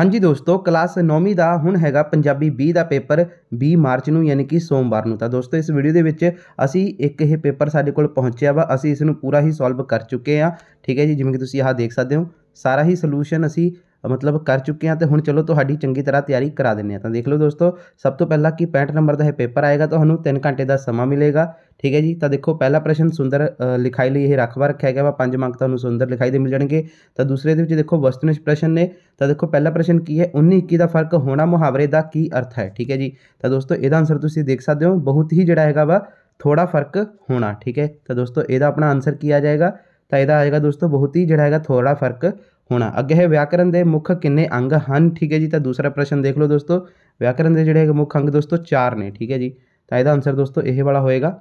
ਹਾਂਜੀ ਦੋਸਤੋ ਕਲਾਸ 9ਵੀਂ ਦਾ ਹੁਣ ਹੈਗਾ ਪੰਜਾਬੀ 20 ਦਾ ਪੇਪਰ 20 ਮਾਰਚ ਨੂੰ ਯਾਨੀ ਕਿ ਸੋਮਵਾਰ ਨੂੰ ਤਾਂ ਦੋਸਤੋ ਇਸ ਵੀਡੀਓ ਦੇ ਵਿੱਚ ਅਸੀਂ ਇੱਕ ਇਹ ਪੇਪਰ ਸਾਡੇ ਕੋਲ ਪਹੁੰਚਿਆ ਵਾ ਅਸੀਂ ਇਸ ਨੂੰ ਪੂਰਾ ਹੀ ਸੋਲਵ ਕਰ ਚੁੱਕੇ ਆ ਠੀਕ ਹੈ ਜੀ ਜਿਵੇਂ ਕਿ ਤੁਸੀਂ ਆਹ ਦੇਖ ਸਕਦੇ ਹੋ ਸਾਰਾ ਹੀ ਸੋਲੂਸ਼ਨ ਅਸੀਂ ਮਤਲਬ ਕਰ ਚੁੱਕੇ ਹਾਂ ਤੇ ਹੁਣ ਚਲੋ ਤੁਹਾਡੀ ਚੰਗੀ ਤਰ੍ਹਾਂ ਤਿਆਰੀ ਕਰਾ ਦਿੰਨੇ ਆ ਤਾਂ ਦੇਖ ਲਓ ਦੋਸਤੋ ਸਭ ਤੋਂ ਪਹਿਲਾਂ ਕਿ 65 ਨੰਬਰ ਦਾ ਇਹ ਪੇਪਰ ਆਏਗਾ ਤੁਹਾਨੂੰ 3 ਘੰਟੇ ਦਾ ਸਮਾਂ ਮਿਲੇਗਾ ਠੀਕ ਹੈ ਜੀ ਤਾਂ ਦੇਖੋ ਪਹਿਲਾ ਪ੍ਰਸ਼ਨ ਸੁੰਦਰ ਲਿਖਾਈ ਲਈ ਇਹ ਰੱਖਵਾ ਰੱਖਿਆ ਗਿਆ ਵਾ ਪੰਜ ਮਾਰਕ ਤੁਹਾਨੂੰ ਸੁੰਦਰ ਲਿਖਾਈ ਦੇ ਮਿਲ ਜਾਣਗੇ ਤਾਂ ਦੂਸਰੇ ਦੇ ਵਿੱਚ ਦੇਖੋ ਵਸਤੂਨਿਸ਼ ਪ੍ਰਸ਼ਨ ਨੇ ਤਾਂ ਦੇਖੋ ਪਹਿਲਾ ਪ੍ਰਸ਼ਨ ਕੀ ਹੈ 19 21 ਦਾ ਫਰਕ ਹੋਣਾ ਮੁਹਾਵਰੇ ਦਾ ਕੀ ਅਰਥ ਹੈ ਠੀਕ ਹੈ ਜੀ ਤਾਂ ਦੋਸਤੋ ਇਹਦਾ ਆਨਸਰ ਤੁਸੀਂ ਦੇਖ ਸਕਦੇ ਹੋ ਬਹੁਤ ਹੀ ਜਿਹੜਾ ਹੈਗਾ ਵਾ ਥੋੜਾ ਫਰਕ ਹੋਣਾ ਠੀਕ ਹੈ ਤਾਂ ਦੋਸਤੋ ਇਹਦਾ ਆਪਣਾ ਆਨਸਰ ਕੀ ਆ ਜਾਏਗਾ ਤਾਂ ਇਹਦਾ ਆਏਗਾ ਦੋਸਤੋ ਬਹੁਤ ਹੀ ਜਿਹੜਾ ਹੈਗਾ ਥੋੜਾ ਫਰਕ ਹੁਣ ਅੱਗੇ ਹੈ ਵਿਆਕਰਨ ਦੇ ਮੁੱਖ ਕਿੰਨੇ ਅੰਗ ਹਨ ਠੀਕ ਹੈ ਜੀ ਤਾਂ ਦੂਸਰਾ ਪ੍ਰਸ਼ਨ ਦੇਖ ਲਓ ਦੋਸਤੋ ਵਿਆਕਰਨ ਦੇ ਜਿਹੜੇ ਹੈਗੇ ਮੁੱਖ ਅੰਗ ਦੋਸਤੋ ਚਾਰ ਨੇ ਠੀਕ ਹੈ ਜੀ ਤਾਂ ਇਹਦਾ ਆਨਸਰ ਦੋਸਤੋ ਇਹ ਵਾਲਾ ਹੋਏਗਾ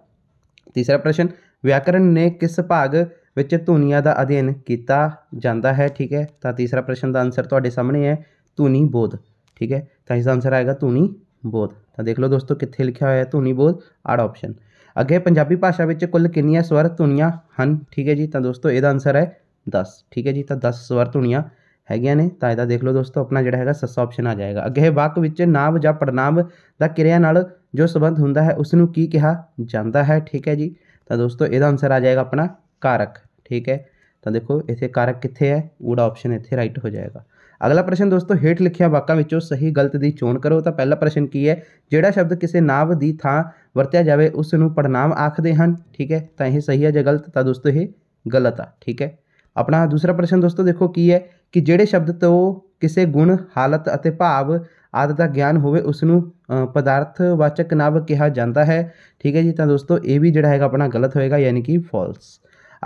ਤੀਸਰਾ ਪ੍ਰਸ਼ਨ ਵਿਆਕਰਨ ਨੇ ਕਿਸ ਭਾਗ ਵਿੱਚ ਧੁਨੀਆਂ ਦਾ ਅਧਿਐਨ ਕੀਤਾ ਜਾਂਦਾ ਹੈ ਠੀਕ ਹੈ ਤਾਂ ਤੀਸਰਾ ਪ੍ਰਸ਼ਨ ਦਾ ਆਨਸਰ ਤੁਹਾਡੇ ਸਾਹਮਣੇ ਹੈ ਧੁਨੀ ਬੋਧ ਠੀਕ ਹੈ ਤਾਂ ਇਸ ਦਾ ਆਨਸਰ ਆਏਗਾ ਧੁਨੀ ਬੋਧ ਤਾਂ ਦੇਖ ਲਓ ਦੋਸਤੋ ਕਿੱਥੇ ਲਿਖਿਆ ਹੋਇਆ ਹੈ ਧੁਨੀ ਬੋਧ ਆੜ ਆਪਸ਼ਨ ਅੱਗੇ ਪੰਜਾਬੀ ਭਾਸ਼ਾ ਵਿੱਚ ਕੁੱਲ ਕਿੰਨੀਆਂ ਸਵਰ ਧੁਨੀਆਂ ਹਨ ਠੀਕ ਹੈ ਜੀ ਤਾਂ ਦੋਸਤੋ ਇਹਦਾ ਆਨਸਰ ਹੈ 10 ਠੀਕ ਹੈ ਜੀ ਤਾਂ 10 ਸਵਰ ਧੁਨੀਆਂ ਹੈਗੀਆਂ ਨੇ ਤਾਂ ਇਹਦਾ ਦੇਖ ਲਓ ਦੋਸਤੋ ਆਪਣਾ ਜਿਹੜਾ ਹੈਗਾ ਸੱਸਾ ਆਪਸ਼ਨ ਆ ਜਾਏਗਾ ਅੱਗੇ ਵਾਕ ਵਿੱਚ ਨਾਮ ਜਾਂ ਪੜਨਾਮ ਦਾ ਕਿਰਿਆ ਨਾਲ ਜੋ ਸੰਬੰਧ ਹੁੰਦਾ ਹੈ ਉਸ ਨੂੰ ਕੀ ਕਿਹਾ ਜਾਂਦਾ ਹੈ ਠੀਕ ਹੈ ਜੀ ਤਾਂ ਦੋਸਤੋ ਇਹਦਾ ਆਨਸਰ ਆ ਜਾਏਗਾ ਆਪਣਾ ਕਾਰਕ ਠੀਕ ਹੈ ਤਾਂ ਦੇਖੋ ਇੱਥੇ ਕਾਰਕ ਕਿੱਥੇ ਹੈ ਊੜਾ ਆਪਸ਼ਨ ਇੱਥੇ ਰਾਈਟ ਹੋ ਜਾਏਗਾ ਅਗਲਾ ਪ੍ਰਸ਼ਨ ਦੋਸਤੋ ਹੇਠ ਲਿਖਿਆ ਵਾਕਾਂ ਵਿੱਚੋਂ ਸਹੀ ਗਲਤ ਦੀ ਚੋਣ ਕਰੋ ਤਾਂ ਪਹਿਲਾ ਪ੍ਰਸ਼ਨ ਕੀ ਹੈ ਜਿਹੜਾ ਸ਼ਬਦ ਕਿਸੇ ਨਾਮ ਦੀ ਥਾਂ ਵਰਤਿਆ ਜਾਵੇ ਉਸ ਨੂੰ ਪੜਨਾਮ ਆਖਦੇ ਹਨ ਠੀਕ ਹੈ ਤਾਂ ਇਹ ਸਹੀ ਹੈ ਜਾਂ ਗਲਤ ਤਾਂ ਦੋਸਤੋ ਇਹ ਗਲਤ ਆ ਠੀਕ ਹੈ ਆਪਣਾ ਦੂਸਰਾ ਪ੍ਰਸ਼ਨ ਦੋਸਤੋ ਦੇਖੋ ਕੀ ਹੈ ਕਿ ਜਿਹੜੇ ਸ਼ਬਦ ਤੋਂ ਕਿਸੇ ਗੁਣ ਹਾਲਤ ਅਤੇ ਭਾਵ ਆਦਿ ਦਾ ਗਿਆਨ ਹੋਵੇ ਉਸ ਨੂੰ ਪਦਾਰਥਵਾਚਕ ਨਾਂਵ ਕਿਹਾ ਜਾਂਦਾ ਹੈ ਠੀਕ ਹੈ ਜੀ ਤਾਂ ਦੋਸਤੋ ਇਹ ਵੀ ਜਿਹੜਾ ਹੈਗਾ ਆਪਣਾ ਗਲਤ ਹੋਏਗਾ ਯਾਨੀ ਕਿ ਫਾਲਸ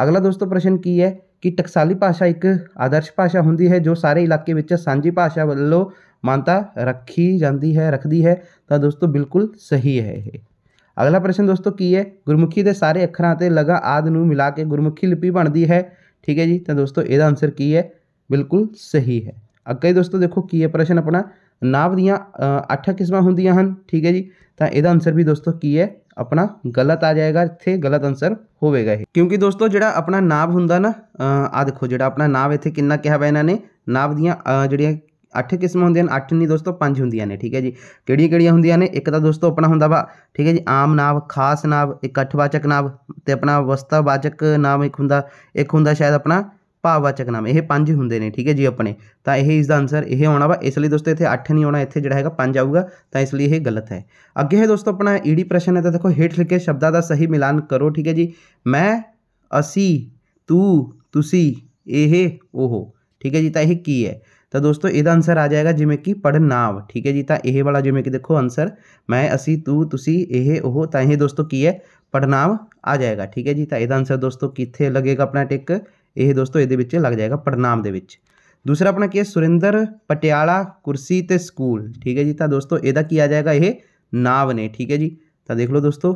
ਅਗਲਾ ਦੋਸਤੋ ਪ੍ਰਸ਼ਨ ਕੀ ਹੈ ਕਿ ਟਕਸਾਲੀ ਭਾਸ਼ਾ ਇੱਕ ਆਦਰਸ਼ ਭਾਸ਼ਾ ਹੁੰਦੀ ਹੈ ਜੋ ਸਾਰੇ ਇਲਾਕੇ ਵਿੱਚ ਸਾਂਝੀ ਭਾਸ਼ਾ ਵੱਲੋਂ ਮਾਨਤਾ ਰੱਖੀ ਜਾਂਦੀ ਹੈ ਰੱਖਦੀ ਹੈ ਤਾਂ ਦੋਸਤੋ ਬਿਲਕੁਲ ਸਹੀ ਹੈ ਇਹ ਅਗਲਾ ਪ੍ਰਸ਼ਨ ਦੋਸਤੋ ਕੀ ਹੈ ਗੁਰਮੁਖੀ ਦੇ ਸਾਰੇ ਅੱਖਰਾਂ ਅਤੇ ਲਗਾ ਆਦ ਨੂੰ ਮਿਲਾ ਕੇ ਗੁਰਮੁਖੀ ਲਿਪੀ ਬਣਦੀ ਹੈ ਠੀਕ ਹੈ ਜੀ ਤਾਂ ਦੋਸਤੋ ਇਹਦਾ ਆਨਸਰ ਕੀ ਹੈ ਬਿਲਕੁਲ ਸਹੀ ਹੈ ਅੱਗੇ ਦੋਸਤੋ ਦੇਖੋ ਕੀ ਹੈ ਪ੍ਰਸ਼ਨ ਆਪਣਾ ਨਾਭ ਦੀਆਂ ਅੱਠ ਕਿਸਮਾਂ ਹੁੰਦੀਆਂ ਹਨ ਠੀਕ ਹੈ ਜੀ ਤਾਂ ਇਹਦਾ ਆਨਸਰ ਵੀ ਦੋਸਤੋ ਕੀ ਹੈ ਆਪਣਾ ਗਲਤ ਆ ਜਾਏਗਾ ਇੱਥੇ ਗਲਤ ਆਨਸਰ ਹੋਵੇਗਾ ਇਹ ਕਿਉਂਕਿ ਦੋਸਤੋ ਜਿਹੜਾ ਆਪਣਾ ਨਾਭ ਹੁੰਦਾ ਨਾ ਆ ਦੇਖੋ ਜਿਹੜਾ ਆਪਣਾ ਨਾਭ ਇੱਥੇ ਕਿੰਨਾ ਕਿਹਾ ਹੋਇਆ ਇਹਨਾਂ ਨੇ ਨਾਭ ਦੀਆਂ ਜਿਹੜੀਆਂ अठ किस्म होंगे अठ नहीं दोस्तों पं हों ने ठीक है जी कि कड़िया होंदिया ने एक तो दोस्तों अपना होंगे वा ठीक है जी आम नाव खास नाव एक अठवाचक नाव तो अपना वस्तावाचक नाम एक हों एक हों शायद अपना भाववाचक नाम यह पं होंगे ने ठीक है जी अपने तो यह इसका आंसर यह आना वा इसलिए दोस्तों इतने अठ नहीं आना इतने जो है पं आऊगा तो इसलिए यह गलत है अगे है दोस्तों अपना ईडी प्रश्न है तो देखो हेठ लिखे शब्दों का सही मिलान करो ठीक है जी मैं असी तू तुसी ये ओहो ठीक है जी तो यह की है तो दोस्तों यद आंसर आ जाएगा जिमें कि पड़नाव ठीक है जी तो यह वाला जिमें कि देखो आंसर मैं असी तू ती ओह तो यही दोस्तों की है पड़नाव आ जाएगा ठीक है जी तो यद आंसर दोस्तों कितने लगेगा अपना टिक यह दोस्तों ये लग जाएगा पढ़नाव के दूसरा अपना की है सुरेंद्र पटियाला कुर्सी तो स्कूल ठीक है जी तो दोस्तों यद की आ जाएगा यह नाव ने ठीक है जी तो देख लो दोस्तों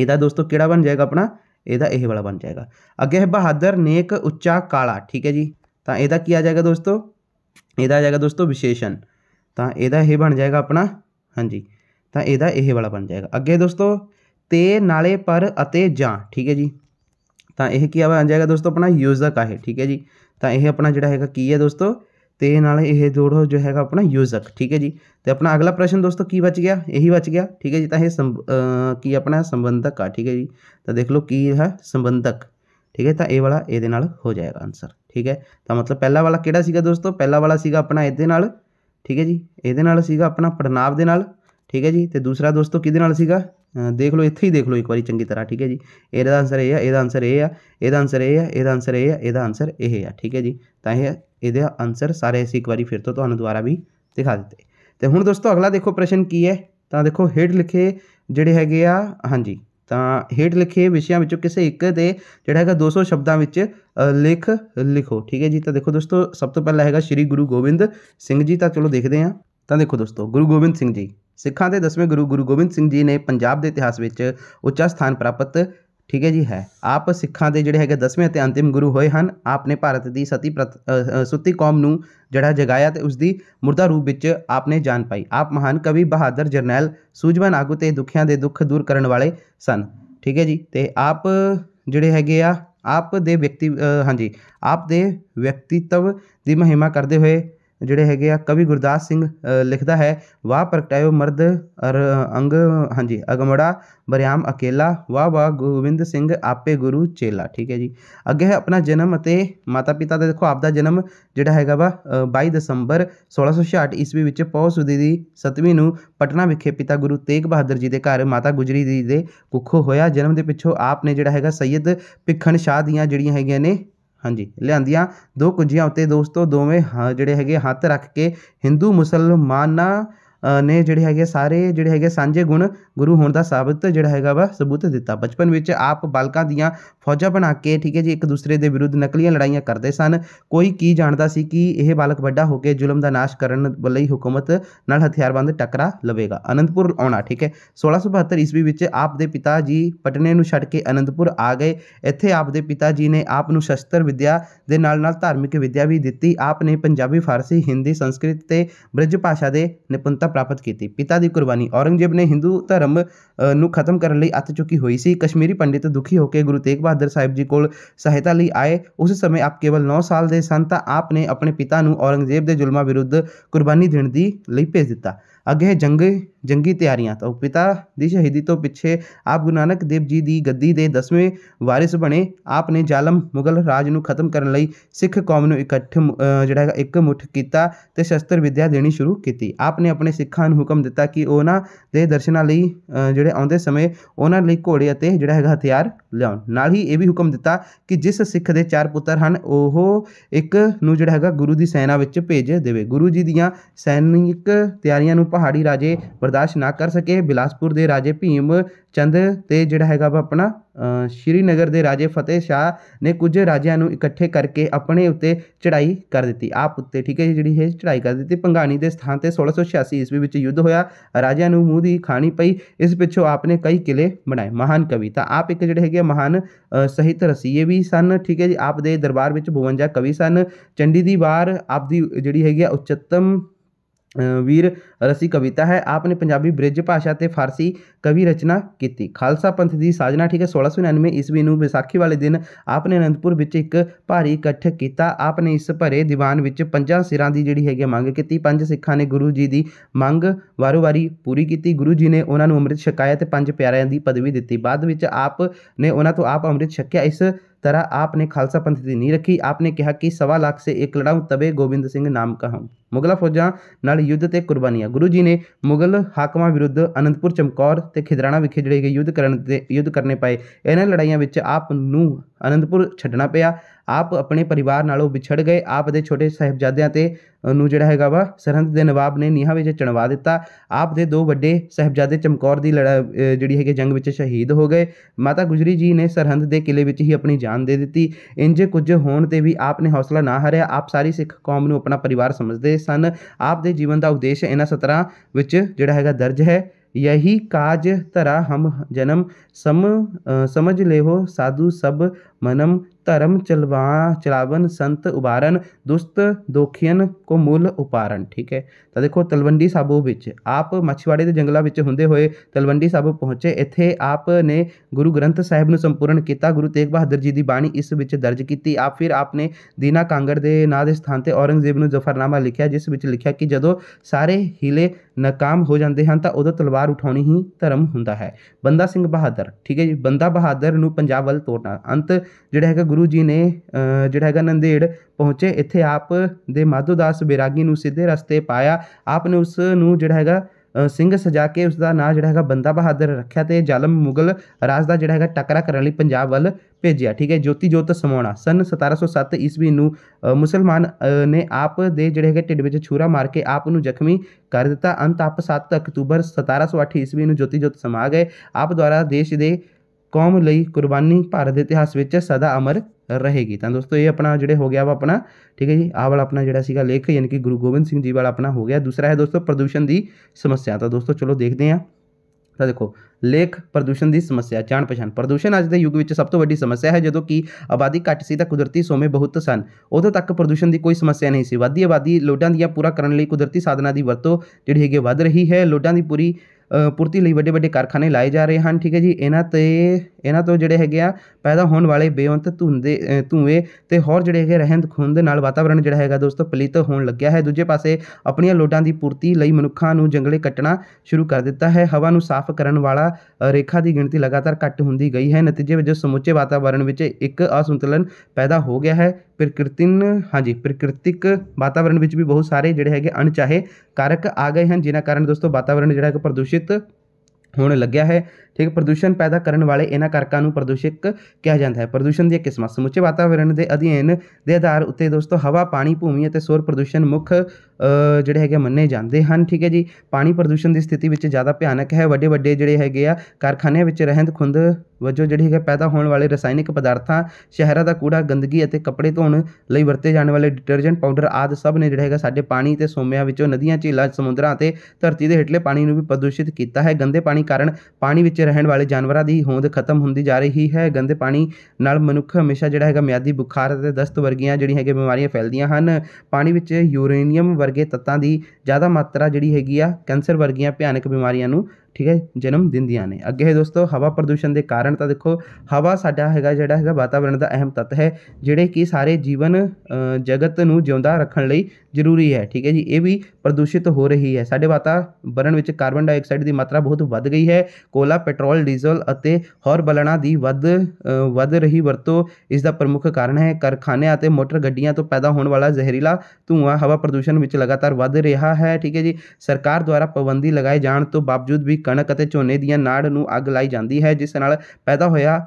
यदा दोस्तों कि बन जाएगा अपना यदा यह वाला बन जाएगा अगे है बहादुर नेक उच्चा काला ठीक है जी तो यह आ जाएगा दोस्तों ਇਹਦਾ ਆ ਜਾਏਗਾ ਦੋਸਤੋ ਵਿਸ਼ੇਸ਼ਣ ਤਾਂ ਇਹਦਾ ਇਹ ਬਣ ਜਾਏਗਾ ਆਪਣਾ ਹਾਂਜੀ ਤਾਂ ਇਹਦਾ ਇਹ ਵਾਲਾ ਬਣ ਜਾਏਗਾ ਅੱਗੇ ਦੋਸਤੋ ਤੇ ਨਾਲੇ ਪਰ ਅਤੇ ਜਾਂ ਠੀਕ ਹੈ ਜੀ ਤਾਂ ਇਹ ਕੀ ਬਣ ਜਾਏਗਾ ਦੋਸਤੋ ਆਪਣਾ ਯੂਜ਼ਕ ਹੈ ਠੀਕ ਹੈ ਜੀ ਤਾਂ ਇਹ ਆਪਣਾ ਜਿਹੜਾ ਹੈਗਾ ਕੀ ਹੈ ਦੋਸਤੋ ਤੇ ਨਾਲ ਇਹ ਜੋੜੋ ਜੋ ਹੈਗਾ ਆਪਣਾ ਯੂਜ਼ਕ ਠੀਕ ਹੈ ਜੀ ਤੇ ਆਪਣਾ ਅਗਲਾ ਪ੍ਰਸ਼ਨ ਦੋਸਤੋ ਕੀ ਬਚ ਗਿਆ ਇਹੀ ਬਚ ਗਿਆ ਠੀਕ ਹੈ ਜੀ ਤਾਂ ਇਹ ਕੀ ਆਪਣਾ ਸੰਬੰਧਕ ਆ ਠੀਕ ਹੈ ਜੀ ਤਾਂ ਦੇਖ ਲਓ ਕੀ ਹੈ ਸੰਬੰਧਕ ਠੀਕ ਹੈ ਤਾਂ ਇਹ ਵਾਲਾ ਇਹਦੇ ਨਾਲ ਹੋ ਜਾਏਗਾ ਆਨਸਰ ਠੀਕ ਹੈ ਤਾਂ ਮਤਲਬ ਪਹਿਲਾ ਵਾਲਾ ਕਿਹੜਾ ਸੀਗਾ ਦੋਸਤੋ ਪਹਿਲਾ ਵਾਲਾ ਸੀਗਾ ਆਪਣਾ ਇਹਦੇ ਨਾਲ ਠੀਕ ਹੈ ਜੀ ਇਹਦੇ ਨਾਲ ਸੀਗਾ ਆਪਣਾ ਪੜਨਾਵ ਦੇ ਨਾਲ ਠੀਕ ਹੈ ਜੀ ਤੇ ਦੂਸਰਾ ਦੋਸਤੋ ਕਿਹਦੇ ਨਾਲ ਸੀਗਾ ਦੇਖ ਲਓ ਇੱਥੇ ਹੀ ਦੇਖ ਲਓ ਇੱਕ ਵਾਰੀ ਚੰਗੀ ਤਰ੍ਹਾਂ ਠੀਕ ਹੈ ਜੀ ਇਹਦਾ ਆਨਸਰ ਇਹ ਆ ਇਹਦਾ ਆਨਸਰ ਇਹ ਆ ਇਹਦਾ ਆਨਸਰ ਇਹ ਆ ਇਹਦਾ ਆਨਸਰ ਇਹ ਆ ਇਹਦਾ ਆਨਸਰ ਇਹ ਆ ਠੀਕ ਹੈ ਜੀ ਤਾਂ ਇਹ ਇਹਦਾ ਆਨਸਰ ਸਾਰੇ ਅਸੀਂ ਇੱਕ ਵਾਰੀ ਫਿਰ ਤੋਂ ਤੁਹਾਨੂੰ ਦੁਬਾਰਾ ਵੀ ਦਿਖਾ ਦਿੱਤੇ ਤੇ ਹੁਣ ਦੋਸਤੋ ਅਗਲਾ ਦੇਖੋ ਪ੍ਰਸ਼ਨ ਕੀ ਹੈ ਤਾਂ ਦੇਖੋ ਹੇਠ ਲਿਖੇ ਜਿਹੜੇ ਹੈਗੇ ਆ ਹਾਂਜੀ ਤਾਂ ਹੇਠ ਲਿਖੇ ਵਿਸ਼ਿਆਂ ਵਿੱਚੋਂ ਕਿਸੇ ਇੱਕ ਦੇ ਜਿਹੜਾ ਹੈਗਾ 200 ਸ਼ਬਦਾਂ ਵਿੱਚ ਲਿਖ ਲਿਖੋ ਠੀਕ ਹੈ ਜੀ ਤਾਂ ਦੇਖੋ ਦੋਸਤੋ ਸਭ ਤੋਂ ਪਹਿਲਾਂ ਹੈਗਾ ਸ੍ਰੀ ਗੁਰੂ ਗੋਬਿੰਦ ਸਿੰਘ ਜੀ ਤਾਂ ਚਲੋ ਦੇਖਦੇ ਹਾਂ ਤਾਂ ਦੇਖੋ ਦੋਸਤੋ ਗੁਰੂ ਗੋਬਿੰਦ ਸਿੰਘ ਜੀ ਸਿੱਖਾਂ ਦੇ 10ਵੇਂ ਗੁਰੂ ਗੁਰੂ ਗੋਬਿੰਦ ਸਿੰਘ ਜੀ ਨੇ ਪੰਜਾਬ ਦੇ ਇਤਿਹਾਸ ਵਿੱਚ ਉੱਚਾ ਸਥਾਨ ਪ੍ਰਾਪਤ ठीक है जी है आप सिखा के जोड़े है दसवें अंतिम गुरु होए हैं आपने भारत की सती प्र सुती कौम को जड़ा जगया तो उसकी मुरदा रूप में आपने जान पाई आप महान कवि बहादुर जरनैल सूझवान आगू तो दुखिया के दुख दूर करने वाले सन ठीक है जी तो आप जोड़े है आप दे व्यक्ति हाँ जी आप दे व्यक्तित्व की महिमा करते हुए ਜਿਹੜੇ ਹੈਗੇ ਆ ਕਵੀ ਗੁਰਦਾਸ ਸਿੰਘ ਲਿਖਦਾ ਹੈ ਵਾਹ ਪ੍ਰਗਟਾਇਓ ਮਰਦ ਅਰ ਅੰਗ ਹਾਂਜੀ ਅਗਮੜਾ ਬਰਿਆਮ ਅਕੇਲਾ ਵਾਹ ਵਾਹ ਗੋਬਿੰਦ ਸਿੰਘ ਆਪੇ ਗੁਰੂ ਚੇਲਾ ਠੀਕ ਹੈ ਜੀ ਅੱਗੇ ਹੈ ਆਪਣਾ ਜਨਮ ਅਤੇ ਮਾਤਾ ਪਿਤਾ ਦਾ ਦੇਖੋ ਆਪ ਦਾ ਜਨਮ ਜਿਹੜਾ ਹੈਗਾ ਵਾ 22 ਦਸੰਬਰ 1666 ਈਸਵੀ ਵਿੱਚ ਪੌ ਸੁਦੀ ਦੀ 7ਵੀਂ ਨੂੰ ਪਟਨਾ ਵਿਖੇ ਪਿਤਾ ਗੁਰੂ ਤੇਗ ਬਹਾਦਰ ਜੀ ਦੇ ਘਰ ਮਾਤਾ ਗੁਜਰੀ ਜੀ ਦੇ ਕੁੱਖੋਂ ਹੋਇਆ ਜਨਮ ਦੇ ਪਿੱਛੋਂ ਆਪ ਨੇ ਜਿਹੜਾ ਹੈਗਾ ਸੈਦ ਪਿਖਣ ਸ਼ਾਹ ਦੀਆਂ ਜਿਹੜੀਆਂ ਹੈਗੀਆਂ ਨੇ ਹਾਂਜੀ ਲਿਆਂਦੀਆਂ ਦੋ ਕੁੰਜੀਆਂ ਉੱਤੇ ਦੋਸਤੋ ਦੋਵੇਂ ਹ ਜਿਹੜੇ ਹੈਗੇ ਹੱਥ ਰੱਖ ਕੇ ਹਿੰਦੂ ਮੁਸਲਮਾਨਾਂ ਨੇ ਜਿਹੜੇ ਹੈਗੇ ਸਾਰੇ ਜਿਹੜੇ ਹੈਗੇ ਸਾਂਝੇ ਗੁਣ ਗੁਰੂ ਹੋਣ ਦਾ ਸਾਬਤ ਜਿਹੜਾ ਹੈਗਾ ਵਾ ਸਬੂਤ ਦਿੱਤਾ ਬਚਪਨ ਵਿੱਚ ਆਪ ਬਾਲਕਾਂ ਦੀਆਂ ਫੌਜਾਂ ਬਣਾ ਕੇ ਠੀਕ ਹੈ ਜੀ ਇੱਕ ਦੂਸਰੇ ਦੇ ਵਿਰੁੱਧ ਨਕਲੀਆਂ ਲੜਾਈਆਂ ਕਰਦੇ ਸਨ ਕੋਈ ਕੀ ਜਾਣਦਾ ਸੀ ਕਿ ਇਹ ਬਾਲਕ ਵੱਡਾ ਹੋ ਕੇ ਜ਼ੁਲਮ ਦਾ ਨਾਸ਼ ਕਰਨ ਲਈ ਹਕੂਮਤ ਨਾਲ ਹਥਿਆਰਬੰਦ ਟਕਰਾ ਲਵੇਗਾ ਅਨੰਦਪੁਰ ਆਉਣਾ ਠੀਕ ਹੈ 1672 ਈਸਵੀ ਵਿੱਚ ਆਪ ਦੇ ਪਿਤਾ ਜੀ ਪਟਨੇ ਨੂੰ ਛੱਡ ਕੇ ਅਨੰਦਪੁਰ ਆ ਗਏ ਇੱਥੇ ਆਪ ਦੇ ਪਿਤਾ ਜੀ ਨੇ ਆਪ ਨੂੰ ਸ਼ਸਤਰ ਵਿਦਿਆ ਦੇ ਨਾਲ ਨਾਲ ਧਾਰਮਿਕ ਵਿਦਿਆ ਵੀ ਦਿੱਤੀ ਆਪ ਨੇ ਪੰਜਾਬੀ ਫਾਰਸੀ ਹਿੰਦੀ ਸੰਸਕ੍ਰਿਤ ਤੇ ਬ੍ਰਿਜ ਭਾਸ਼ਾ ਦੇ ਨਿਪੁੰਨਤਾ ਪ੍ਰਾਪਤ ਕੀਤੀ ਪਿਤਾ ਦੀ ਕੁਰਬਾਨੀ ਔਰੰਗਜ਼ੇਬ ਨੇ ਹਿੰਦੂ ਧਰਮ ਨੂੰ ਖਤਮ ਕਰਨ ਲਈ ਅੱਤ ਚੁੱਕੀ ਹੋਈ ਸੀ ਕਸ਼ਮੀਰੀ ਪੰਡਿਤ ਦੁਖੀ ਹੋ ਕੇ ਗੁਰੂ ਤੇਗ ਬਹਾਦਰ ਸਾਹਿਬ ਜੀ ਕੋਲ ਸਹਾਇਤਾ ਲਈ ਆਏ ਉਸ ਸਮੇਂ ਆਪ ਕੇਵਲ 9 ਸਾਲ ਦੇ ਸਨ ਤਾਂ ਆਪ ਨੇ ਆਪਣੇ ਪਿਤਾ ਨੂੰ ਔਰੰਗਜ਼ੇਬ ਦੇ ਜ਼ੁਲਮਾਂ ਵਿਰੁੱਧ ਕੁਰਬਾਨੀ ਦੇਣ ਦੀ ਲਈ ਭੇਜ ਦਿੱਤਾ ਅੱਗੇ ਜੰਗੇ ਜੰਗੀ ਤਿਆਰੀਆਂ ਤਾਂ ਪਿਤਾ ਦੀ ਸ਼ਹੀਦੀ ਤੋਂ ਪਿੱਛੇ ਆਪ ਗੁਰੂ ਨਾਨਕ ਦੇਵ ਜੀ ਦੀ ਗੱਦੀ ਦੇ 10ਵੇਂ ਵਾਰਿਸ ਬਣੇ ਆਪ ਨੇ ਜ਼ਾਲਮ ਮੁਗਲ ਰਾਜ ਨੂੰ ਖਤਮ ਕਰਨ ਲਈ ਸਿੱਖ ਕੌਮ ਨੂੰ ਇਕੱਠ ਜਿਹੜਾ ਹੈਗਾ ਇੱਕ ਮੁੱਠ ਕੀਤਾ ਤੇ ਸ਼ਸਤਰ ਵਿਦਿਆ ਦੇਣੀ ਸ਼ੁਰੂ ਕੀਤੀ ਆਪ ਨੇ ਆਪਣੇ ਸਿੱਖਾਂ ਨੂੰ ਹੁਕਮ ਦਿੱਤਾ ਕਿ ਉਹਨਾਂ ਦੇ ਦਰਸ਼ਨਾਂ ਲਈ ਜਿਹੜੇ ਆਉਂਦੇ ਸਮੇਂ ਉਹਨਾਂ ਲਈ ਘੋੜੇ ਅਤੇ ਜਿਹੜਾ ਹੈਗਾ ਹਥਿਆਰ ਲਿਆਉਣ ਨਾਲ ਹੀ ਇਹ ਵੀ ਹੁਕਮ ਦਿੱਤਾ ਕਿ ਜਿਸ ਸਿੱਖ ਦੇ ਚਾਰ ਪੁੱਤਰ ਹਨ ਉਹ ਇੱਕ ਨੂੰ ਜਿਹੜਾ ਹੈਗਾ ਗੁਰੂ ਦੀ ਸੈਨਾ ਵਿੱਚ ਭੇਜ ਦੇਵੇ ਗੁਰੂ ਜੀ ਦੀਆਂ ਸੈਨਿਕ ਤਿਆਰੀਆਂ ਨੂੰ ਪਹਾੜੀ ਰਾਜੇ ਬਰਦਾਸ਼ਤ ਨਾ ਕਰ ਸਕੇ ਬਿਲਾਸਪੁਰ ਦੇ ਰਾਜੇ ਭੀਮ ਚੰਦ ਤੇ ਜਿਹੜਾ ਹੈਗਾ ਵਾ ਆਪਣਾ ਸ਼੍ਰੀਨਗਰ ਦੇ ਰਾਜੇ ਫਤਿਹ ਸ਼ਾਹ ਨੇ ਕੁਝ ਰਾਜਿਆਂ ਨੂੰ ਇਕੱਠੇ ਕਰਕੇ ਆਪਣੇ ਉੱਤੇ ਚੜ੍ਹਾਈ ਕਰ ਦਿੱਤੀ ਆਪ ਉੱਤੇ ਠੀਕ ਹੈ ਜਿਹੜੀ ਇਹ ਚੜ੍ਹਾਈ ਕਰ ਦਿੱਤੀ ਪੰਗਾਣੀ ਦੇ ਸਥਾਨ ਤੇ 1686 ਈਸਵੀ ਵਿੱਚ ਯੁੱਧ ਹੋਇਆ ਰਾਜਿਆਂ ਨੂੰ ਮੂੰਹ ਦੀ ਖਾਣੀ ਪਈ ਇਸ ਪਿੱਛੋਂ ਆਪ ਨੇ ਕਈ ਕਿਲੇ ਬਣਾਏ ਮਹਾਨ ਕਵੀ ਤਾਂ ਆਪ ਇੱਕ ਜਿਹੜੇ ਹੈਗੇ ਮਹਾਨ ਸਹਿਤ ਰਸੀਏ ਵੀ ਸਨ ਠੀਕ ਹੈ ਜੀ ਆਪ ਦੇ ਦਰਬਾਰ ਵਿੱਚ 52 ਕਵੀ ਸਨ ਚੰਡੀ ਦੀ ਵਾਰ ਆਪ ਦੀ ਜਿਹੜੀ ਹੈਗੀ ਉੱਚਤਮ ਉਚਤਮ ਵੀਰ ਰਸੀ ਕਵਿਤਾ ਹੈ ਆਪਨੇ ਪੰਜਾਬੀ ਬ੍ਰਿਜ ਭਾਸ਼ਾ ਤੇ ਫਾਰਸੀ ਕਵੀ ਰਚਨਾ ਕੀਤੀ ਖਾਲਸਾ ਪੰਥ ਦੀ ਸਾਜਨਾ ਠੀਕ ਹੈ 1699 ਈਸਵੀ ਨੂੰ ਵਿਸਾਖੀ ਵਾਲੇ ਦਿਨ ਆਪਨੇ ਅਨੰਦਪੁਰ ਵਿੱਚ ਇੱਕ ਭਾਰੀ ਇਕੱਠ ਕੀਤਾ ਆਪਨੇ ਇਸ ਭਰੇ ਦੀਵਾਨ ਵਿੱਚ ਪੰਜਾਂ ਸਿਰਾਂ ਦੀ ਜਿਹੜੀ ਹੈਗੀ ਮੰਗ ਕੀਤੀ ਪੰਜ ਸਿੱਖਾਂ ਨੇ ਗੁਰੂ ਜੀ ਦੀ ਮੰਗ ਵਾਰੋ-ਵਾਰੀ ਪੂਰੀ ਕੀਤੀ ਗੁਰੂ ਜੀ ਨੇ ਉਹਨਾਂ ਨੂੰ ਅੰਮ੍ਰਿਤ ਛਕਾਇਆ ਤੇ ਪੰਜ ਪਿਆਰਿਆਂ ਦੀ ਪਦਵੀ ਦਿੱਤੀ ਬਾਅਦ ਵਿੱਚ ਆਪ ਨੇ ਉਹਨਾਂ ਤੋਂ ਆਪ ਅੰਮ੍ਰਿਤ ਛਕਿਆ ਇਸ तरह आपने खालसा पंथ नहीं ਰੱਖੀ ਆਪਨੇ ਕਿਹਾ ਕਿ ਸਵਾ ਲੱਖ ਸੇ ਇੱਕ ਲੜਾਊ ਤਬੇ ਗੋਬਿੰਦ ਸਿੰਘ ਨਾਮ ਕਹਾਉ ਮੁਗਲਾ ਫੌਜਾਂ ਨਾਲ ਯੁੱਧ ਤੇ ਕੁਰਬਾਨੀਆਂ ਗੁਰੂ ਜੀ ਨੇ ਮੁਗਲ ਹਾਕਮਾਂ ਵਿਰੁੱਧ ਅਨੰਦਪੁਰ ਚਮਕੌਰ ਤੇ ਖਿਦਰਾਣਾ ਵਿਖੇ ਜਿਹੜੇ ਯੁੱਧ ਕਰਨ ਤੇ ਯੁੱਧ ਕਰਨੇ ਪਏ ਇਹਨਾਂ ਲੜਾਈਆਂ ਵਿੱਚ ਆਪ ਨੂੰ ਅਨੰਦਪੁਰ ਛੱਡਣਾ ਪਿਆ ਆਪ ਆਪਣੇ ਪਰਿਵਾਰ ਨਾਲੋਂ ਵਿਛੜ ਗਏ ਆਪ ਦੇ ਛੋਟੇ ਸਹਿਬਜ਼ਾਦਿਆਂ ਤੇ ਨੂੰ ਜਿਹੜਾ ਹੈਗਾ ਵਾ ਸਰਹੰਦ ਦੇ ਨਵਾਬ ਨੇ ਨੀਹਾਂ ਵਿੱਚ ਚਣਵਾ ਦਿੱਤਾ ਆਪ ਦੇ ਦੋ ਵੱਡੇ ਸਹਿਬਜ਼ਾਦੇ ਚਮਕੌਰ ਦੀ ਲੜਾਈ ਜਿਹੜੀ ਹੈਗੀ ਜੰਗ ਵਿੱਚ ਸ਼ਹੀਦ ਹੋ ਗਏ ਮਾਤਾ ਗੁਜਰੀ ਜੀ ਨੇ ਸਰਹੰਦ ਦੇ ਕਿਲੇ ਵਿੱਚ ਹੀ ਆਪਣੀ ਜਾਨ ਦੇ ਦਿੱਤੀ ਇੰਜੇ ਕੁਝ ਹੋਣ ਤੇ ਵੀ ਆਪ ਨੇ ਹੌਸਲਾ ਨਾ ਹਾਰਿਆ ਆਪ ਸਾਰੀ ਸਿੱਖ ਕੌਮ ਨੂੰ ਆਪਣਾ ਪਰਿਵਾਰ ਸਮਝਦੇ ਸਨ ਆਪ ਦੇ ਜੀਵਨ ਦਾ ਉਦੇਸ਼ ਇਹਨਾਂ 17 ਵਿੱਚ ਜਿਹੜਾ ਹੈਗਾ ਦਰਜ ਹੈ यही काज ਤਰਾ हम जन्म सम समझ ले हो साधु सब मनम ਧर्म चलवा चलावन संत उबारन दुष्ट ਦੋਖੀਆਂ ਕੋ ਮੂਲ ਉਪਾਰਨ ਠੀਕ ਹੈ ਤਾਂ ਦੇਖੋ ਤਲਵੰਡੀ ਸਾਬੋ ਵਿੱਚ ਆਪ ਮੱਛਵਾੜੇ ਦੇ ਜੰਗਲਾਂ ਵਿੱਚ ਹੁੰਦੇ ਹੋਏ ਤਲਵੰਡੀ ਸਾਬੋ ਪਹੁੰਚੇ ਇੱਥੇ ਆਪ ਨੇ ਗੁਰੂ ਗ੍ਰੰਥ ਸਾਹਿਬ ਨੂੰ ਸੰਪੂਰਨ ਕੀਤਾ ਗੁਰੂ ਤੇਗ ਬਹਾਦਰ ਜੀ ਦੀ ਬਾਣੀ ਇਸ ਵਿੱਚ ਦਰਜ ਕੀਤੀ ਆਪ ਫਿਰ ਆਪ ਨੇ ਦੀਨਾ ਕਾਂਗੜ ਦੇ ਨਾਂ ਦੇ ਸਥਾਨ ਤੇ ਔਰੰਗਜ਼ੇਬ ਨੂੰ ਜ਼ਫਰਨਾਮਾ ਲਿਖਿਆ ਜਿਸ ਵਿੱਚ ਲਿਖਿਆ ਕਿ ਜਦੋਂ ਸਾਰੇ ਹਿਲੇ ਨਾਕਾਮ ਹੋ ਜਾਂਦੇ ਹਨ ਤਾਂ ਉਦੋਂ ਤਲਵਾਰ ਉਠਾਉਣੀ ਹੀ ਧਰਮ ਹੁੰਦਾ ਹੈ ਬੰਦਾ ਸਿੰਘ ਬਹਾਦਰ ਠੀਕ ਹੈ ਜੀ ਬੰਦਾ ਬਹਾਦਰ ਨੂੰ ਪੰਜਾਬ ਵੱਲ ਤੋਰਨਾ ਅੰਤ ਜਿਹੜਾ ਹੈਗਾ ਗੁਰੂ ਜੀ ਨੇ ਜਿਹੜਾ ਹੈਗਾ ਨੰਦੇੜ ਪਹੁੰਚੇ ਇੱਥੇ ਆਪ ਦੇ ਮਾਧੋਦਾਸ ਬੇਰਾਗੀ ਨੂੰ ਸਿੱਧੇ ਰਸਤੇ ਪਾਇਆ ਆਪ ਨੇ ਉਸ ਨੂੰ ਜਿਹੜਾ ਹੈਗਾ ਸਿੰਘ ਸਜਾ ਕੇ ਉਸ ਦਾ ਨਾਂ ਜਿਹੜਾ ਹੈਗਾ ਬੰਦਾ ਬਹਾਦਰ ਰੱਖਿਆ ਤੇ ਜ਼ਾਲਮ ਮੁਗਲ ਰਾਜ ਦਾ ਜਿਹੜਾ ਹੈਗਾ ਟਕਰਾ ਕਰਨ ਲਈ ਪੰਜਾਬ ਵੱਲ ਭੇਜਿਆ ਠੀਕ ਹੈ ਜੋਤੀ ਜੋਤ ਸਮਾਉਣਾ ਸਨ 1707 ਈਸਵੀ ਨੂੰ ਮੁਸਲਮਾਨ ਨੇ ਆਪ ਦੇ ਜਿਹੜੇ ਹੈਗੇ ਢਿੱਡ ਵਿੱਚ ਛੁਰਾ ਮਾਰ ਕੇ ਆਪ ਨੂੰ ਜ਼ਖਮੀ ਕਰ ਦਿੱਤਾ ਅੰਤ ਆਪ 7 ਅਕਤੂਬਰ 1708 ਈਸਵੀ ਨੂੰ ਜੋਤੀ ਜੋਤ ਸਮਾ ਗਏ ਆਪ ਦੁਆਰਾ ਦੇਸ਼ ਦੇ ਕੌਮ ਲਈ ਕੁਰਬਾਨੀ ਭਾਰਤ ਦੇ ਇਤਿਹਾਸ ਵਿੱਚ ਸਦਾ ਅਮਰ ਰਹੇਗੀ ਤਾਂ ਦੋਸਤੋ ਇਹ ਆਪਣਾ ਜਿਹੜੇ ਹੋ ਗਿਆ ਵਾ ਆਪਣਾ ਠੀਕ ਹੈ ਜੀ ਆਹ ਵਾਲਾ ਆਪਣਾ ਜਿਹੜਾ ਸੀਗਾ ਲੇਖ ਯਾਨੀ ਕਿ ਗੁਰੂ ਗੋਬਿੰਦ ਸਿੰਘ ਜੀ ਵਾਲਾ ਆਪਣਾ ਹੋ ਗਿਆ ਦੂਸਰਾ ਹੈ ਦੋਸਤੋ ਪ੍ਰਦੂਸ਼ਣ ਦੀ ਸਮੱਸਿਆ ਤਾਂ ਦੋਸਤੋ ਚਲੋ ਦੇਖਦੇ ਆ ਤਾਂ ਦੇਖੋ ਲੇਖ ਪ੍ਰਦੂਸ਼ਣ ਦੀ ਸਮੱਸਿਆ ਜਾਣ ਪਛਾਣ ਪ੍ਰਦੂਸ਼ਣ ਅੱਜ ਦੇ ਯੁੱਗ ਵਿੱਚ ਸਭ ਤੋਂ ਵੱਡੀ ਸਮੱਸਿਆ ਹੈ ਜਦੋਂ ਕਿ ਆਬਾਦੀ ਘੱਟ ਸੀ ਤਾਂ ਕੁਦਰਤੀ ਸੋਮੇ ਬਹੁਤ ਸਨ ਉਦੋਂ ਤੱਕ ਪ੍ਰਦੂਸ਼ਣ ਦੀ ਕੋਈ ਸਮੱਸਿਆ ਨਹੀਂ ਸੀ ਵੱਧਦੀ ਆਬਾਦੀ ਲੋਡਾਂ ਦੀਆਂ ਪੂਰਾ ਕਰਨ ਲਈ ਕੁਦਰਤੀ ਸਾਧਨਾਂ ਦੀ ਵਰਤੋਂ ਜਿਹੜੀ ਹੈਗੇ ਵੱਧ ਰਹੀ ਹੈ ਲੋਡਾਂ ਦੀ ਪੂਰੀ ਪੂਰਤੀ ਲਈ ਵੱਡੇ ਵੱਡੇ ਕਾਰਖਾਨੇ ਲਾਏ ਜਾ ਰਹੇ ਹਨ ਠੀਕ ਹੈ ਜੀ ਇਹਨਾਂ ਤੇ ਇਹਨਾਂ ਤੋਂ ਜਿਹੜੇ ਹੈਗੇ ਆ ਪੈਦਾ ਹੋਣ ਵਾਲੇ ਬੇਅੰਤ ਧੁੰਦੇ ਧੂਏ ਤੇ ਹੋਰ ਜਿਹੜੇ ਹੈਗੇ ਰਹਿੰਦ ਖੁੰਦ ਨਾਲ ਵਾਤਾਵਰਣ ਜਿਹੜਾ ਹੈਗਾ ਦੋਸਤੋ ਪਲੀਤ ਹੋਣ ਲੱਗਿਆ ਹੈ ਦੂਜੇ ਪਾਸੇ ਆਪਣੀਆਂ ਲੋਡਾਂ ਦੀ ਪੂਰਤੀ ਲਈ ਮਨੁੱਖਾਂ ਨੂੰ ਜੰਗਲੇ ਕੱਟਣਾ ਸ਼ੁਰੂ ਕਰ ਦਿੱਤਾ ਹੈ ਹਵਾ ਨੂੰ ਸਾਫ਼ ਕਰਨ ਵਾਲਾ ਰੇਖਾ ਦੀ ਗਿਣਤੀ ਲਗਾਤਾਰ ਘੱਟ ਹੁੰਦੀ ਗਈ ਹੈ ਨਤੀਜੇ ਵਜੋਂ ਸਮੁੱਚੇ ਵਾਤਾਵਰਣ ਵਿੱਚ ਇੱਕ ਅਸੰਤੁਲਨ ਪੈਦਾ ਹੋ ਗਿਆ ਹੈ ਪ੍ਰਕਿਰਤਿਨ ਹਾਂਜੀ ਪ੍ਰਕਿਰਤਿਕ ਵਾਤਾਵਰਣ ਵਿੱਚ ਵੀ ਬਹੁਤ ਸਾਰੇ ਜਿਹੜੇ ਹੈਗੇ ਅਣਚਾਹੇ ਕਾਰਕ ਆ ਗਏ ਹਨ ਜਿਨ੍ਹਾਂ ਕਾਰਨ ਦੋਸਤੋ ਵਾਤਾਵਰਣ ਜਿਹੜਾ ਹੈ ਪ੍ਰਦੂਸ਼ਿਤ ਹੋਣ ਲੱਗਿਆ ਹੈ ਠੀਕ ਪ੍ਰਦੂਸ਼ਣ ਪੈਦਾ ਕਰਨ ਵਾਲੇ ਇਹਨਾਂ ਕਾਰਕਾਂ ਨੂੰ ਪ੍ਰਦੂਸ਼ਕ ਕਿਹਾ ਜਾਂਦਾ ਹੈ ਪ੍ਰਦੂਸ਼ਣ ਦੀਆਂ ਕਿਸਮਾਂ ਸਮੁੱਚੇ ਵਾਤਾਵਰਣ ਦੇ ਅਧਿਐਨ ਦੇ ਆਧਾਰ ਉੱਤੇ ਦੋਸਤੋ ਹਵਾ ਪਾਣੀ ਭੂਮੀ ਅਤੇ ਸ਼ੋਰ ਪ੍ਰਦੂਸ਼ਣ ਮੁੱਖ ਜਿਹੜੇ ਹੈਗੇ ਮੰਨੇ ਜਾਂਦੇ ਹਨ ਠੀਕ ਹੈ ਜੀ ਪਾਣੀ ਪ੍ਰਦੂਸ਼ਣ ਦੀ ਸਥਿਤੀ ਵਿੱਚ ਜ਼ਿਆਦਾ ਭਿਆਨਕ ਹੈ ਵੱਡੇ ਵੱਡੇ ਜਿਹੜੇ ਹੈਗੇ ਆ ਕਾਰਖਾਨਿਆਂ ਵਿੱਚ ਰਹਿੰਦ ਖੁੰਦ ਵਜੋਂ ਜਿਹੜੇ ਹੈਗੇ ਪੈਦਾ ਹੋਣ ਵਾਲੇ ਰਸਾਇਣਿਕ ਪਦਾਰਥਾਂ ਸ਼ਹਿਰਾਂ ਦਾ ਕੂੜਾ ਗੰਦਗੀ ਅਤੇ ਕੱਪੜੇ ਧੋਣ ਲਈ ਵਰਤੇ ਜਾਣ ਵਾਲੇ ਡਿਟਰਜੈਂਟ ਪਾਊਡਰ ਆਦਿ ਸਭ ਨੇ ਜਿਹੜਾ ਹੈਗਾ ਸਾਡੇ ਪਾਣੀ ਤੇ ਸੋਮਿਆਂ ਵਿੱਚੋਂ ਨਦੀਆਂ ਝੀਲਾਂ ਸਮੁੰਦਰਾਂ ਅਤੇ ਧਰਤੀ ਦੇ ਹੇਠਲੇ ਪਾਣੀ ਨੂੰ ਵੀ ਪ੍ਰਦੂਸ਼ਿਤ ਕੀਤਾ ਹੈ ਗੰਦੇ ਪਾਣੀ ਕਾਰਨ ਪਾਣੀ ਵਿੱਚ ਰਹਿਣ ਵਾਲੇ ਜਾਨਵਰਾਂ ਦੀ ਹੋਂਦ ਖਤਮ ਹੁੰਦੀ ਜਾ ਰਹੀ ਹੈ ਗੰਦੇ ਪਾਣੀ ਨਾਲ ਮਨੁੱਖ ਹਮੇਸ਼ਾ ਜਿਹੜਾ ਹੈਗਾ ਮਿਆਦੀ ਬੁਖਾਰ ਅਤੇ ਦਸਤ ਵਰਗੀਆਂ ਜਿਹੜੀਆਂ ਹੈਗੇ ਬਿਮਾਰੀਆਂ ਫੈਲਦੀਆਂ ਹਨ ਪਾਣੀ ਵਿੱਚ ਯੂਰੇਨੀਅਮ ਵਰਗੇ ਤੱਤਾਂ ਦੀ ਜ਼ਿਆਦਾ ਮਾਤਰਾ ਜਿਹੜੀ ਹੈਗੀ ਆ ਕੈਂਸਰ ਵਰਗੀਆਂ ਭਿਆਨਕ ਬਿਮਾਰੀਆਂ ਨੂੰ ਠੀਕ ਹੈ ਜਨਮ ਦਿੰਦੀਆਂ ਨੇ ਅੱਗੇ ਹੈ ਦੋਸਤੋ ਹਵਾ ਪ੍ਰਦੂਸ਼ਣ ਦੇ ਕਾਰਨ ਤਾਂ ਦੇਖੋ ਹਵਾ ਸਾਡਾ ਹੈਗਾ ਜਿਹੜਾ ਹੈਗਾ ਵਾਤਾਵਰਣ ਦਾ ਅਹਿਮ ਤੱਤ ਹੈ ਜਿਹੜੇ ਕਿ ਸਾਰੇ ਜੀਵਨ ਜਗਤ ਨੂੰ ਜਿਉਂਦਾ ਰੱਖਣ ਲਈ ਜ਼ਰੂਰੀ ਹੈ ਠੀਕ ਹੈ ਜੀ ਇਹ ਵੀ ਪ੍ਰਦੂਸ਼ਿਤ ਹੋ ਰਹੀ ਹੈ ਸਾਡੇ ਵਾਤਾਵਰਣ ਵਿੱਚ ਕਾਰਬਨ ਡਾਈਆਕਸਾਈਡ ਦੀ ਮਾਤਰਾ ਬਹੁਤ ਵੱਧ ਗਈ ਹੈ ਕੋਲਾ ਪੈਟਰੋਲ ਡੀਜ਼ਲ ਅਤੇ ਹੋਰ ਬਲਣਾ ਦੀ ਵੱਧ ਵੱਧ ਰਹੀ ਵਰਤੋਂ ਇਸ ਦਾ ਪ੍ਰਮੁੱਖ ਕਾਰਨ ਹੈ ਕਾਰਖਾਨੇ ਅਤੇ ਮੋਟਰ ਗੱਡੀਆਂ ਤੋਂ ਪੈਦਾ ਹੋਣ ਵਾਲਾ ਜ਼ਹਿਰੀਲਾ ਧੂੰਆਂ ਹਵਾ ਪ੍ਰਦੂਸ਼ਣ ਵਿੱਚ ਲਗਾਤਾਰ ਵੱਧ ਰਿਹਾ ਹੈ ਠੀਕ ਹੈ ਜੀ ਸਰਕਾਰ ਦੁਆਰਾ ਪਾਬੰਦੀ ਲਗਾਏ ਜਾਣ ਤੋਂ ਬਾਵਜੂਦ ਵੀ ਕਣਕ ਅਤੇ ਝੋਨੇ ਦੀਆਂ ਨਾੜ ਨੂੰ ਅੱਗ ਲਾਈ ਜਾਂਦੀ ਹੈ ਜਿਸ ਨਾਲ ਪੈਦਾ ਹੋਇਆ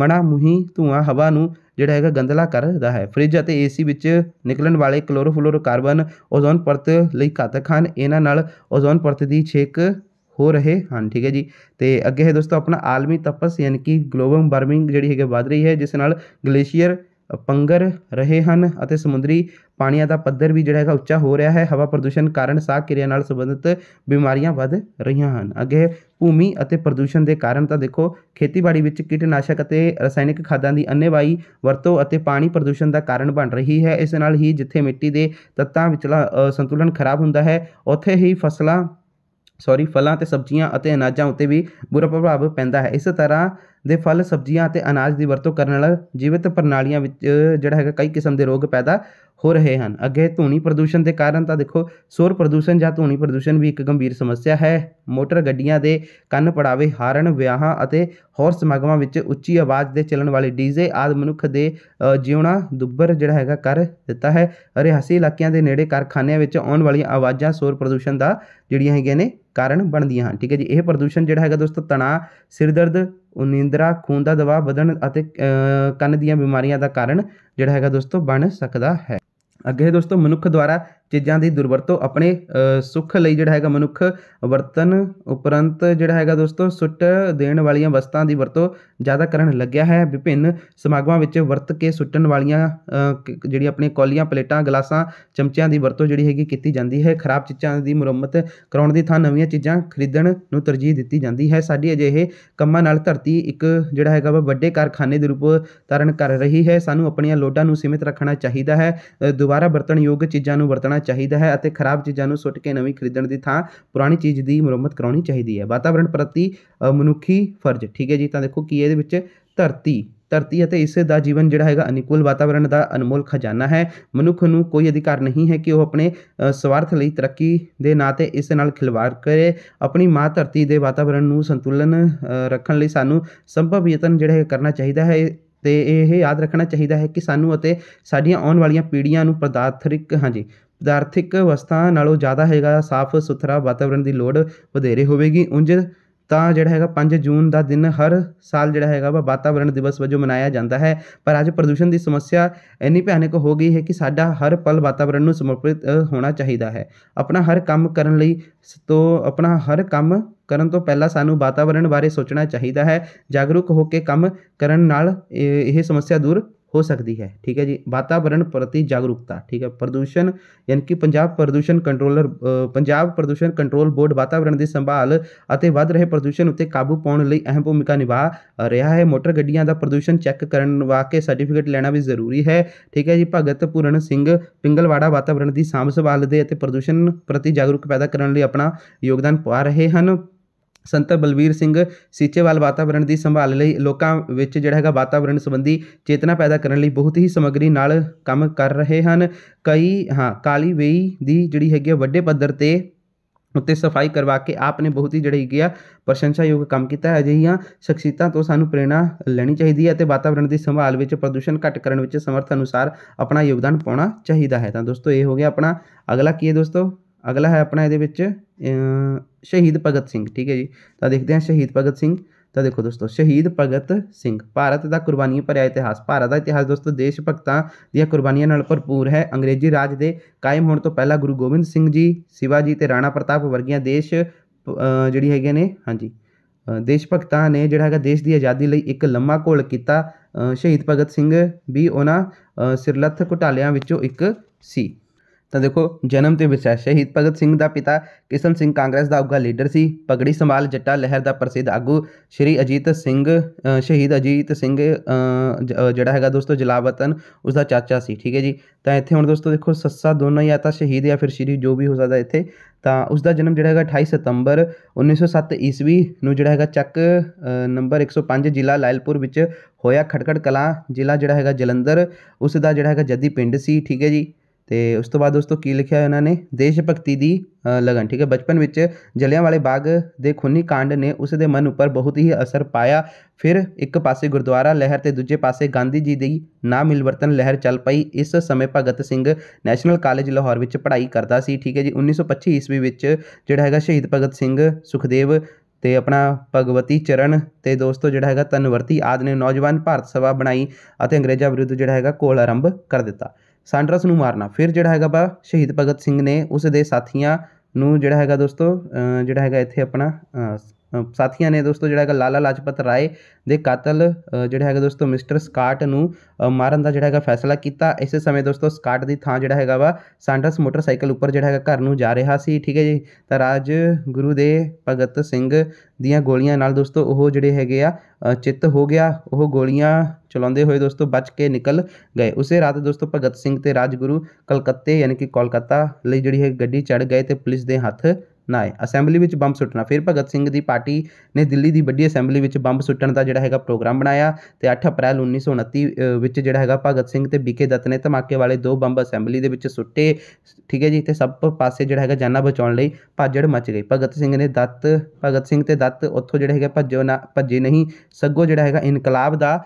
ਮਣਾ ਮੁਹੀ ਧੂਆਂ ਹਵਾ ਨੂੰ ਜਿਹੜਾ ਹੈਗਾ ਗੰਦਲਾ ਕਰਦਾ ਹੈ ਫ੍ਰਿਜ ਅਤੇ ਏਸੀ ਵਿੱਚ ਨਿਕਲਣ ਵਾਲੇ ਕਲੋਰੋਫਲੋਰੋਕਾਰਬਨ ਓਜ਼ੋਨ ਪਰਤ ਲਈ ਘਾਤਕ ਹਨ ਇਹਨਾਂ ਨਾਲ ਓਜ਼ੋਨ ਪਰਤ ਦੀ ਛੇਕ ਹੋ ਰਹੇ ਹਨ ਠੀਕ ਹੈ ਜੀ ਤੇ ਅੱਗੇ ਹੈ ਦੋਸਤੋ ਆਪਣਾ ਆਲਮੀ ਤਪਸ ਯਾਨੀ ਕਿ ਗਲੋਬਲ ਵਾਰਮਿੰਗ ਜਿਹੜੀ ਹੈਗੇ ਵੱਧ ਰਹੀ ਹੈ ਜਿਸ ਨਾਲ ਗਲੇਸ਼ੀਅਰ ਪੰਗਰ ਰਹੇ ਹਨ ਅਤੇ ਸਮੁੰਦਰੀ ਪਾਣੀਆਂ ਦਾ ਪੱਧਰ ਵੀ ਜਿਹੜਾ ਹੈਗਾ ਉੱਚਾ ਹੋ ਰਿਹਾ ਹੈ ਹਵਾ ਪ੍ਰਦੂਸ਼ਣ ਕਾਰਨ ਸਾਹ ਕਿਰਿਆ ਨਾਲ ਸੰਬੰਧਿਤ ਬਿਮਾਰੀਆਂ ਵੱਧ ਰਹੀਆਂ ਹਨ ਅੱਗੇ ਭੂਮੀ ਅਤੇ ਪ੍ਰਦੂਸ਼ਣ ਦੇ ਕਾਰਨ ਤਾਂ ਦੇਖੋ ਖੇਤੀਬਾੜੀ ਵਿੱਚ ਕੀਟਨਾਸ਼ਕ ਅਤੇ ਰਸਾਇਣਿਕ ਖਾਦਾਂ ਦੀ ਅੰਨੇਵਾਈ ਵਰਤੋਂ ਅਤੇ ਪਾਣੀ ਪ੍ਰਦੂਸ਼ਣ ਦਾ ਕਾਰਨ ਬਣ ਰਹੀ ਹੈ ਇਸ ਨਾਲ ਹੀ ਜਿੱਥੇ ਮਿੱਟੀ ਦੇ ਤੱਤਾਂ ਵਿਚਲਾ ਸੰਤੁਲਨ ਖਰਾਬ ਹੁੰਦਾ ਹੈ ਉੱਥੇ ਹੀ ਫਸਲਾਂ ਸੌਰੀ ਫਲਾਂ ਤੇ ਸਬਜ਼ੀਆਂ ਅਤੇ ਅਨਾਜਾਂ ਉੱਤੇ ਵੀ ਬੁਰਾ ਪ੍ਰਭਾਵ ਪੈਂਦਾ ਹੈ ਇਸ ਤਰ੍ਹਾਂ ਦੇ ਫਲ ਸਬਜ਼ੀਆਂ ਅਤੇ ਅਨਾਜ ਦੀ ਵਰਤੋਂ ਕਰਨ ਨਾਲ ਜੀਵਿਤ ਪ੍ਰਣਾਲੀਆਂ ਵਿੱਚ ਜਿਹੜਾ ਹੈਗਾ ਕਈ ਕਿਸਮ ਦੇ ਰੋਗ ਪੈਦਾ ਹੋ ਰਹੇ ਹਨ ਅੱਗੇ ਧੂਣੀ ਪ੍ਰਦੂਸ਼ਣ ਦੇ ਕਾਰਨ ਤਾਂ ਦੇਖੋ ਸ਼ੋਰ ਪ੍ਰਦੂਸ਼ਣ ਜਾਂ ਧੂਣੀ ਪ੍ਰਦੂਸ਼ਣ ਵੀ ਇੱਕ ਗੰਭੀਰ ਸਮੱਸਿਆ ਹੈ ਮੋਟਰ ਗੱਡੀਆਂ ਦੇ ਕੰਨ ਪੜਾਵੇ ਹਾਰਨ ਵਿਆਹਾਂ ਅਤੇ ਹੋਰ ਸਮਾਗਮਾਂ ਵਿੱਚ ਉੱਚੀ ਆਵਾਜ਼ ਦੇ ਚੱਲਣ ਵਾਲੇ ਡੀਜੇ ਆਦ ਮਨੁੱਖ ਦੇ ਜਿਉਣਾ ਦੁੱਬਰ ਜਿਹੜਾ ਹੈਗਾ ਕਰ ਦਿੱਤਾ ਹੈ ਰਿਹਾਸੀ ਇਲਾਕਿਆਂ ਦੇ ਨੇੜੇ ਕਾਰਖਾਨਿਆਂ ਵਿੱਚ ਆਉਣ ਵਾਲੀਆਂ ਆਵਾਜ਼ਾਂ ਸ਼ੋਰ ਪ੍ਰਦੂਸ਼ਣ ਦਾ ਜਿਹੜੀਆਂ ਹੈਗੀਆਂ ਨੇ ਕਾਰਨ ਬਣਦੀਆਂ ਹਨ ਠੀਕ ਹੈ ਜੀ ਇਹ ਪ੍ਰਦੂਸ਼ਣ ਜਿਹੜਾ ਹੈਗਾ ਦੋਸਤੋ ਤਣਾਅ ਸਿਰਦਰਦ ਨਿੰਦਰਾ ਖੂਨ ਦਾ ਦਬਾਅ ਵਧਣ ਅਤੇ ਕੰਨ ਦੀਆਂ ਬਿਮਾਰੀਆਂ ਦਾ ਕਾਰਨ ਜਿਹੜਾ ਹੈਗਾ ਦੋਸਤੋ ਬਣ ਸਕਦਾ ਹੈ ਅੱਗੇ ਦੋਸਤੋ ਮਨੁੱਖ ਦੁਆਰਾ ਚੀਜ਼ਾਂ ਦੀ ਦੁਰਵਰਤੋਂ ਆਪਣੇ ਸੁੱਖ ਲਈ ਜਿਹੜਾ ਹੈਗਾ ਮਨੁੱਖ ਵਰਤਨ ਉਪਰੰਤ ਜਿਹੜਾ ਹੈਗਾ ਦੋਸਤੋ ਸੁੱਟ ਦੇਣ ਵਾਲੀਆਂ ਵਸਤਾਂ ਦੀ ਵਰਤੋਂ ਜ਼ਿਆਦਾ ਕਰਨ ਲੱਗਿਆ ਹੈ ਵਿਭਿੰਨ ਸਮਾਗਮਾਂ ਵਿੱਚ ਵਰਤ ਕੇ ਸੁੱਟਣ ਵਾਲੀਆਂ ਜਿਹੜੀ ਆਪਣੀ ਕੌਲੀਆਂ ਪਲੇਟਾਂ ਗਲਾਸਾਂ ਚਮਚਿਆਂ ਦੀ ਵਰਤੋਂ ਜਿਹੜੀ ਹੈਗੀ ਕੀਤੀ ਜਾਂਦੀ ਹੈ ਖਰਾਬ ਚੀਜ਼ਾਂ ਦੀ ਮੁਰੰਮਤ ਕਰਾਉਣ ਦੀ ਥਾਂ ਨਵੀਆਂ ਚੀਜ਼ਾਂ ਖਰੀਦਣ ਨੂੰ ਤਰਜੀਹ ਦਿੱਤੀ ਜਾਂਦੀ ਹੈ ਸਾਡੀ ਅਜਿਹੇ ਕੰਮਾਂ ਨਾਲ ਧਰਤੀ ਇੱਕ ਜਿਹੜਾ ਹੈਗਾ ਵਾ ਵੱਡੇ ਕਾਰਖਾਨੇ ਦੇ ਰੂਪ ਤਰਨ ਕਰ ਰਹੀ ਹੈ ਸਾਨੂੰ ਆਪਣੀਆਂ ਲੋਡਾਂ ਨੂੰ ਸੀਮਿਤ ਰੱਖਣਾ ਚਾਹੀਦਾ ਹੈ ਦੁਬਾਰਾ ਵਰਤਣਯੋਗ ਚੀਜ਼ਾਂ ਨੂੰ ਵਰਤਣਾ ਚਾਹੀਦਾ ਹੈ ਅਤੇ ਖਰਾਬ ਚੀਜ਼ਾਂ ਨੂੰ ਸੁੱਟ ਕੇ ਨਵੀਂ ਖਰੀਦਣ ਦੀ ਥਾਂ ਪੁਰਾਣੀ ਚੀਜ਼ ਦੀ ਮੁਰੰਮਤ ਕਰਾਉਣੀ ਚਾਹੀਦੀ ਹੈ ਵਾਤਾਵਰਣ ਪ੍ਰਤੀ ਮਨੁੱਖੀ ਫਰਜ਼ ਠੀਕ ਹੈ ਜੀ ਤਾਂ ਦੇਖੋ ਕੀ ਇਹਦੇ ਵਿੱਚ ਧਰਤੀ ਧਰਤੀ ਅਤੇ ਇਸ ਦਾ ਜੀਵਨ ਜਿਹੜਾ ਹੈਗਾ ਅਨੁਕੂਲ ਵਾਤਾਵਰਣ ਦਾ ਅਨਮੋਲ ਖਜ਼ਾਨਾ ਹੈ ਮਨੁੱਖ ਨੂੰ ਕੋਈ ਅਧਿਕਾਰ ਨਹੀਂ ਹੈ ਕਿ ਉਹ ਆਪਣੇ ਸਵਾਰਥ ਲਈ ਤਰੱਕੀ ਦੇ ਨਾਂ ਤੇ ਇਸ ਨਾਲ ਖਿਲਵਾੜ ਕਰੇ ਆਪਣੀ ਮਾਂ ਧਰਤੀ ਦੇ ਵਾਤਾਵਰਣ ਨੂੰ ਸੰਤੁਲਨ ਰੱਖਣ ਲਈ ਸਾਨੂੰ ਸੰਭਵ ਯਤਨ ਜਿਹੜਾ ਹੈ ਕਰਨਾ ਚਾਹੀਦਾ ਹੈ ਤੇ ਇਹ ਯਾਦ ਰੱਖਣਾ ਚਾਹੀਦਾ ਹੈ ਕਿ ਸਾਨੂੰ ਅਤੇ ਸਾਡੀਆਂ ਆਉਣ ਵਾਲੀਆਂ ਪੀੜ੍ਹੀਆਂ ਨੂੰ ਪਦਾਰਥਿਕ ਹਾਂਜੀ ਪਦਾਰਥਿਕ ਵਸਤਾਂ ਨਾਲੋਂ ਜ਼ਿਆਦਾ ਹੈਗਾ ਸਾਫ ਸੁਥਰਾ ਵਾਤਾਵਰਣ ਦੀ ਲੋੜ ਵਧੇਰੇ ਹੋਵੇਗੀ ਉਂਝ ਤਾਂ ਜਿਹੜਾ ਹੈਗਾ 5 ਜੂਨ ਦਾ ਦਿਨ ਹਰ ਸਾਲ ਜਿਹੜਾ ਹੈਗਾ ਵਾ ਵਾਤਾਵਰਣ ਦਿਵਸ ਵਜੋਂ ਮਨਾਇਆ ਜਾਂਦਾ ਹੈ ਪਰ ਅੱਜ ਪ੍ਰਦੂਸ਼ਣ ਦੀ ਸਮੱਸਿਆ ਇੰਨੀ ਭਿਆਨਕ ਹੋ ਗਈ ਹੈ ਕਿ ਸਾਡਾ ਹਰ ਪਲ ਵਾਤਾਵਰਣ ਨੂੰ ਸਮਰਪਿਤ ਹੋਣਾ ਚਾਹੀਦਾ ਹੈ ਆਪਣਾ ਹਰ ਕੰਮ ਕਰਨ ਲਈ ਤੋਂ ਆਪਣਾ ਹਰ ਕੰਮ ਕਰਨ ਤੋਂ ਪਹਿਲਾਂ ਸਾਨੂੰ ਵਾਤਾਵਰਣ ਬਾਰੇ ਸੋਚਣਾ ਚਾਹੀਦਾ ਹੈ ਜਾਗਰੂਕ ਹੋ ਕੇ ਕੰਮ ਕਰਨ ਨਾਲ ਇਹ ਸਮੱਸਿਆ ਦੂਰ ਹੋ ਸਕਦੀ ਹੈ ਠੀਕ ਹੈ ਜੀ ਵਾਤਾਵਰਣ ਪ੍ਰਤੀ ਜਾਗਰੂਕਤਾ ਠੀਕ ਹੈ ਪ੍ਰਦੂਸ਼ਣ ਯਾਨੀ ਕਿ ਪੰਜਾਬ ਪ੍ਰਦੂਸ਼ਣ ਕੰਟਰੋਲਰ ਪੰਜਾਬ ਪ੍ਰਦੂਸ਼ਣ ਕੰਟਰੋਲ ਬੋਰਡ ਵਾਤਾਵਰਣ ਦੀ ਸੰਭਾਲ ਅਤੇ ਵੱਧ ਰਹੇ ਪ੍ਰਦੂਸ਼ਣ ਉੱਤੇ ਕਾਬੂ ਪਾਉਣ ਲਈ ਅਹਿਮ ਭੂਮਿਕਾ ਨਿਭਾ ਰਿਹਾ ਹੈ ਮੋਟਰ ਗੱਡੀਆਂ ਦਾ ਪ੍ਰਦੂਸ਼ਣ ਚੈੱਕ ਕਰਨ ਵਾਸਤੇ ਸਰਟੀਫਿਕੇਟ ਲੈਣਾ ਵੀ ਜ਼ਰੂਰੀ ਹੈ ਠੀਕ ਹੈ ਜੀ ਭਗਤ ਪੂਰਨ ਸਿੰਘ ਪਿੰਗਲਵਾੜਾ ਵਾਤਾਵਰਣ ਦੀ ਸਾਂਭ ਸੰਭਾਲ ਦੇ ਅਤੇ ਪ੍ਰਦੂਸ਼ਣ ਪ੍ਰਤੀ ਜਾਗਰੂਕ ਪੈਦਾ ਕਰਨ ਲਈ ਆਪਣਾ ਯੋਗਦਾਨ ਪਾ ਰਹੇ ਹਨ ਸੰਤ ਬਲਵੀਰ ਸਿੰਘ ਸੀਚੇਵਾਲ ਵਾਤਾਵਰਣ ਦੀ ਸੰਭਾਲ ਲਈ ਲੋਕਾਂ ਵਿੱਚ ਜਿਹੜਾ ਹੈਗਾ ਵਾਤਾਵਰਣ ਸੰਬੰਧੀ ਚੇਤਨਾ ਪੈਦਾ ਕਰਨ ਲਈ ਬਹੁਤ ਹੀ ਸਮਗਰੀ ਨਾਲ ਕੰਮ ਕਰ ਰਹੇ ਹਨ ਕਈ ਹਾਂ ਕਾਲੀ ਵੇਈ ਦੀ ਜਿਹੜੀ ਹੈਗੀ ਵੱਡੇ ਪੱਧਰ ਤੇ ਉੱਤੇ ਸਫਾਈ ਕਰਵਾ ਕੇ ਆਪ ਨੇ ਬਹੁਤ ਹੀ ਜਿਹੜਾ ਗਿਆ ਪ੍ਰਸ਼ੰਸਾਯੋਗ ਕੰਮ ਕੀਤਾ ਹੈ ਅਜਿਹੀਆਂ ਸ਼ਖਸੀਤਾਂ ਤੋਂ ਸਾਨੂੰ ਪ੍ਰੇਰਣਾ ਲੈਣੀ ਚਾਹੀਦੀ ਹੈ ਤੇ ਵਾਤਾਵਰਣ ਦੀ ਸੰਭਾਲ ਵਿੱਚ ਪ੍ਰਦੂਸ਼ਣ ਘਟ ਕਰਨ ਵਿੱਚ ਸਮਰਥ ਅਨੁਸਾਰ ਆਪਣਾ ਯੋਗਦਾਨ ਪਾਉਣਾ ਚਾਹੀਦਾ ਹੈ ਤਾਂ ਦੋਸਤੋ ਇਹ ਹੋ ਗਿਆ ਆਪਣਾ ਅਗਲਾ ਕੀ ਹੈ ਦੋਸਤੋ ਅਗਲਾ ਹੈ ਆਪਣਾ ਇਹਦੇ ਵਿੱਚ ਸ਼ਹੀਦ ਭਗਤ ਸਿੰਘ ਠੀਕ ਹੈ ਜੀ ਤਾਂ ਦੇਖਦੇ ਹਾਂ ਸ਼ਹੀਦ ਭਗਤ ਸਿੰਘ ਤਾਂ ਦੇਖੋ ਦੋਸਤੋ ਸ਼ਹੀਦ ਭਗਤ ਸਿੰਘ ਭਾਰਤ ਦਾ ਕੁਰਬਾਨੀਆਂ ਭਰਿਆ ਇਤਿਹਾਸ ਭਾਰਤ ਦਾ ਇਤਿਹਾਸ ਦੋਸਤੋ ਦੇਸ਼ ਭਗਤਾਂ ਦੀਆਂ ਕੁਰਬਾਨੀਆਂ ਨਾਲ ਭਰਪੂਰ ਹੈ ਅੰਗਰੇਜ਼ੀ ਰਾਜ ਦੇ ਕਾਇਮ ਹੋਣ ਤੋਂ ਪਹਿਲਾਂ ਗੁਰੂ ਗੋਬਿੰਦ ਸਿੰਘ ਜੀ ਸਿਵਾਜੀ ਤੇ ਰਾਣਾ ਪ੍ਰਤਾਪ ਵਰਗੀਆਂ ਦੇਸ਼ ਜਿਹੜੀ ਹੈਗੇ ਨੇ ਹਾਂਜੀ ਦੇਸ਼ ਭਗਤਾਂ ਨੇ ਜਿਹੜਾ ਹੈਗਾ ਦੇਸ਼ ਦੀ ਆਜ਼ਾਦੀ ਲਈ ਇੱਕ ਲੰਮਾ ਘੋਲ ਕੀਤਾ ਸ਼ਹੀਦ ਭਗਤ ਸਿੰਘ ਵੀ ਉਹਨਾਂ ਸਿਰਲੱਥ ਘੁਟਾਲਿਆਂ ਵਿੱਚੋਂ ਇੱਕ ਸੀ ਤਾਂ ਦੇਖੋ ਜਨਮ ਤੇ ਵਿਸ਼ਾ ਸ਼ਹੀਦ ਭਗਤ ਸਿੰਘ ਦਾ ਪਿਤਾ ਕਿਸ਼ਨ ਸਿੰਘ ਕਾਂਗਰਸ ਦਾ ਉਗਾ ਲੀਡਰ ਸੀ ਪਗੜੀ ਸੰਭਾਲ ਜੱਟਾ ਲਹਿਰ ਦਾ ਪ੍ਰਸਿੱਧ ਆਗੂ ਸ਼੍ਰੀ ਅਜੀਤ ਸਿੰਘ ਸ਼ਹੀਦ ਅਜੀਤ ਸਿੰਘ ਜਿਹੜਾ ਹੈਗਾ ਦੋਸਤੋ ਜਲਾਵਤਨ ਉਸ ਦਾ ਚਾਚਾ ਸੀ ਠੀਕ ਹੈ ਜੀ ਤਾਂ ਇੱਥੇ ਹੁਣ ਦੋਸਤੋ ਦੇਖੋ ਸੱਸਾ ਦੋਨੋਂ ਜਾਂ ਤਾਂ ਸ਼ਹੀਦ ਜਾਂ ਫਿਰ ਸ਼੍ਰੀ ਜੋ ਵੀ ਹੋ ਸਕਦਾ ਇੱਥੇ ਤਾਂ ਉਸ ਦਾ ਜਨਮ ਜਿਹੜਾ ਹੈਗਾ 28 ਸਤੰਬਰ 1907 ਈਸਵੀ ਨੂੰ ਜਿਹੜਾ ਹੈਗਾ ਚੱਕ ਨੰਬਰ 105 ਜ਼ਿਲ੍ਹਾ ਲਾਇਲਪੁਰ ਵਿੱਚ ਹੋਇਆ ਖਟਕੜ ਕਲਾ ਜ਼ਿਲ੍ਹਾ ਜਿਹੜਾ ਹੈਗਾ ਜਲੰਧਰ ਉਸ ਦਾ ਜਿਹੜਾ ਹੈਗਾ ਜੱਦੀ ਪਿੰਡ ਸੀ ਠੀਕ ਹੈ ਜੀ ਤੇ ਉਸ ਤੋਂ ਬਾਅਦ ਦੋਸਤੋ ਕੀ ਲਿਖਿਆ ਹੈ ਉਹਨਾਂ ਨੇ ਦੇਸ਼ ਭਗਤੀ ਦੀ ਲਗਨ ਠੀਕ ਹੈ ਬਚਪਨ ਵਿੱਚ ਜਲਿਆਂ ਵਾਲੇ ਬਾਗ ਦੇ ਖੂਨੀ ਕਾਂਡ ਨੇ ਉਸ ਦੇ ਮਨ ਉੱਪਰ ਬਹੁਤ ਹੀ ਅਸਰ ਪਾਇਆ ਫਿਰ ਇੱਕ ਪਾਸੇ ਗੁਰਦੁਆਰਾ ਲਹਿਰ ਤੇ ਦੂਜੇ ਪਾਸੇ ਗਾਂਧੀ ਜੀ ਦੀ ਨਾ ਮਿਲਵਰਤਨ ਲਹਿਰ ਚੱਲ ਪਈ ਇਸ ਸਮੇਂ ਭਗਤ ਸਿੰਘ ਨੈਸ਼ਨਲ ਕਾਲਜ ਲਾਹੌਰ ਵਿੱਚ ਪੜ੍ਹਾਈ ਕਰਦਾ ਸੀ ਠੀਕ ਹੈ ਜੀ 1925 ਈਸਵੀ ਵਿੱਚ ਜਿਹੜਾ ਹੈਗਾ ਸ਼ਹੀਦ ਭਗਤ ਸਿੰਘ ਸੁਖਦੇਵ ਤੇ ਆਪਣਾ ਭਗਵਤੀ ਚਰਨ ਤੇ ਦੋਸਤੋ ਜਿਹੜਾ ਹੈਗਾ ਤਨਵਰਤੀ ਆਦ ਨੇ ਨੌਜਵਾਨ ਭਾਰਤ ਸਭਾ ਬਣਾਈ ਅਤੇ ਅੰਗਰੇਜ਼ਾਂ ਵਿਰੁੱਧ ਜਿਹੜਾ ਹੈਗਾ ਕੋਲ ਆਰੰਭ ਕਰ ਦਿੱਤਾ ਸੈਂਡਰਸ ਨੂੰ ਮਾਰਨਾ ਫਿਰ ਜਿਹੜਾ ਹੈਗਾ ਬਾ ਸ਼ਹੀਦ ਭਗਤ ਸਿੰਘ ਨੇ ਉਸ ਦੇ ਸਾਥੀਆਂ ਨੂੰ ਜਿਹੜਾ ਹੈਗਾ ਦੋਸਤੋ ਜਿਹੜਾ ਹੈਗਾ ਇੱਥੇ ਆਪਣਾ ਸਾਥੀਆਂ ਨੇ ਦੋਸਤੋ ਜਿਹੜਾ ਹੈਗਾ ਲਾਲਾ ਲਾਜਪਤ ਰਾਏ ਦੇ ਕਾਤਲ ਜਿਹੜਾ ਹੈਗਾ ਦੋਸਤੋ ਮਿਸਟਰ ਸਕਾਟ ਨੂੰ ਮਾਰਨ ਦਾ ਜਿਹੜਾ ਹੈਗਾ ਫੈਸਲਾ ਕੀਤਾ ਇਸੇ ਸਮੇਂ ਦੋਸਤੋ ਸਕਾਟ ਦੀ ਥਾਂ ਜਿਹੜਾ ਹੈਗਾ ਵਾ ਸੈਂਡਰਸ ਮੋਟਰਸਾਈਕਲ ਉੱਪਰ ਜਿਹੜਾ ਹੈਗਾ ਘਰ ਨੂੰ ਜਾ ਰਿਹਾ ਸੀ ਠੀਕ ਹੈ ਜੀ ਤਾਂ ਰਾਜ ਗੁਰੂ ਦੇ ਭਗਤ ਸਿੰਘ ਦੀਆਂ ਗੋਲੀਆਂ ਨਾਲ ਦੋਸਤੋ ਉਹ ਜਿਹੜੇ ਹੈਗੇ ਆ ਚਿੱਤ ਹੋ ਗਿਆ ਉਹ ਗੋਲੀਆਂ ਚਲਾਉਂਦੇ ਹੋਏ ਦੋਸਤੋ ਬਚ ਕੇ ਨਿਕਲ ਗਏ ਉਸੇ ਰਾਤ ਦੋਸਤੋ ਭਗਤ ਸਿੰਘ ਤੇ ਰਾਜਗੁਰੂ ਕਲਕੱਤੇ ਯਾਨੀ ਕਿ ਕੋਲਕਾਤਾ ਲਈ ਜਿਹੜੀ ਹੈ ਗੱਡੀ ਚੜ ਗਏ ਤੇ ਪੁਲਿਸ ਦੇ ਹੱਥ ਨਾ ਆਏ ਅਸੈਂਬਲੀ ਵਿੱਚ ਬੰਬ ਸੁੱਟਣਾ ਫਿਰ ਭਗਤ ਸਿੰਘ ਦੀ ਪਾਰਟੀ ਨੇ ਦਿੱਲੀ ਦੀ ਵੱਡੀ ਅਸੈਂਬਲੀ ਵਿੱਚ ਬੰਬ ਸੁੱਟਣ ਦਾ ਜਿਹੜਾ ਹੈਗਾ ਪ੍ਰੋਗਰਾਮ ਬਣਾਇਆ ਤੇ 8 ਅਪ੍ਰੈਲ 1929 ਵਿੱਚ ਜਿਹੜਾ ਹੈਗਾ ਭਗਤ ਸਿੰਘ ਤੇ ਬੀਕੇ ਦੱਤ ਨੇ ਧਮਾਕੇ ਵਾਲੇ ਦੋ ਬੰਬ ਅਸੈਂਬਲੀ ਦੇ ਵਿੱਚ ਸੁੱਟੇ ਠੀਕ ਹੈ ਜੀ ਤੇ ਸਭ ਪਾਸੇ ਜਿਹੜਾ ਹੈਗਾ ਜਾਨਾਂ ਬਚਾਉਣ ਲਈ ਭਾਜੜ ਮਚ ਗਈ ਭਗਤ ਸਿੰਘ ਨੇ ਦੱਤ ਭਗਤ ਸਿੰਘ ਤੇ ਦੱਤ ਉੱਥੋਂ ਜਿਹੜਾ ਹੈਗਾ ਭੱਜੋ ਨਾ ਭੱਜੇ ਨਹੀਂ ਸੱਗੋ ਜਿਹੜਾ ਹੈਗਾ ਇਨਕਲਾਬ ਦਾ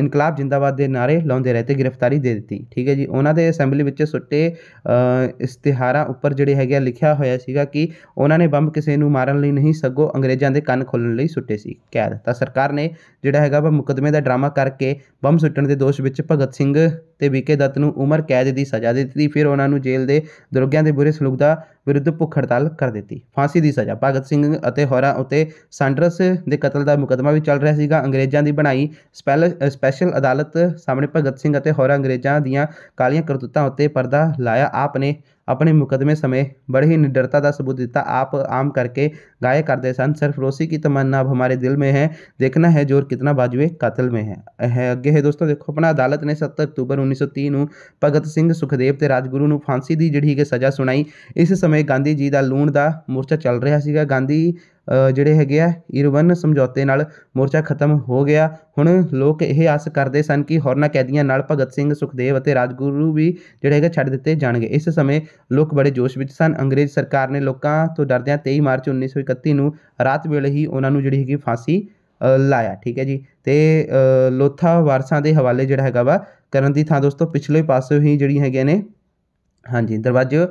ਇਨਕਲਾਬ ਜਿੰਦਾਬਾਦ ਦੇ ਨਾਰੇ ਲਾਉਂਦੇ ਰਹੇ ਤੇ ਗ੍ਰਿਫਤਾਰੀ ਦੇ ਦਿੱਤੀ ਠੀਕ ਹੈ ਜੀ ਉਹਨਾਂ ਦੇ ਅਸੈਂਬਲੀ ਵਿੱਚ ਸੁੱਟੇ ਇਸ਼ਤਿਹਾਰਾਂ ਉੱਪਰ ਜਿਹੜੇ ਹੈਗੇ ਲਿਖਿਆ ਹੋਇਆ ਸੀਗਾ ਕਿ ਉਹਨਾਂ ਨੇ ਬੰਬ ਕਿਸੇ ਨੂੰ ਮਾਰਨ ਲਈ ਨਹੀਂ ਸਗੋਂ ਅੰਗਰੇਜ਼ਾਂ ਦੇ ਕੰਨ ਖੋਲਣ ਲਈ ਸੁੱਟੇ ਸੀ ਕੈਦ ਤਾਂ ਸਰਕਾਰ ਨੇ ਜਿਹੜਾ ਹੈਗਾ ਉਹ ਮੁਕਦਮੇ ਦਾ ਡਰਾਮਾ ਕਰਕੇ ਬੰਬ ਸੁੱਟਣ ਦੇ ਦੋਸ਼ ਵਿੱਚ ਭਗਤ ਸਿੰਘ ਤੇ ਵੀਕੇ ਦੱਤ ਨੂੰ ਉਮਰ ਕੈਦ ਦੀ ਸਜ਼ਾ ਦਿੱਤੀ ਫਿਰ ਉਹਨਾਂ ਨੂੰ ਜੇਲ੍ਹ ਦੇ ਦਰੋਗਿਆਂ ਦੇ ਬੁਰੇ ਸਲੂਕ ਦਾ ਵਿਰੁੱਧ ਭੁੱਖ ਹੜਤਾਲ ਕਰ ਦਿੱਤੀ ਫਾਂਸੀ ਦੀ ਸਜ਼ਾ ਭਗਤ ਸਿੰਘ ਅਤੇ ਹੋਰਾਂ ਉਤੇ ਸੈਂਡਰਸ ਦੇ ਕਤਲ ਦਾ ਮੁਕਦਮਾ ਵੀ ਚੱਲ ਰਿਹਾ ਸੀਗਾ ਅੰਗਰੇਜ਼ਾਂ ਦੀ ਬਣਾਈ ਸਪੈਸ਼ਲ ਅਦਾਲਤ ਸਾਹਮਣੇ ਭਗਤ ਸਿੰਘ ਅਤੇ ਹੋਰਾਂ ਅੰਗਰੇਜ਼ਾਂ ਦੀਆਂ ਕਾਲੀਆਂ ਕਰਤੂਤਾਂ ਉੱਤੇ ਪਰਦਾ ਲਾਇਆ ਆਪ ਨੇ अपने मुकदमे समय बड़ी ही निडरता का सबूत दिता आप आम करके गाय करते सन सिर्फ रोसी की तमन्ना अब हमारे दिल में है देखना है जोर कितना बाजुए कतल में है अगे है दोस्तों देखो अपना अदालत ने सत्तर अक्टूबर उन्नीस सौ तीह भगत सिंह सुखदेव के राजगुरु को फांसी की जी सज़ा सुनाई इस समय गांधी जी का लूण का मोर्चा चल रहा है गांधी ਜਿਹੜੇ ਹੈਗੇ ਆ ਇਰਵਨ ਸਮਝੌਤੇ ਨਾਲ ਮੋਰਚਾ ਖਤਮ ਹੋ ਗਿਆ ਹੁਣ ਲੋਕ ਇਹ ਆਸ ਕਰਦੇ ਸਨ ਕਿ ਹੋਰਨਾ ਕੈਦੀਆਂ ਨਾਲ ਭਗਤ ਸਿੰਘ ਸੁਖਦੇਵ ਅਤੇ ਰਾਜਗੁਰੂ ਵੀ ਜਿਹੜੇ ਹੈਗੇ ਛੱਡ ਦਿੱਤੇ ਜਾਣਗੇ ਇਸ ਸਮੇਂ ਲੋਕ ਬੜੇ ਜੋਸ਼ ਵਿੱਚ ਸਨ ਅੰਗਰੇਜ਼ ਸਰਕਾਰ ਨੇ ਲੋਕਾਂ ਤੋਂ ਡਰਦਿਆਂ 23 ਮਾਰਚ 1931 ਨੂੰ ਰਾਤ ਵੇਲੇ ਹੀ ਉਹਨਾਂ ਨੂੰ ਜਿਹੜੀ ਹੈਗੀ ਫਾਂਸੀ ਲਾਇਆ ਠੀਕ ਹੈ ਜੀ ਤੇ ਲੋਥਾ ਵਾਰਸਾਂ ਦੇ ਹਵਾਲੇ ਜਿਹੜਾ ਹੈਗਾ ਵਾ ਕਰਨ ਦੀ ਥਾਂ ਦੋਸਤੋ ਪਿਛਲੇ ਪਾਸੇ ਹੀ ਜਿਹੜੀ ਹੈਗੇ ਨੇ ਹਾਂਜੀ ਦਰਵਾਜ਼ੇ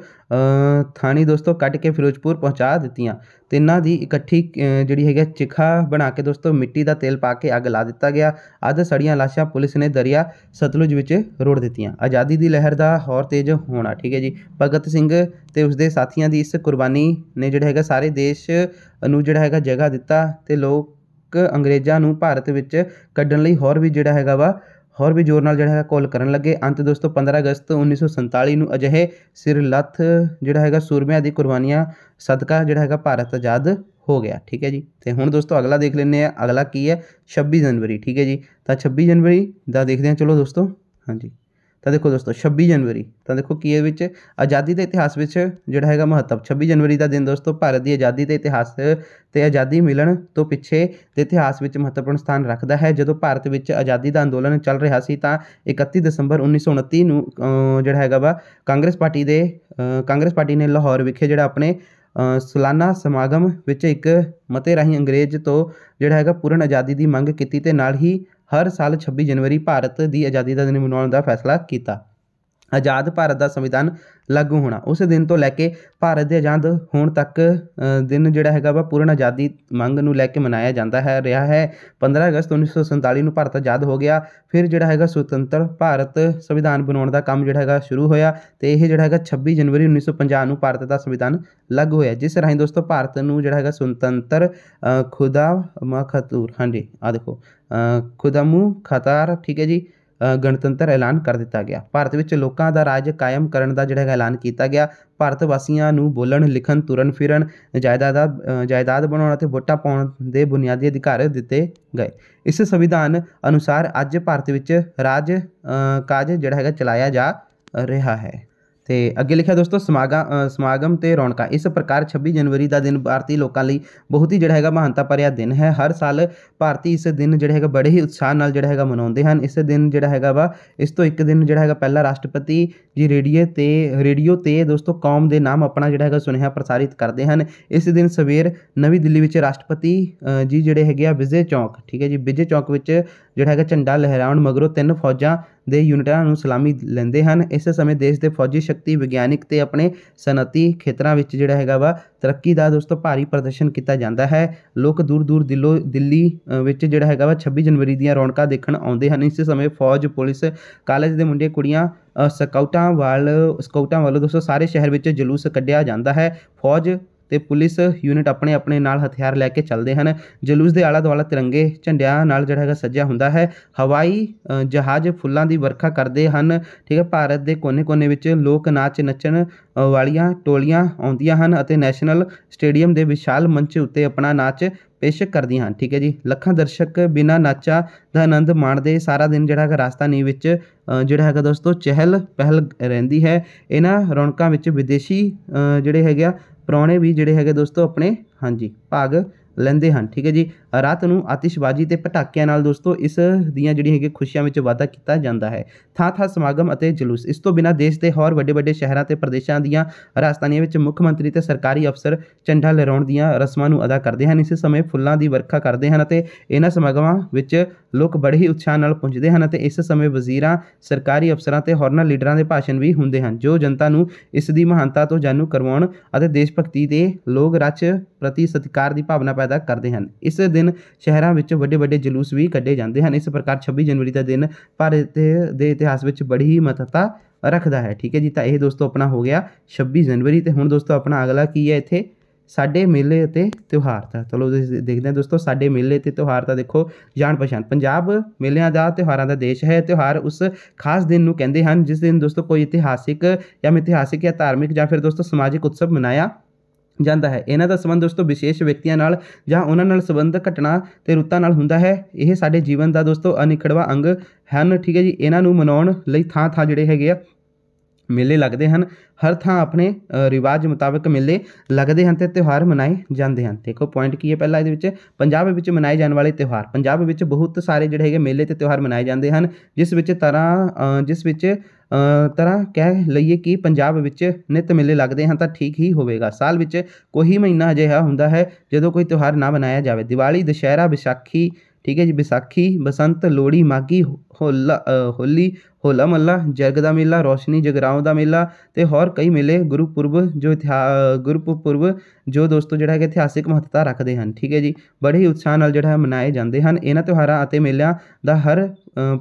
ਥਾਣੀ ਦੋਸਤੋ ਕੱਟ ਕੇ ਫਿਰੋਜ਼ਪੁਰ ਪਹੁੰਚਾ ਦਿੱਤੀਆਂ ਇਹਨਾਂ ਦੀ ਇਕੱਠੀ ਜਿਹੜੀ ਹੈਗੀ ਚਿਖਾ ਬਣਾ ਕੇ ਦੋਸਤੋ ਮਿੱਟੀ ਦਾ ਤੇਲ ਪਾ ਕੇ ਅੱਗ ਲਾ ਦਿੱਤਾ ਗਿਆ ਅੱਧ ਸੜੀਆਂ ਲਾਸ਼ਾਂ ਪੁਲਿਸ ਨੇ ਦਰਿਆ ਸਤਲੁਜ ਵਿੱਚ ਰੋੜ ਦਿੱਤੀਆਂ ਆਜ਼ਾਦੀ ਦੀ ਲਹਿਰ ਦਾ ਹੋਰ ਤੇਜ਼ ਹੋਣਾ ਠੀਕ ਹੈ ਜੀ ਭਗਤ ਸਿੰਘ ਤੇ ਉਸਦੇ ਸਾਥੀਆਂ ਦੀ ਇਸ ਕੁਰਬਾਨੀ ਨੇ ਜਿਹੜਾ ਹੈਗਾ ਸਾਰੇ ਦੇਸ਼ ਨੂੰ ਜਿਹੜਾ ਹੈਗਾ ਜਗ੍ਹਾ ਦਿੱਤਾ ਤੇ ਲੋਕ ਅੰਗਰੇਜ਼ਾਂ ਨੂੰ ਭਾਰਤ ਵਿੱਚ ਕੱਢਣ ਲਈ ਹੋਰ ਵੀ ਜਿਹੜਾ ਹੈਗਾ ਵਾ ਹੋਰ ਵੀ ਜ਼ੋਰ ਨਾਲ ਜਿਹੜਾ ਹੈ ਕਾਲ ਕਰਨ ਲੱਗੇ ਅੰਤ ਦੋਸਤੋ 15 ਅਗਸਤ 1947 ਨੂੰ ਅਜਿਹੇ ਸਿਰ ਲੱਥ ਜਿਹੜਾ ਹੈਗਾ ਸੂਰਮਿਆਂ ਦੀ ਕੁਰਬਾਨੀਆਂ ਸਦਕਾ ਜਿਹੜਾ ਹੈਗਾ ਭਾਰਤ ਆਜ਼ਾਦ ਹੋ ਗਿਆ ਠੀਕ ਹੈ ਜੀ ਤੇ ਹੁਣ ਦੋਸਤੋ ਅਗਲਾ ਦੇਖ ਲੈਂਦੇ ਆ ਅਗਲਾ ਕੀ ਹੈ 26 ਜਨਵਰੀ ਠੀਕ ਹੈ ਜੀ ਤਾਂ 26 ਜਨਵਰੀ ਦਾ ਦੇਖਦੇ ਆ ਚਲੋ ਦੋਸਤੋ ਹਾਂਜੀ ਤਾਂ ਦੇਖੋ ਦੋਸਤੋ 26 ਜਨਵਰੀ ਤਾਂ ਦੇਖੋ ਕੀ ਇਹ ਵਿੱਚ ਆਜ਼ਾਦੀ ਦੇ ਇਤਿਹਾਸ ਵਿੱਚ ਜਿਹੜਾ ਹੈਗਾ ਮਹੱਤਵ 26 ਜਨਵਰੀ ਦਾ ਦਿਨ ਦੋਸਤੋ ਭਾਰਤ ਦੀ ਆਜ਼ਾਦੀ ਦੇ ਇਤਿਹਾਸ ਤੇ ਆਜ਼ਾਦੀ ਮਿਲਣ ਤੋਂ ਪਿੱਛੇ ਦੇ ਇਤਿਹਾਸ ਵਿੱਚ ਮਹੱਤਵਪੂਰਨ ਸਥਾਨ ਰੱਖਦਾ ਹੈ ਜਦੋਂ ਭਾਰਤ ਵਿੱਚ ਆਜ਼ਾਦੀ ਦਾ ਅੰਦੋਲਨ ਚੱਲ ਰਿਹਾ ਸੀ ਤਾਂ 31 ਦਸੰਬਰ 1929 ਨੂੰ ਜਿਹੜਾ ਹੈਗਾ ਵਾ ਕਾਂਗਰਸ ਪਾਰਟੀ ਦੇ ਕਾਂਗਰਸ ਪਾਰਟੀ ਨੇ ਲਾਹੌਰ ਵਿਖੇ ਜਿਹੜਾ ਆਪਣੇ ਸਲਾਨਾ ਸਮਾਗਮ ਵਿੱਚ ਇੱਕ ਮਤੇ ਰਾਹੀਂ ਅੰਗਰੇਜ਼ ਤੋਂ ਜਿਹੜਾ ਹੈਗਾ ਪੂਰਨ ਆਜ਼ਾਦੀ ਦੀ ਮੰਗ ਕੀਤੀ ਤੇ ਨਾਲ ਹੀ ਹਰ ਸਾਲ ਛੱਬੀ ਜਨਵਰੀ ਭਾਰਤ ਦੀ ਆਜ਼ਾਦੀ ਦਾ ਦਿਨ ਮਨਾਉਣ ਦਾ ਫੈਸਲਾ ਕੀਤਾ ਆਜ਼ਾਦ ਭਾਰਤ ਦਾ ਸੰਵਿਧਾਨ ਲਾਗੂ ਹੋਣਾ ਉਸ ਦਿਨ ਤੋਂ ਲੈ ਕੇ ਭਾਰਤ ਦੇ ਆਜ਼ਾਦ ਹੋਣ ਤੱਕ ਦਿਨ ਜਿਹੜਾ ਹੈਗਾ ਵਾ ਪੂਰਨ ਆਜ਼ਾਦੀ ਮੰਗ ਨੂੰ ਲੈ ਕੇ ਮਨਾਇਆ ਜਾਂਦਾ ਹੈ ਰਿਹਾ ਹੈ 15 ਅਗਸਤ 1947 ਨੂੰ ਭਾਰਤ ਆਜ਼ਾਦ ਹੋ ਗਿਆ ਫਿਰ ਜਿਹੜਾ ਹੈਗਾ ਸੁਤੰਤਰ ਭਾਰਤ ਸੰਵਿਧਾਨ ਬਣਾਉਣ ਦਾ ਕੰਮ ਜਿਹੜਾ ਹੈਗਾ ਸ਼ੁਰੂ ਹੋਇਆ ਤੇ ਇਹ ਜਿਹੜਾ ਹੈਗਾ 26 ਜਨਵਰੀ 1950 ਨੂੰ ਭਾਰਤ ਦਾ ਸੰਵਿਧਾਨ ਲਾਗੂ ਹੋਇਆ ਜਿਸ ਰਾਹੀਂ ਦੋਸਤੋ ਭਾਰਤ ਨੂੰ ਜਿਹੜਾ ਹੈਗਾ ਸੁਤੰਤਰ ਖੁਦਾ ਮਖਤੂਰ ਹਾਂਜੀ ਆ ਦੇਖੋ ਖੁਦਮੂ ਖਤਾਰ ਠੀਕ ਹੈ ਜੀ ਗਣਤੰਤਰ ਐਲਾਨ ਕਰ ਦਿੱਤਾ ਗਿਆ ਭਾਰਤ ਵਿੱਚ ਲੋਕਾਂ ਦਾ ਰਾਜ ਕਾਇਮ ਕਰਨ ਦਾ ਜਿਹੜਾ ਐਲਾਨ ਕੀਤਾ ਗਿਆ ਭਾਰਤ ਵਾਸੀਆਂ ਨੂੰ ਬੋਲਣ ਲਿਖਣ ਤੁਰਨ ਫਿਰਨ ਜਾਇਦਾਦ ਜਾਇਦਾਦ ਬਣਾਉਣ ਅਤੇ ਵੋਟਾਂ ਪਾਉਣ ਦੇ ਬੁਨਿਆਦੀ ਅਧਿਕਾਰ ਦਿੱਤੇ ਗਏ ਇਸ ਸੰਵਿਧਾਨ ਅਨੁਸਾਰ ਅੱਜ ਭਾਰਤ ਵਿੱਚ ਰਾਜ ਕਾਜ ਜਿਹੜਾ ਹੈਗਾ ਚਲਾਇਆ ਜਾ ਰਿਹਾ ਹੈ ਤੇ ਅੱਗੇ ਲਿਖਿਆ ਦੋਸਤੋ ਸਮਾਗਮ ਸਮਾਗਮ ਤੇ ਰੌਣਕਾਂ ਇਸ ਪ੍ਰਕਾਰ 26 ਜਨਵਰੀ ਦਾ ਦਿਨ ਭਾਰਤੀ ਲੋਕਾਂ ਲਈ ਬਹੁਤ ਹੀ ਜਿਹੜਾ ਹੈਗਾ ਮਹਾਨਤਾ ਭਰਿਆ ਦਿਨ ਹੈ ਹਰ ਸਾਲ ਭਾਰਤੀ ਇਸ ਦਿਨ ਜਿਹੜਾ ਹੈਗਾ ਬੜੇ ਹੀ ਉਤਸ਼ਾਹ ਨਾਲ ਜਿਹੜਾ ਹੈਗਾ ਮਨਾਉਂਦੇ ਹਨ ਇਸ ਦਿਨ ਜਿਹੜਾ ਹੈਗਾ ਵਾ ਇਸ ਤੋਂ ਇੱਕ ਦਿਨ ਜਿਹੜਾ ਹੈਗਾ ਪਹਿਲਾ ਰਾਸ਼ਟਰਪਤੀ ਜੀ ਰੇਡੀਓ ਤੇ ਰੇਡੀਓ ਤੇ ਦੋਸਤੋ ਕੌਮ ਦੇ ਨਾਮ ਆਪਣਾ ਜਿਹੜਾ ਹੈਗਾ ਸੁਨੇਹਾ ਪ੍ਰਸਾਰਿਤ ਕਰਦੇ ਹਨ ਇਸ ਦਿਨ ਸਵੇਰ ਨਵੀਂ ਦਿੱਲੀ ਵਿੱਚ ਰਾਸ਼ਟਰਪਤੀ ਜੀ ਜਿਹੜੇ ਹੈਗੇ ਆ ਵਿਜੇ ਚੌਕ ਠੀਕ ਹੈ ਜੀ ਵਿਜੇ ਚੌਕ ਵਿੱਚ ਜਿਹੜਾ ਹੈਗਾ ਝੰਡਾ ਲਹਿਰਾਉਣ ਮਗਰੋਂ ਤਿੰਨ ਫੌਜਾਂ ਦੇ ਯੂਨਿਟਾਂ ਨੂੰ ਸਲਾਮੀ ਲੈਂਦੇ ਹਨ ਇਸੇ ਸਮੇਂ ਦੇਸ਼ ਦੇ ਫੌਜੀ ਸ਼ਕਤੀ ਵਿਗਿਆਨਿਕ ਤੇ ਆਪਣੇ ਸਨਅਤੀ ਖੇਤਰਾਂ ਵਿੱਚ ਜਿਹੜਾ ਹੈਗਾ ਵਾ ਤਰੱਕੀ ਦਾ ਦੋਸਤੋ ਭਾਰੀ ਪ੍ਰਦਰਸ਼ਨ ਕੀਤਾ ਜਾਂਦਾ ਹੈ ਲੋਕ ਦੂਰ ਦੂਰ ਦਿਲੋਂ ਦਿੱਲੀ ਵਿੱਚ ਜਿਹੜਾ ਹੈਗਾ ਵਾ 26 ਜਨਵਰੀ ਦੀਆਂ ਰੌਣਕਾਂ ਦੇਖਣ ਆਉਂਦੇ ਹਨ ਇਸੇ ਸਮੇਂ ਫੌਜ ਪੁਲਿਸ ਕਾਲਜ ਦੇ ਮੁੰਡੇ ਕੁੜੀਆਂ ਸਕਾਊਟਾਂ ਵਾਲ ਸਕਾਊਟਾਂ ਵੱਲੋਂ ਦੋਸਤੋ ਸਾਰੇ ਸ਼ਹਿਰ ਵਿੱਚ ਜਲੂਸ ਕੱਢਿਆ ਜਾਂਦਾ ਹੈ ਫੌਜ ਤੇ ਪੁਲਿਸ ਯੂਨਿਟ ਆਪਣੇ ਆਪਣੇ ਨਾਲ ਹਥਿਆਰ ਲੈ ਕੇ ਚੱਲਦੇ ਹਨ ਜਲੂਸ ਦੇ ਆਲਾ ਦੁਆਲਾ ਤਿਰੰਗੇ ਝੰਡਿਆਂ ਨਾਲ ਜਿਹੜਾ ਹੈਗਾ ਸੱਜਿਆ ਹੁੰਦਾ ਹੈ ਹਵਾਈ ਜਹਾਜ਼ ਫੁੱਲਾਂ ਦੀ ਵਰਖਾ ਕਰਦੇ ਹਨ ਠੀਕ ਹੈ ਭਾਰਤ ਦੇ ਕੋਨੇ-ਕੋਨੇ ਵਿੱਚ ਲੋਕ ਨਾਚ ਨੱਚਣ ਵਾਲੀਆਂ ਟੋਲੀਆਂ ਆਉਂਦੀਆਂ ਹਨ ਅਤੇ ਨੈਸ਼ਨਲ ਸਟੇਡੀਅਮ ਦੇ ਵਿਸ਼ਾਲ ਮੰਚ ਉੱਤੇ ਆਪਣਾ ਨਾਚ ਪੇਸ਼ ਕਰਦੀਆਂ ਹਨ ਠੀਕ ਹੈ ਜੀ ਲੱਖਾਂ ਦਰਸ਼ਕ ਬਿਨਾ ਨਾਚਾ ਦਾ ਆਨੰਦ ਮਾਣਦੇ ਸਾਰਾ ਦਿਨ ਜਿਹੜਾ ਹੈਗਾ ਰਾਜਧਾਨੀ ਵਿੱਚ ਜਿਹੜਾ ਹੈਗਾ ਦੋਸਤੋ ਚਹਿਲ ਪਹਿਲ ਰਹਿੰਦੀ ਹੈ ਇਹਨਾਂ ਰੌਣਕਾਂ ਵਿੱਚ ਵਿਦੇਸ਼ੀ ਜਿਹੜੇ ਹੈਗੇ ਆ ਪ੍ਰਾਹੁਣੇ ਵੀ ਜਿਹੜੇ ਹੈਗੇ ਦੋਸਤੋ ਆਪਣੇ ਹਾਂਜੀ ਭਾਗ ਲੈਂਦੇ ਹਨ ਠੀਕ ਹੈ ਜੀ ਰਾਤ ਨੂੰ ਆਤਿਸ਼ਬਾਜ਼ੀ ਤੇ ਪਟਾਕਿਆਂ ਨਾਲ ਦੋਸਤੋ ਇਸ ਦੀਆਂ ਜਿਹੜੀਆਂ ਹੈਗੇ ਖੁਸ਼ੀਆਂ ਵਿੱਚ ਵਾਧਾ ਕੀਤਾ ਜਾਂਦਾ ਹੈ ਥਾਂ ਥਾਂ ਸਮਾਗਮ ਅਤੇ ਜਲੂਸ ਇਸ ਤੋਂ ਬਿਨਾ ਦੇਸ਼ ਦੇ ਹੋਰ ਵੱਡੇ ਵੱਡੇ ਸ਼ਹਿਰਾਂ ਤੇ ਪ੍ਰਦੇਸ਼ਾਂ ਦੀਆਂ ਰਾਜਧਾਨੀਆਂ ਵਿੱਚ ਮੁੱਖ ਮੰਤਰੀ ਤੇ ਸਰਕਾਰੀ ਅਫਸਰ ਝੰਡਾ ਲਹਿਰਾਉਣ ਦੀਆਂ ਰਸਮਾਂ ਨੂੰ ਅਦਾ ਕਰਦੇ ਹਨ ਇਸੇ ਸਮੇਂ ਫੁੱਲਾਂ ਦੀ ਵਰਖਾ ਕਰਦੇ ਹਨ ਅਤੇ ਇਹਨਾਂ ਸਮਾਗਮਾਂ ਵਿੱਚ ਲੋਕ ਬੜੇ ਹੀ ਉਤਸ਼ਾਹ ਨਾਲ ਪਹੁੰਚਦੇ ਹਨ ਅਤੇ ਇਸ ਸਮੇਂ ਵਜ਼ੀਰਾਂ ਸਰਕਾਰੀ ਅਫਸਰਾਂ ਤੇ ਹੋਰਨਾਂ ਲੀਡਰਾਂ ਦੇ ਭਾਸ਼ਣ ਵੀ ਹੁੰਦੇ ਹਨ ਜੋ ਜਨਤਾ ਨੂੰ ਇਸ ਦੀ ਮਹਾਨਤਾ ਤੋਂ ਜਾਣੂ ਕਰਵਾਉਣ ਅਤੇ ਦੇਸ਼ ਭਗਤੀ ਦੇ ਲੋਕ ਰਚ ਪ੍ਰਤੀ ਸਤਿਕਾਰ ਦੀ ਭਾਵਨਾ ਪੈਦਾ ਕਰਦੇ ਹਨ ਇਸ ਦਿਨ ਸ਼ਹਿਰਾਂ ਵਿੱਚ ਵੱਡੇ ਵੱਡੇ ਜਲੂਸ ਵੀ ਕੱਢੇ ਜਾਂਦੇ ਹਨ ਇਸ ਪ੍ਰਕਾਰ 26 ਜਨਵਰੀ ਦਾ ਦਿਨ ਭਾਰਤ ਦੇ ਇਤਿਹਾਸ ਵਿੱਚ ਬੜੀ ਹੀ ਮਹੱਤਤਾ ਰੱਖਦਾ ਹੈ ਠੀਕ ਹੈ ਜੀ ਤਾਂ ਇਹ ਦੋਸਤੋ ਆਪਣਾ ਹੋ ਗਿਆ 26 ਜਨਵਰੀ ਤੇ ਹੁਣ ਦੋਸਤੋ ਆਪਣਾ ਅਗਲਾ ਕੀ ਹੈ ਇੱਥੇ ਸਾਡੇ ਮੇਲੇ ਅਤੇ ਤਿਉਹਾਰ ਦਾ ਚਲੋ ਦੇਖਦੇ ਹਾਂ ਦੋਸਤੋ ਸਾਡੇ ਮੇਲੇ ਤੇ ਤਿਉਹਾਰ ਤਾਂ ਦੇਖੋ ਜਾਣ ਪਛਾਣ ਪੰਜਾਬ ਮੇਲਿਆਂ ਦਾ ਤਿਉਹਾਰਾਂ ਦਾ ਦੇਸ਼ ਹੈ ਤਿਉਹਾਰ ਉਸ ਖਾਸ ਦਿਨ ਨੂੰ ਕਹਿੰਦੇ ਹਨ ਜਿਸ ਦਿਨ ਦੋਸਤੋ ਕੋਈ ਇਤਿਹਾਸਿਕ ਜਾਂ ਮਿਥਿਹਾਸਿਕ ਜਾਂ ਧਾਰਮਿਕ ਜਾਂ ਫਿਰ ਦੋਸਤੋ ਸਮਾਜਿਕ ਉਤਸਵ ਮਨਾਇਆ ਜਾਂਦਾ ਹੈ ਇਹਨਾਂ ਦਾ ਸੰਬੰਧ ਦੋਸਤੋ ਵਿਸ਼ੇਸ਼ ਵਿਅਕਤੀਆਂ ਨਾਲ ਜਾਂ ਉਹਨਾਂ ਨਾਲ ਸੰਬੰਧ ਘਟਨਾ ਤੇ ਰੁੱਤਾਂ ਨਾਲ ਹੁੰਦਾ ਹੈ ਇਹ ਸਾਡੇ ਜੀਵਨ ਦਾ ਦੋਸਤੋ ਅਨਿਖੜਵਾ ਅੰਗ ਹਨ ਠੀਕ ਹੈ ਜੀ ਇਹਨਾਂ ਨੂੰ ਮਨਾਉਣ ਲਈ ਥਾਂ ਥਾਂ ਜਿਹੜੇ ਹੈਗੇ ਆ ਮੇਲੇ ਲੱਗਦੇ ਹਨ ਹਰ ਥਾਂ ਆਪਣੇ ਰਿਵਾਜ ਮੁਤਾਬਕ ਮੇਲੇ ਲੱਗਦੇ ਹਨ ਤੇ ਤਿਉਹਾਰ ਮਨਾਏ ਜਾਂਦੇ ਹਨ ਦੇਖੋ ਪੁਆਇੰਟ ਕੀ ਹੈ ਪਹਿਲਾ ਇਹਦੇ ਵਿੱਚ ਪੰਜਾਬ ਵਿੱਚ ਮਨਾਏ ਜਾਣ ਵਾਲੇ ਤਿਉਹਾਰ ਪੰਜਾਬ ਵਿੱਚ ਬਹੁਤ ਸਾਰੇ ਜਿਹੜੇ ਹੈਗੇ ਮੇਲੇ ਤੇ ਤਿਉਹਾਰ ਮਨਾਏ ਜਾਂਦੇ ਹਨ ਜਿਸ ਵਿੱਚ ਤਰ੍ਹਾਂ ਜਿਸ ਵਿੱਚ ਤਰ੍ਹਾਂ ਕਹਿ ਲਈਏ ਕਿ ਪੰਜਾਬ ਵਿੱਚ ਨਿਤ ਮੇਲੇ ਲੱਗਦੇ ਹਨ ਤਾਂ ਠੀਕ ਹੀ ਹੋਵੇਗਾ ਸਾਲ ਵਿੱਚ ਕੋਈ ਮਹੀਨਾ ਅਜਿਹਾ ਹੁੰਦਾ ਹੈ ਜਦੋਂ ਕੋਈ ਤਿਉਹਾਰ ਨਾ ਮਨਾਇਆ ਜਾਵੇ ਦੀਵਾਲੀ ਦੁਸ਼ਹਿਰਾ ਵਿਸਾਖੀ ਠੀਕ ਹੈ ਜੀ ਵਿਸਾਖੀ ਬਸੰਤ ਲੋਹੜੀ ਮਾਗੀ ਹੋਲਾ ਹੋਲੀ ਹੋਲਾ ਮੱਲਾ ਜਰਗ ਦਾ ਮੇਲਾ ਰੋਸ਼ਨੀ ਜਗਰਾਉ ਦਾ ਮੇਲਾ ਤੇ ਹੋਰ ਕਈ ਮੇਲੇ ਗੁਰਪੁਰਬ ਜੋ ਇਤਿਹਾ ਗੁਰਪੁਰਬ ਜੋ ਦੋਸਤੋ ਜਿਹੜਾ ਹੈ ਇਤਿਹਾਸਿਕ ਮਹੱਤਤਾ ਰੱਖਦੇ ਹਨ ਠੀਕ ਹੈ ਜੀ ਬੜੇ ਹੀ ਉਤਸ਼ਾਹ ਨਾਲ ਜਿਹੜਾ ਹੈ ਮਨਾਏ ਜਾਂਦੇ ਹਨ ਇਹਨਾਂ ਤਿਉਹਾਰਾਂ ਅਤੇ ਮੇਲਿਆਂ ਦਾ ਹਰ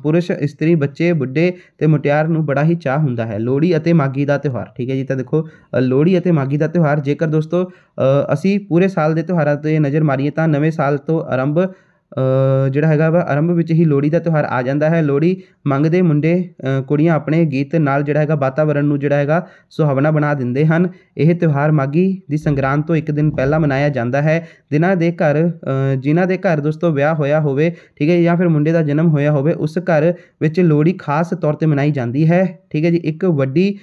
ਪੁਰਸ਼ ਇਸਤਰੀ ਬੱਚੇ ਬੁੱਢੇ ਤੇ ਮੁਟਿਆਰ ਨੂੰ ਬੜਾ ਹੀ ਚਾਹ ਹੁੰਦਾ ਹੈ ਲੋਹੜੀ ਅਤੇ ਮਾਗੀ ਦਾ ਤਿਉਹਾਰ ਠੀਕ ਹੈ ਜੀ ਤਾਂ ਦੇਖੋ ਲੋਹੜੀ ਅਤੇ ਮਾਗੀ ਦਾ ਤਿਉਹਾਰ ਜੇਕਰ ਦੋਸਤੋ ਅਸੀਂ ਪੂਰੇ ਸਾਲ ਦੇ ਤਿਉਹਾਰਾਂ ਤੇ ਨਜ਼ਰ ਮਾਰੀਏ ਤਾਂ ਨਵੇਂ ਸਾਲ ਤੋਂ ਆਰੰਭ ਜਿਹੜਾ ਹੈਗਾ ਵਾ ਆਰੰਭ ਵਿੱਚ ਹੀ ਲੋਹੜੀ ਦਾ ਤਿਉਹਾਰ ਆ ਜਾਂਦਾ ਹੈ ਲੋਹੜੀ ਮੰਗਦੇ ਮੁੰਡੇ ਕੁੜੀਆਂ ਆਪਣੇ ਗੀਤ ਨਾਲ ਜਿਹੜਾ ਹੈਗਾ ਵਾਤਾਵਰਨ ਨੂੰ ਜਿਹੜਾ ਹੈਗਾ ਸੁਹਾਵਣਾ ਬਣਾ ਦਿੰਦੇ ਹਨ ਇਹ ਤਿਉਹਾਰ ਮਾਗੀ ਦੀ ਸੰਗਰਾਂਦ ਤੋਂ ਇੱਕ ਦਿਨ ਪਹਿਲਾਂ ਮਨਾਇਆ ਜਾਂਦਾ ਹੈ ਜਿਨ੍ਹਾਂ ਦੇ ਘਰ ਜਿਨ੍ਹਾਂ ਦੇ ਘਰ ਦੋਸਤੋ ਵਿਆਹ ਹੋਇਆ ਹੋਵੇ ਠੀਕ ਹੈ ਜਾਂ ਫਿਰ ਮੁੰਡੇ ਦਾ ਜਨਮ ਹੋਇਆ ਹੋਵੇ ਉਸ ਘਰ ਵਿੱਚ ਲੋਹੜੀ ਖਾਸ ਤੌਰ ਤੇ ਮਨਾਈ ਜਾਂਦੀ ਹੈ ਠੀਕ ਹੈ ਜੀ ਇੱਕ ਵੱਡੀ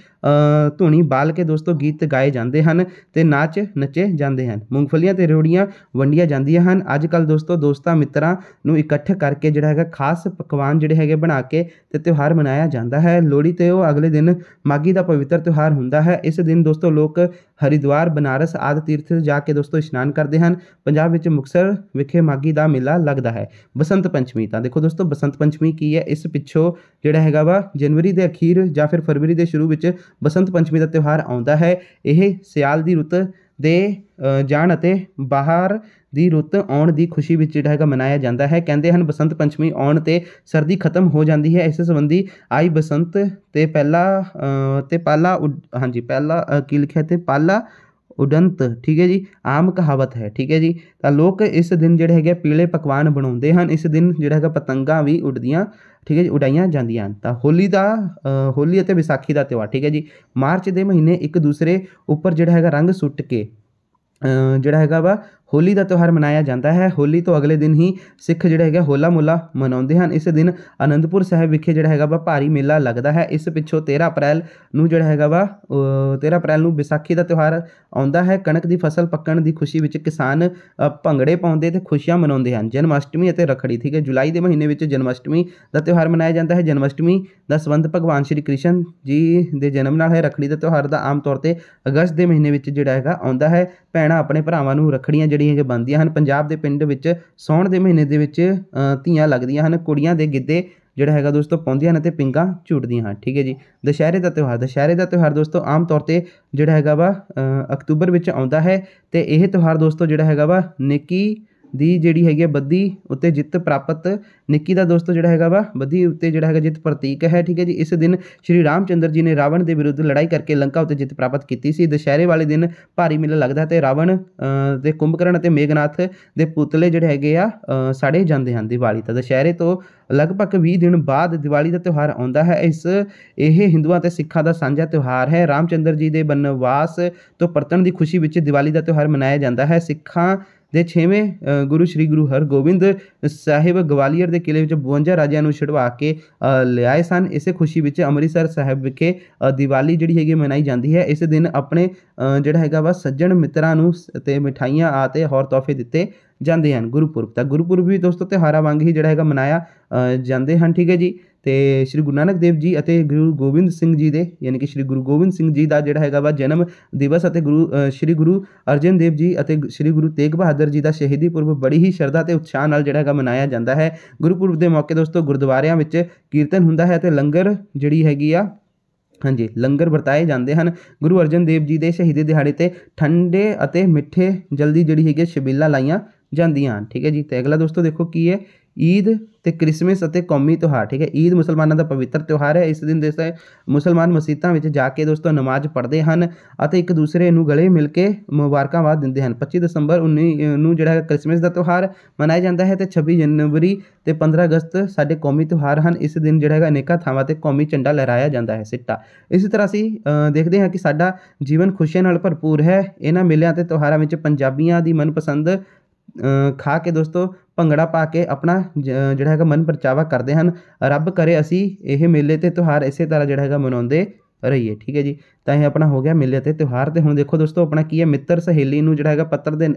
ਧੁਨੀ ਬਾਲ ਕੇ ਦੋਸਤੋ ਗੀਤ ਗਾਏ ਜਾਂਦੇ ਹਨ ਤੇ ਨਾਚ ਨੱਚੇ ਜਾਂਦੇ ਹਨ ਮੂੰਗਫਲੀਆਂ ਤੇ ਰਿਉੜੀਆਂ ਵੰਡੀਆਂ ਜਾਂਦੀਆਂ ਹਨ ਅੱਜ ਕੱਲ ਦੋਸਤੋ ਦੋਸਤਾਂ ਮਿੱਤਰਾਂ ਨੂੰ ਇਕੱਠ ਕਰਕੇ ਜਿਹੜਾ ਹੈਗਾ ਖਾਸ ਪਕਵਾਨ ਜਿਹੜੇ ਹੈਗੇ ਬਣਾ ਕੇ ਤੇ ਤਿਉਹਾਰ ਮਨਾਇਆ ਜਾਂਦਾ ਹੈ ਲੋਹੜੀ ਤੇ ਉਹ ਅਗਲੇ ਦਿਨ ਮਾਗੀ ਦਾ ਪਵਿੱਤਰ ਤਿਉਹਾਰ ਹੁੰਦਾ ਹੈ ਇਸ ਦਿਨ ਦੋਸਤੋ ਲੋਕ ਹਰਿਦੁਆਰ ਬਨਾਰਸ ਆਦਿ ਤੀਰਥ ਜਾ ਕੇ ਦੋਸਤੋ ਇਸ਼ਨਾਨ ਕਰਦੇ ਹਨ ਪੰਜਾਬ ਵਿੱਚ ਮੁਕਸਰ ਵਿਖੇ ਮਾਗੀ ਦਾ ਮੇਲਾ ਲੱਗਦਾ ਹੈ ਬਸੰਤ ਪੰਚਮੀ ਤਾਂ ਦੇਖੋ ਦੋਸਤੋ ਬਸੰਤ ਪੰਚਮੀ ਕੀ ਹੈ ਇਸ ਪਿੱਛੋਂ ਜਿਹੜਾ ਹੈਗਾ ਵਾ ਜਨਵਰੀ ਦੇ ਅਖੀਰ ਜਾਂ ਫਿਰ ਫਰਵਰੀ ਦੇ ਸ਼ੁਰੂ ਵਿੱਚ ਬਸੰਤ ਪੰਚਮੀ ਦਾ ਤਿਉਹਾਰ ਆਉਂਦਾ ਹੈ ਇਹ ਸਿਆਲ ਦੀ ਰੁੱਤ ਦੇ ਜਾਣ ਅਤੇ ਬਾਹਰ ਦੀ ਰੁੱਤ ਆਉਣ ਦੀ ਖੁਸ਼ੀ ਵਿੱਚ ਜਿਹੜਾ ਹੈਗਾ ਮਨਾਇਆ ਜਾਂਦਾ ਹੈ ਕਹਿੰਦੇ ਹਨ ਬਸੰਤ ਪੰਚਮੀ ਆਉਣ ਤੇ ਸਰਦੀ ਖਤਮ ਹੋ ਜਾਂਦੀ ਹੈ ਇਸ ਸੰਬੰਧੀ ਆਈ ਬਸੰਤ ਤੇ ਪਹਿਲਾ ਤੇ ਪਾਲਾ ਹਾਂਜੀ ਪਹਿਲਾ ਕੀ ਲਿਖਿਆ ਤੇ ਪਾਲਾ ਉਡੰਤ ਠੀਕ ਹੈ ਜੀ ਆਮ ਕਹਾਵਤ ਹੈ ਠੀਕ ਹੈ ਜੀ ਤਾਂ ਲੋਕ ਇਸ ਦਿਨ ਜਿਹੜੇ ਹੈਗੇ ਪੀਲੇ ਪਕਵਾਨ ਬਣਾਉਂਦੇ ਹਨ ਇਸ ਦਿਨ ਜਿਹੜਾ ਹੈਗਾ ਪਤੰਗਾਂ ਵੀ ਉੱਡਦੀਆਂ ਠੀਕ ਹੈ ਜੀ ਉਡਾਈਆਂ ਜਾਂਦੀਆਂ ਤਾਂ ਹੋਲੀ ਦਾ ਹੋਲੀ ਅਤੇ ਵਿਸਾਖੀ ਦਾ ਤਿਉਹਾਰ ਠੀਕ ਹੈ ਜੀ ਮਾਰਚ ਦੇ ਮਹੀਨੇ ਇੱਕ ਦੂਸਰੇ ਉੱਪਰ ਜਿਹੜਾ ਹੈਗਾ ਰੰਗ ਸੁੱਟ ਕੇ ਜਿਹੜਾ ਹੈਗਾ ਵਾ ਹੋਲੀ ਦਾ ਤਿਉਹਾਰ ਮਨਾਇਆ ਜਾਂਦਾ ਹੈ ਹੋਲੀ ਤੋਂ ਅਗਲੇ ਦਿਨ ਹੀ ਸਿੱਖ ਜਿਹੜਾ ਹੈਗਾ ਹੋਲਾ ਮੁੱਲਾ ਮਨਾਉਂਦੇ ਹਨ ਇਸ ਦਿਨ ਅਨੰਦਪੁਰ ਸਾਹਿਬ ਵਿਖੇ ਜਿਹੜਾ ਹੈਗਾ ਵਾ ਭਾਰੀ ਮੇਲਾ ਲੱਗਦਾ ਹੈ ਇਸ ਪਿੱਛੋਂ 13 ਅਪ੍ਰੈਲ ਨੂੰ ਜਿਹੜਾ ਹੈਗਾ ਵਾ 13 ਅਪ੍ਰੈਲ ਨੂੰ ਵਿਸਾਖੀ ਦਾ ਤਿਉਹਾਰ ਆਉਂਦਾ ਹੈ ਕਣਕ ਦੀ ਫਸਲ ਪੱਕਣ ਦੀ ਖੁਸ਼ੀ ਵਿੱਚ ਕਿਸਾਨ ਭੰਗੜੇ ਪਾਉਂਦੇ ਤੇ ਖੁਸ਼ੀਆਂ ਮਨਾਉਂਦੇ ਹਨ ਜਨਮ ਅਸ਼ਟਮੀ ਅਤੇ ਰਖੜੀ ਠੀਕ ਹੈ ਜੁਲਾਈ ਦੇ ਮਹੀਨੇ ਵਿੱਚ ਜਨਮ ਅਸ਼ਟਮੀ ਦਾ ਤਿਉਹਾਰ ਮਨਾਇਆ ਜਾਂਦਾ ਹੈ ਜਨਮ ਅਸ਼ਟਮੀ ਦਾ ਸੰਬੰਧ ਭਗਵਾਨ ਸ਼੍ਰੀ ਕ੍ਰਿਸ਼ਨ ਜੀ ਦੇ ਜਨਮ ਨਾਲ ਹੈ ਰਖੜੀ ਦਾ ਤਿਉਹਾਰ ਦਾ ਆਮ ਤੌਰ ਤੇ ਅਗਸਤ ਦੇ ਮਹੀਨੇ ਵਿੱਚ ਜਿਹੜਾ ਹੈਗਾ ਆਉਂਦਾ ਹੈ ਭੈਣਾ ਆਪਣੇ ਭਰਾਵਾਂ ਨੂੰ ਰਖੜੀਆਂ ਜਿਹੜੀਆਂ ਕਿ ਬਣਦੀਆਂ ਹਨ ਪੰਜਾਬ ਦੇ ਪਿੰਡ ਵਿੱਚ ਸੌਣ ਦੇ ਮਹੀਨੇ ਦੇ ਵਿੱਚ ਧੀਆਂ ਲੱਗਦੀਆਂ ਹਨ ਕੁੜੀਆਂ ਦੇ ਗਿੱਧੇ ਜਿਹੜਾ ਹੈਗਾ ਦੋਸਤੋ ਪਾਉਂਦੀਆਂ ਨੇ ਤੇ ਪਿੰਗਾ ਝੂਟਦੀਆਂ ਹਨ ਠੀਕ ਹੈ ਜੀ ਦੁਸ਼ਹਿਰੇ ਦਾ ਤਿਉਹਾਰ ਦੁਸ਼ਹਿਰੇ ਦਾ ਤਿਉਹਾਰ ਦੋਸਤੋ ਆਮ ਤੌਰ ਤੇ ਜਿਹੜਾ ਹੈਗਾ ਵਾ ਅਕਤੂਬਰ ਵਿੱਚ ਆਉਂਦਾ ਹੈ ਤੇ ਇਹ ਤਿਉਹਾਰ ਦੋਸਤੋ ਜਿਹੜਾ ਹੈਗਾ ਵਾ ਨੇਕੀ ਦੀ ਜਿਹੜੀ ਹੈਗੀ ਹੈ ਬੱਦੀ ਉੱਤੇ ਜਿੱਤ ਪ੍ਰਾਪਤ ਨਿੱਕੀ ਦਾ ਦੋਸਤੋ ਜਿਹੜਾ ਹੈਗਾ ਵਾ ਬੱਦੀ ਉੱਤੇ ਜਿਹੜਾ ਹੈਗਾ ਜਿੱਤ ਪ੍ਰਤੀਕ ਹੈ ਠੀਕ ਹੈ ਜੀ ਇਸ ਦਿਨ ਸ਼੍ਰੀ ਰਾਮਚੰਦਰ ਜੀ ਨੇ ਰਾਵਣ ਦੇ ਵਿਰੁੱਧ ਲੜਾਈ ਕਰਕੇ ਲੰਕਾ ਉੱਤੇ ਜਿੱਤ ਪ੍ਰਾਪਤ ਕੀਤੀ ਸੀ ਦੁਸ਼ਹਿਰੇ ਵਾਲੇ ਦਿਨ ਭਾਰੀ ਮੇਲਾ ਲੱਗਦਾ ਤੇ ਰਾਵਣ ਦੇ ਕੁੰਭਕਰਨ ਅਤੇ ਮੇਗਨਾਥ ਦੇ ਪੁਤਲੇ ਜਿਹੜੇ ਹੈਗੇ ਆ ਸਾੜੇ ਜਾਂਦੇ ਹਨ ਦੀਵਾਲੀ ਤਾਂ ਦੁਸ਼ਹਿਰੇ ਤੋਂ ਲਗਭਗ 20 ਦਿਨ ਬਾਅਦ ਦੀਵਾਲੀ ਦਾ ਤਿਉਹਾਰ ਆਉਂਦਾ ਹੈ ਇਸ ਇਹ ਹਿੰਦੂਆਂ ਤੇ ਸਿੱਖਾਂ ਦਾ ਸਾਂਝਾ ਤਿਉਹਾਰ ਹੈ ਰਾਮਚੰਦਰ ਜੀ ਦੇ ਬਨਵਾਸ ਤੋਂ ਪਰਤਣ ਦੀ ਖੁਸ਼ੀ ਵਿੱਚ ਦੀਵਾਲੀ ਦਾ ਤਿਉਹਾਰ ਮਨਾਇਆ ਜਾਂਦਾ ਹੈ ਸਿੱਖਾਂ ਦੇ 6ਵੇਂ ਗੁਰੂ ਸ੍ਰੀ ਗੁਰੂ ਹਰਗੋਬਿੰਦ ਸਾਹਿਬ ਗਵਾਲੀਅਰ ਦੇ ਕਿਲੇ ਵਿੱਚ 52 ਰਾਜਿਆਂ ਨੂੰ ਛਡਵਾ ਕੇ ਲਿਆਏ ਸਨ ਇਸੇ ਖੁਸ਼ੀ ਵਿੱਚ ਅੰਮ੍ਰਿਤਸਰ ਸਾਹਿਬ ਵਿਖੇ ਦੀਵਾਲੀ ਜਿਹੜੀ ਹੈਗੀ ਮਨਾਈ ਜਾਂਦੀ ਹੈ ਇਸੇ ਦਿਨ ਆਪਣੇ ਜਿਹੜਾ ਹੈਗਾ ਵਾ ਸੱਜਣ ਮਿੱਤਰਾਂ ਨੂੰ ਤੇ ਮਿਠਾਈਆਂ ਆ ਤੇ ਹੋਰ ਤੋਹਫੇ ਦਿੱਤੇ ਜਾਂਦੇ ਹਨ ਗੁਰਪੁਰਬ ਤਾਂ ਗੁਰਪੁਰਬ ਵੀ ਦੋਸਤੋ ਤਿਹਾਰਾ ਵਾਂਗ ਹੀ ਜਿਹੜਾ ਹੈਗਾ ਮਨਾਇਆ ਜਾਂਦੇ ਹਨ ਠੀਕ ਹੈ ਜੀ ਤੇ ਸ੍ਰੀ ਗੁਰੂ ਨਾਨਕ ਦੇਵ ਜੀ ਅਤੇ ਗੁਰੂ ਗੋਬਿੰਦ ਸਿੰਘ ਜੀ ਦੇ ਯਾਨੀ ਕਿ ਸ੍ਰੀ ਗੁਰੂ ਗੋਬਿੰਦ ਸਿੰਘ ਜੀ ਦਾ ਜਿਹੜਾ ਹੈਗਾ ਵਾ ਜਨਮ ਦਿਵਸ ਅਤੇ ਗੁਰੂ ਸ੍ਰੀ ਗੁਰੂ ਅਰਜਨ ਦੇਵ ਜੀ ਅਤੇ ਸ੍ਰੀ ਗੁਰੂ ਤੇਗ ਬਹਾਦਰ ਜੀ ਦਾ ਸ਼ਹੀਦੀ ਪੁਰਬ ਬੜੀ ਹੀ ਸ਼ਰਧਾ ਤੇ ਉਤਸ਼ਾਹ ਨਾਲ ਜਿਹੜਾ ਹੈਗਾ ਮਨਾਇਆ ਜਾਂਦਾ ਹੈ ਗੁਰਪੁਰਬ ਦੇ ਮੌਕੇ ਦੋਸਤੋ ਗੁਰਦੁਆਰਿਆਂ ਵਿੱਚ ਕੀਰਤਨ ਹੁੰਦਾ ਹੈ ਤੇ ਲੰਗਰ ਜਿਹੜੀ ਹੈਗੀ ਆ ਹਾਂਜੀ ਲੰਗਰ ਵਰਤਾਏ ਜਾਂਦੇ ਹਨ ਗੁਰੂ ਅਰਜਨ ਦੇਵ ਜੀ ਦੇ ਸ਼ਹੀਦੀ ਦਿਹਾੜੇ ਤੇ ਠੰਡੇ ਅਤੇ ਮਿੱਠੇ ਜਲਦੀ ਜਿਹੜੀ ਹੈਗੀ ਛਬੀਲਾ ਲਾਈਆਂ ਜਾਂਦੀਆਂ ਠੀਕ ਹੈ ਜੀ ਤੇ ਅਗਲਾ ਦੋਸਤੋ ਦੇਖੋ ਕੀ ਹੈ ਈਦ ਤੇ ਕ੍ਰਿਸਮਸ ਅਤੇ ਕੌਮੀ ਤਿਉਹਾਰ ਠੀਕ ਹੈ ਈਦ ਮੁਸਲਮਾਨਾਂ ਦਾ ਪਵਿੱਤਰ ਤਿਉਹਾਰ ਹੈ ਇਸ ਦਿਨ ਦੇ ਮੁਸਲਮਾਨ ਮਸਜਿਦਾਂ ਵਿੱਚ ਜਾ ਕੇ ਦੋਸਤੋ ਨਮਾਜ਼ ਪੜ੍ਹਦੇ ਹਨ ਅਤੇ ਇੱਕ ਦੂਸਰੇ ਨੂੰ ਗਲੇ ਮਿਲ ਕੇ ਮੁਬਾਰਕਾਂਵਾਦ ਦਿੰਦੇ ਹਨ 25 ਦਸੰਬਰ 19 ਨੂੰ ਜਿਹੜਾ ਕ੍ਰਿਸਮਸ ਦਾ ਤਿਉਹਾਰ ਮਨਾਇਆ ਜਾਂਦਾ ਹੈ ਤੇ 26 ਜਨਵਰੀ ਤੇ 15 ਅਗਸਤ ਸਾਡੇ ਕੌਮੀ ਤਿਉਹਾਰ ਹਨ ਇਸ ਦਿਨ ਜਿਹੜਾ ਹੈਗਾ ਅਨੇਕਾਂ ਥਾਵਾਂ ਤੇ ਕੌਮੀ ਝੰਡਾ ਲਹਿਰਾਇਆ ਜਾਂਦਾ ਹੈ ਸਿੱਟਾ ਇਸੇ ਤਰ੍ਹਾਂ ਅਸੀਂ ਦੇਖਦੇ ਹਾਂ ਕਿ ਸਾਡਾ ਜੀਵਨ ਖੁਸ਼ੀਆਂ ਨਾਲ ਭਰਪੂਰ ਹੈ ਇਹਨਾਂ ਮੇਲਿਆਂ ਤੇ ਤਿਉਹਾਰਾਂ ਵਿੱਚ ਪੰਜਾਬੀਆਂ ਦੀ ਮਨਪਸੰਦ ਖਾ ਕੇ ਦੋਸਤੋ ਭੰਗੜਾ ਪਾ ਕੇ ਆਪਣਾ ਜਿਹੜਾ ਹੈਗਾ ਮਨ ਪਰਚਾਵਾ ਕਰਦੇ ਹਨ ਰੱਬ ਕਰੇ ਅਸੀਂ ਇਹ ਮੇਲੇ ਤੇ ਤਿਉਹਾਰ ਇਸੇ ਤਰ੍ਹਾਂ ਜਿਹੜਾ ਹੈਗਾ ਮਨਾਉਂਦੇ ਰਹੀਏ ਠੀਕ ਹੈ ਜੀ ਤਾਂ ਇਹ ਆਪਣਾ ਹੋ ਗਿਆ ਮੇਲੇ ਤੇ ਤਿਉਹਾਰ ਤੇ ਹੁਣ ਦੇਖੋ ਦੋਸਤੋ ਆਪਣਾ ਕੀ ਹੈ ਮਿੱਤਰ ਸਹੇਲੀ ਨੂੰ ਜਿਹੜਾ ਹੈਗਾ ਪੱਤਰ ਦੇ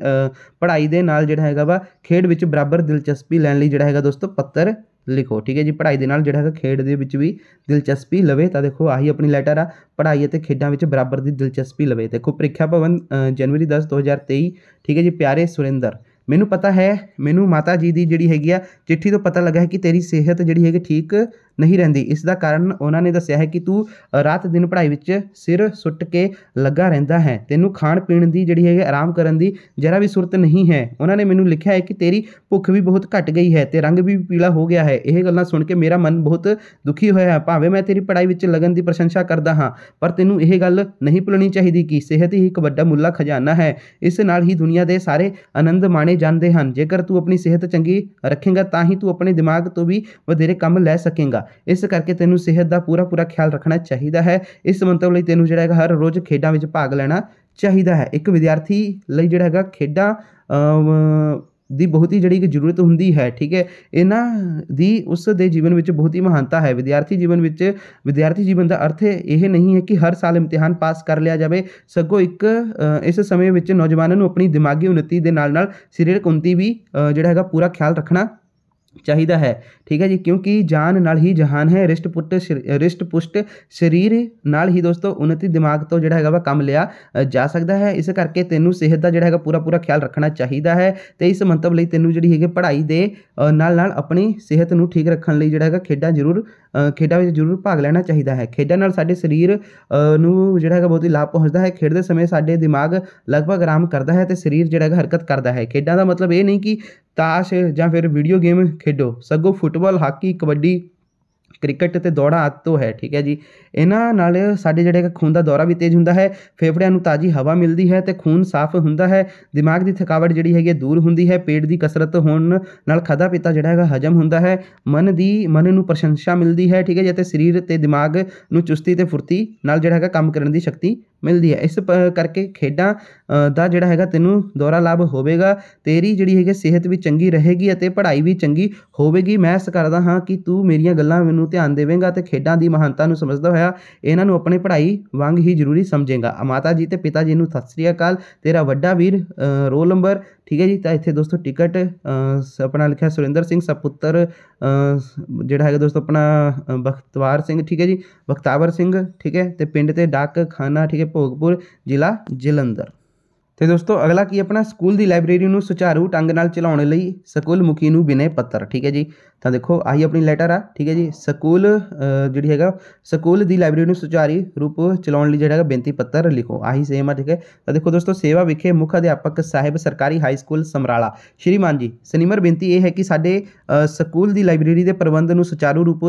ਪੜ੍ਹਾਈ ਦੇ ਨਾਲ ਜਿਹੜਾ ਹੈਗਾ ਵਾ ਖੇਡ ਵਿੱਚ ਬਰਾਬਰ ਦਿਲਚਸਪੀ ਲੈਣ ਲਈ ਜਿਹੜਾ ਹੈਗਾ ਦੋਸਤੋ ਪੱਤਰ ਲਿਖੋ ਠੀਕ ਹੈ ਜੀ ਪੜ੍ਹਾਈ ਦੇ ਨਾਲ ਜਿਹੜਾ ਹੈਗਾ ਖੇਡ ਦੇ ਵਿੱਚ ਵੀ ਦਿਲਚਸਪੀ ਲਵੇ ਤਾਂ ਦੇਖੋ ਆਹੀ ਆਪਣੀ ਲੈਟਰ ਆ ਪੜ੍ਹਾਈ ਅਤੇ ਖੇਡਾਂ ਵਿੱਚ ਬਰਾਬਰ ਦੀ ਦਿਲਚਸਪੀ ਲਵੇ ਦੇਖੋ ਪ੍ਰੀਖਿਆ ਭਵਨ ਜਨਵਰੀ 10 2023 ਠੀਕ ਹੈ ਜੀ ਪਿਆਰੇ ਸੁਰਿੰਦਰ ਮੈਨੂੰ ਪਤਾ ਹੈ ਮੈਨੂੰ ਮਾਤਾ ਜੀ ਦੀ ਜਿਹੜੀ ਹੈਗੀ ਆ ਚਿੱਠੀ ਤੋਂ ਪਤਾ ਲੱਗਾ ਹੈ ਕਿ ਤੇਰੀ ਸਿਹਤ ਜਿਹੜੀ ਹੈਗੀ ਠੀਕ ਨਹੀਂ ਰਹਿੰਦੀ ਇਸ ਦਾ ਕਾਰਨ ਉਹਨਾਂ ਨੇ ਦੱਸਿਆ ਹੈ ਕਿ ਤੂੰ ਰਾਤ ਦਿਨ ਪੜ੍ਹਾਈ ਵਿੱਚ ਸਿਰ ਸੁੱਟ ਕੇ ਲੱਗਾ ਰਹਿੰਦਾ ਹੈ ਤੈਨੂੰ ਖਾਣ ਪੀਣ ਦੀ ਜਿਹੜੀ ਹੈ ਆਰਾਮ ਕਰਨ ਦੀ ਜਰਾ ਵੀ ਸੁਰਤ ਨਹੀਂ ਹੈ ਉਹਨਾਂ ਨੇ ਮੈਨੂੰ ਲਿਖਿਆ ਹੈ ਕਿ ਤੇਰੀ ਭੁੱਖ ਵੀ ਬਹੁਤ ਘਟ ਗਈ ਹੈ ਤੇ ਰੰਗ ਵੀ ਪੀਲਾ ਹੋ ਗਿਆ ਹੈ ਇਹ ਗੱਲਾਂ ਸੁਣ ਕੇ ਮੇਰਾ ਮਨ ਬਹੁਤ ਦੁਖੀ ਹੋਇਆ ਹੈ ਭਾਵੇਂ ਮੈਂ ਤੇਰੀ ਪੜ੍ਹਾਈ ਵਿੱਚ ਲਗਨ ਦੀ ਪ੍ਰਸ਼ੰਸਾ ਕਰਦਾ ਹਾਂ ਪਰ ਤੈਨੂੰ ਇਹ ਗੱਲ ਨਹੀਂ ਭੁੱਲਣੀ ਚਾਹੀਦੀ ਕਿ ਸਿਹਤ ਹੀ ਇੱਕ ਵੱਡਾ ਮੁੱਲਾ ਖਜ਼ਾਨਾ ਹੈ ਇਸ ਨਾਲ ਹੀ ਦੁਨੀਆ ਦੇ ਸਾਰੇ ਆਨੰਦ ਮਾਣੇ ਜਾਂਦੇ ਹਨ ਜੇਕਰ ਤੂੰ ਆਪਣੀ ਸਿਹਤ ਚੰਗੀ ਰੱਖੇਗਾ ਤਾਂ ਹੀ ਤੂੰ ਆਪਣੇ ਦਿਮਾਗ ਤੋਂ ਵੀ ਵਧੇਰੇ ਕੰਮ ਲੈ ਸਕੇਗਾ ਇਸ ਕਰਕੇ ਤੈਨੂੰ ਸਿਹਤ ਦਾ ਪੂਰਾ ਪੂਰਾ ਖਿਆਲ ਰੱਖਣਾ ਚਾਹੀਦਾ ਹੈ ਇਸ ਮੰਤਵ ਲਈ ਤੈਨੂੰ ਜਿਹੜਾ ਹੈਗਾ ਹਰ ਰੋਜ਼ ਖੇਡਾਂ ਵਿੱਚ ਭਾਗ ਲੈਣਾ ਚਾਹੀਦਾ ਹੈ ਇੱਕ ਵਿਦਿਆਰਥੀ ਲਈ ਜਿਹੜਾ ਹੈਗਾ ਖੇਡਾਂ ਦੀ ਬਹੁਤ ਹੀ ਜਿਹੜੀ ਕਿ ਜ਼ਰੂਰਤ ਹੁੰਦੀ ਹੈ ਠੀਕ ਹੈ ਇਹਨਾਂ ਦੀ ਉਸ ਦੇ ਜੀਵਨ ਵਿੱਚ ਬਹੁਤ ਹੀ ਮਹਾਨਤਾ ਹੈ ਵਿਦਿਆਰਥੀ ਜੀਵਨ ਵਿੱਚ ਵਿਦਿਆਰਥੀ ਜੀਵਨ ਦਾ ਅਰਥ ਇਹ ਨਹੀਂ ਹੈ ਕਿ ਹਰ ਸਾਲ ਇਮਤਿਹਾਨ ਪਾਸ ਕਰ ਲਿਆ ਜਾਵੇ ਸਗੋਂ ਇੱਕ ਇਸ ਸਮੇਂ ਵਿੱਚ ਨੌਜਵਾਨਾਂ ਨੂੰ ਆਪਣੀ ਦਿਮਾਗੀ ਉન્નਤੀ ਦੇ ਨਾਲ ਨਾਲ ਸਰੀਰਕ ਉન્નਤੀ ਵੀ ਜਿਹੜਾ ਹੈਗਾ ਪੂਰਾ ਖਿਆਲ ਰੱਖਣਾ ਚਾਹੀਦਾ ਹੈ ਠੀਕ ਹੈ ਜੀ ਕਿਉਂਕਿ ਜਾਨ ਨਾਲ ਹੀ ਜਹਾਨ ਹੈ ਰਿਸ਼ਟ ਪੁੱਟ ਰਿਸ਼ਟ ਪੁਸ਼ਟ ਸਰੀਰ ਨਾਲ ਹੀ ਦੋਸਤੋ ਉਨਤੀ ਦਿਮਾਗ ਤੋਂ ਜਿਹੜਾ ਹੈਗਾ ਵਾ ਕੰਮ ਲਿਆ ਜਾ ਸਕਦਾ ਹੈ ਇਸ ਕਰਕੇ ਤੈਨੂੰ ਸਿਹਤ ਦਾ ਜਿਹੜਾ ਹੈਗਾ ਪੂਰਾ ਪੂਰਾ ਖਿਆਲ ਰੱਖਣਾ ਚਾਹੀਦਾ ਹੈ ਤੇ ਇਸ ਮੰਤਵ ਲਈ ਤੈਨੂੰ ਜਿਹੜੀ ਹੈਗੀ ਪੜ੍ਹਾਈ ਦੇ ਨਾਲ ਨਾਲ ਆਪਣੀ ਸਿਹਤ ਨੂੰ ਠੀਕ ਰੱਖਣ ਲਈ ਜਿਹੜਾ ਹੈਗਾ ਖੇਡਾਂ ਜ਼ਰੂਰ ਖੇਡਾਂ ਵਿੱਚ ਜ਼ਰੂਰ ਭਾਗ ਲੈਣਾ ਚਾਹੀਦਾ ਹੈ ਖੇਡਾਂ ਨਾਲ ਸਾਡੇ ਸਰੀਰ ਨੂੰ ਜਿਹੜਾ ਹੈਗਾ ਬਹੁਤ ਹੀ ਲਾਭ ਪਹੁੰਚਦਾ ਹੈ ਖੇਡਦੇ ਸਮੇਂ ਸਾਡੇ ਦਿਮਾਗ ਲਗਭਗ ਆਰਾਮ ਕਰਦਾ ਹੈ ਤੇ ਸਰੀਰ ਜਿਹੜਾ ਹੈਗਾ ਹਰਕਤ ਕਰਦਾ ਹੈ ਖੇਡਾਂ ਦਾ ਮਤਲਬ ਇਹ ਨਹੀਂ ਕਿ ਤਾਸ਼ ਜਾਂ ਫਿਰ ਵੀਡੀਓ ਗੇਮ ਖੇਡੋ ਸਗੋ ਫੁੱਟਬਾਲ ਹਾਕੀ ਕਬੱਡੀ ਕ੍ਰਿਕਟ ਤੇ ਦੌੜਾ ਆਦਿ ਤੋਂ ਹੈ ਠੀਕ ਹੈ ਜੀ ਇਹਨਾਂ ਨਾਲ ਸਾਡੇ ਜਿਹੜੇ ਖੂਨ ਦਾ ਦੌਰਾ ਵੀ ਤੇਜ਼ ਹੁੰਦਾ ਹੈ ਫੇਫੜਿਆਂ ਨੂੰ ਤਾਜ਼ੀ ਹਵਾ ਮਿਲਦੀ ਹੈ ਤੇ ਖੂਨ ਸਾਫ਼ ਹੁੰਦਾ ਹੈ ਦਿਮਾਗ ਦੀ ਥਕਾਵਟ ਜਿਹੜੀ ਹੈਗੀ ਦੂਰ ਹੁੰਦੀ ਹੈ ਪੇਟ ਦੀ ਕਸਰਤ ਹੋਣ ਨਾਲ ਖਾਦਾ ਪੀਤਾ ਜਿਹੜਾ ਹੈਗਾ ਹਜਮ ਹੁੰਦਾ ਹੈ ਮਨ ਦੀ ਮਨ ਨੂੰ ਪ੍ਰਸ਼ੰਸਾ ਮਿਲਦੀ ਹੈ ਠੀਕ ਹੈ ਜੀ ਸਰੀਰ ਤੇ ਦਿਮਾਗ ਨੂੰ ਚੁਸਤੀ ਤੇ ਫੁਰਤੀ ਨਾਲ ਜਿਹੜਾ ਹੈਗਾ ਕੰਮ ਕਰਨ ਦੀ ਸ਼ਕਤੀ ਮਿਲਦੀ ਹੈ ਇਸ ਕਰਕੇ ਖੇਡਾਂ ਦਾ ਜਿਹੜਾ ਹੈਗਾ ਤੈਨੂੰ ਦੋਹਰਾ ਲਾਭ ਹੋਵੇਗਾ ਤੇਰੀ ਜਿਹੜੀ ਹੈਗੀ ਸਿਹਤ ਵੀ ਚੰਗੀ ਰਹੇਗੀ ਅਤੇ ਪੜ੍ਹਾਈ ਵੀ ਚੰਗੀ ਹੋਵੇਗੀ ਮੈਂ ਇਸ ਕਰਦਾ ਹਾਂ ਕਿ ਤੂੰ ਮੇਰੀਆਂ ਗੱਲਾਂ ਮੈਨੂੰ ਧਿਆਨ ਦੇਵੇਂਗਾ ਤੇ ਖੇਡਾਂ ਦੀ ਮਹਾਨਤਾ ਨੂੰ ਸਮਝਦਾ ਹੋਇਆ ਇਹਨਾਂ ਨੂੰ ਆਪਣੀ ਪੜ੍ਹਾਈ ਵਾਂਗ ਹੀ ਜ਼ਰੂਰੀ ਸਮਝੇਗਾ ਮਾਤਾ ਜੀ ਤੇ ਪਿਤਾ ਜੀ ਨੂੰ ਸਤਿ ਸ੍ਰੀ ਅਕਾਲ ਤੇਰਾ ਵੱਡਾ ਵੀਰ ਰੋਲ ਨੰਬਰ ਠੀਕ ਹੈ ਜੀ ਤਾਂ ਇੱਥੇ ਦੋਸਤੋ ਟਿਕਟ ਆਪਣਾ ਲਿਖਿਆ ਸੁਰਿੰਦਰ ਸਿੰਘ ਸਪੁੱਤਰ ਜਿਹੜਾ ਹੈਗਾ ਦੋਸਤੋ ਆਪਣਾ ਬਖਤਵਾਰ ਸਿੰਘ ਠੀਕ ਹੈ ਜੀ ਬਖਤਾਵਰ ਸਿੰਘ ਠੀਕ ਹੈ ਤੇ ਪਿੰਡ ਤੇ ਡਾਕ ਖਾਨਾ ਠੀਕ ਹੈ ਭੋਗਪੁਰ ਜ਼ਿਲ੍ਹਾ ਜਲੰਧਰ ਤੇ ਦੋਸਤੋ ਅਗਲਾ ਕੀ ਆਪਣਾ ਸਕੂਲ ਦੀ ਲਾਇਬ੍ਰੇਰੀ ਨੂੰ ਸੁਚਾਰੂ ਢੰਗ ਨਾਲ ਚਲਾਉਣ ਲਈ ਸਕੂਲ ਮੁਖੀ ਨੂੰ ਬਿਨੇ ਪੱਤਰ ਠੀਕ ਹੈ ਜੀ ਤਾਂ ਦੇਖੋ ਆਹੀ ਆਪਣੀ ਲੈਟਰ ਆ ਠੀਕ ਹੈ ਜੀ ਸਕੂਲ ਜਿਹੜੀ ਹੈਗਾ ਸਕੂਲ ਦੀ ਲਾਇਬ੍ਰੇਰੀ ਨੂੰ ਸੁਚਾਰੀ ਰੂਪ ਚਲਾਉਣ ਲਈ ਜਿਹੜਾ ਹੈਗਾ ਬੇਨਤੀ ਪੱਤਰ ਲਿਖੋ ਆਹੀ ਸੇਮ ਆ ਠੀਕ ਹੈ ਤਾਂ ਦੇਖੋ ਦੋਸਤੋ ਸੇਵਾ ਵਿਖੇ ਮੁੱਖ ਅਧਿਆਪਕ ਸਾਹਿਬ ਸਰਕਾਰੀ ਹਾਈ ਸਕੂਲ ਸਮਰਾਲਾ ਸ਼੍ਰੀਮਾਨ ਜੀ ਸਨੀਮਰ ਬੇਨਤੀ ਇਹ ਹੈ ਕਿ ਸਾਡੇ ਸਕੂਲ ਦੀ ਲਾਇਬ੍ਰੇਰੀ ਦੇ ਪ੍ਰਬੰਧ ਨੂੰ ਸੁਚਾਰੂ ਰੂਪ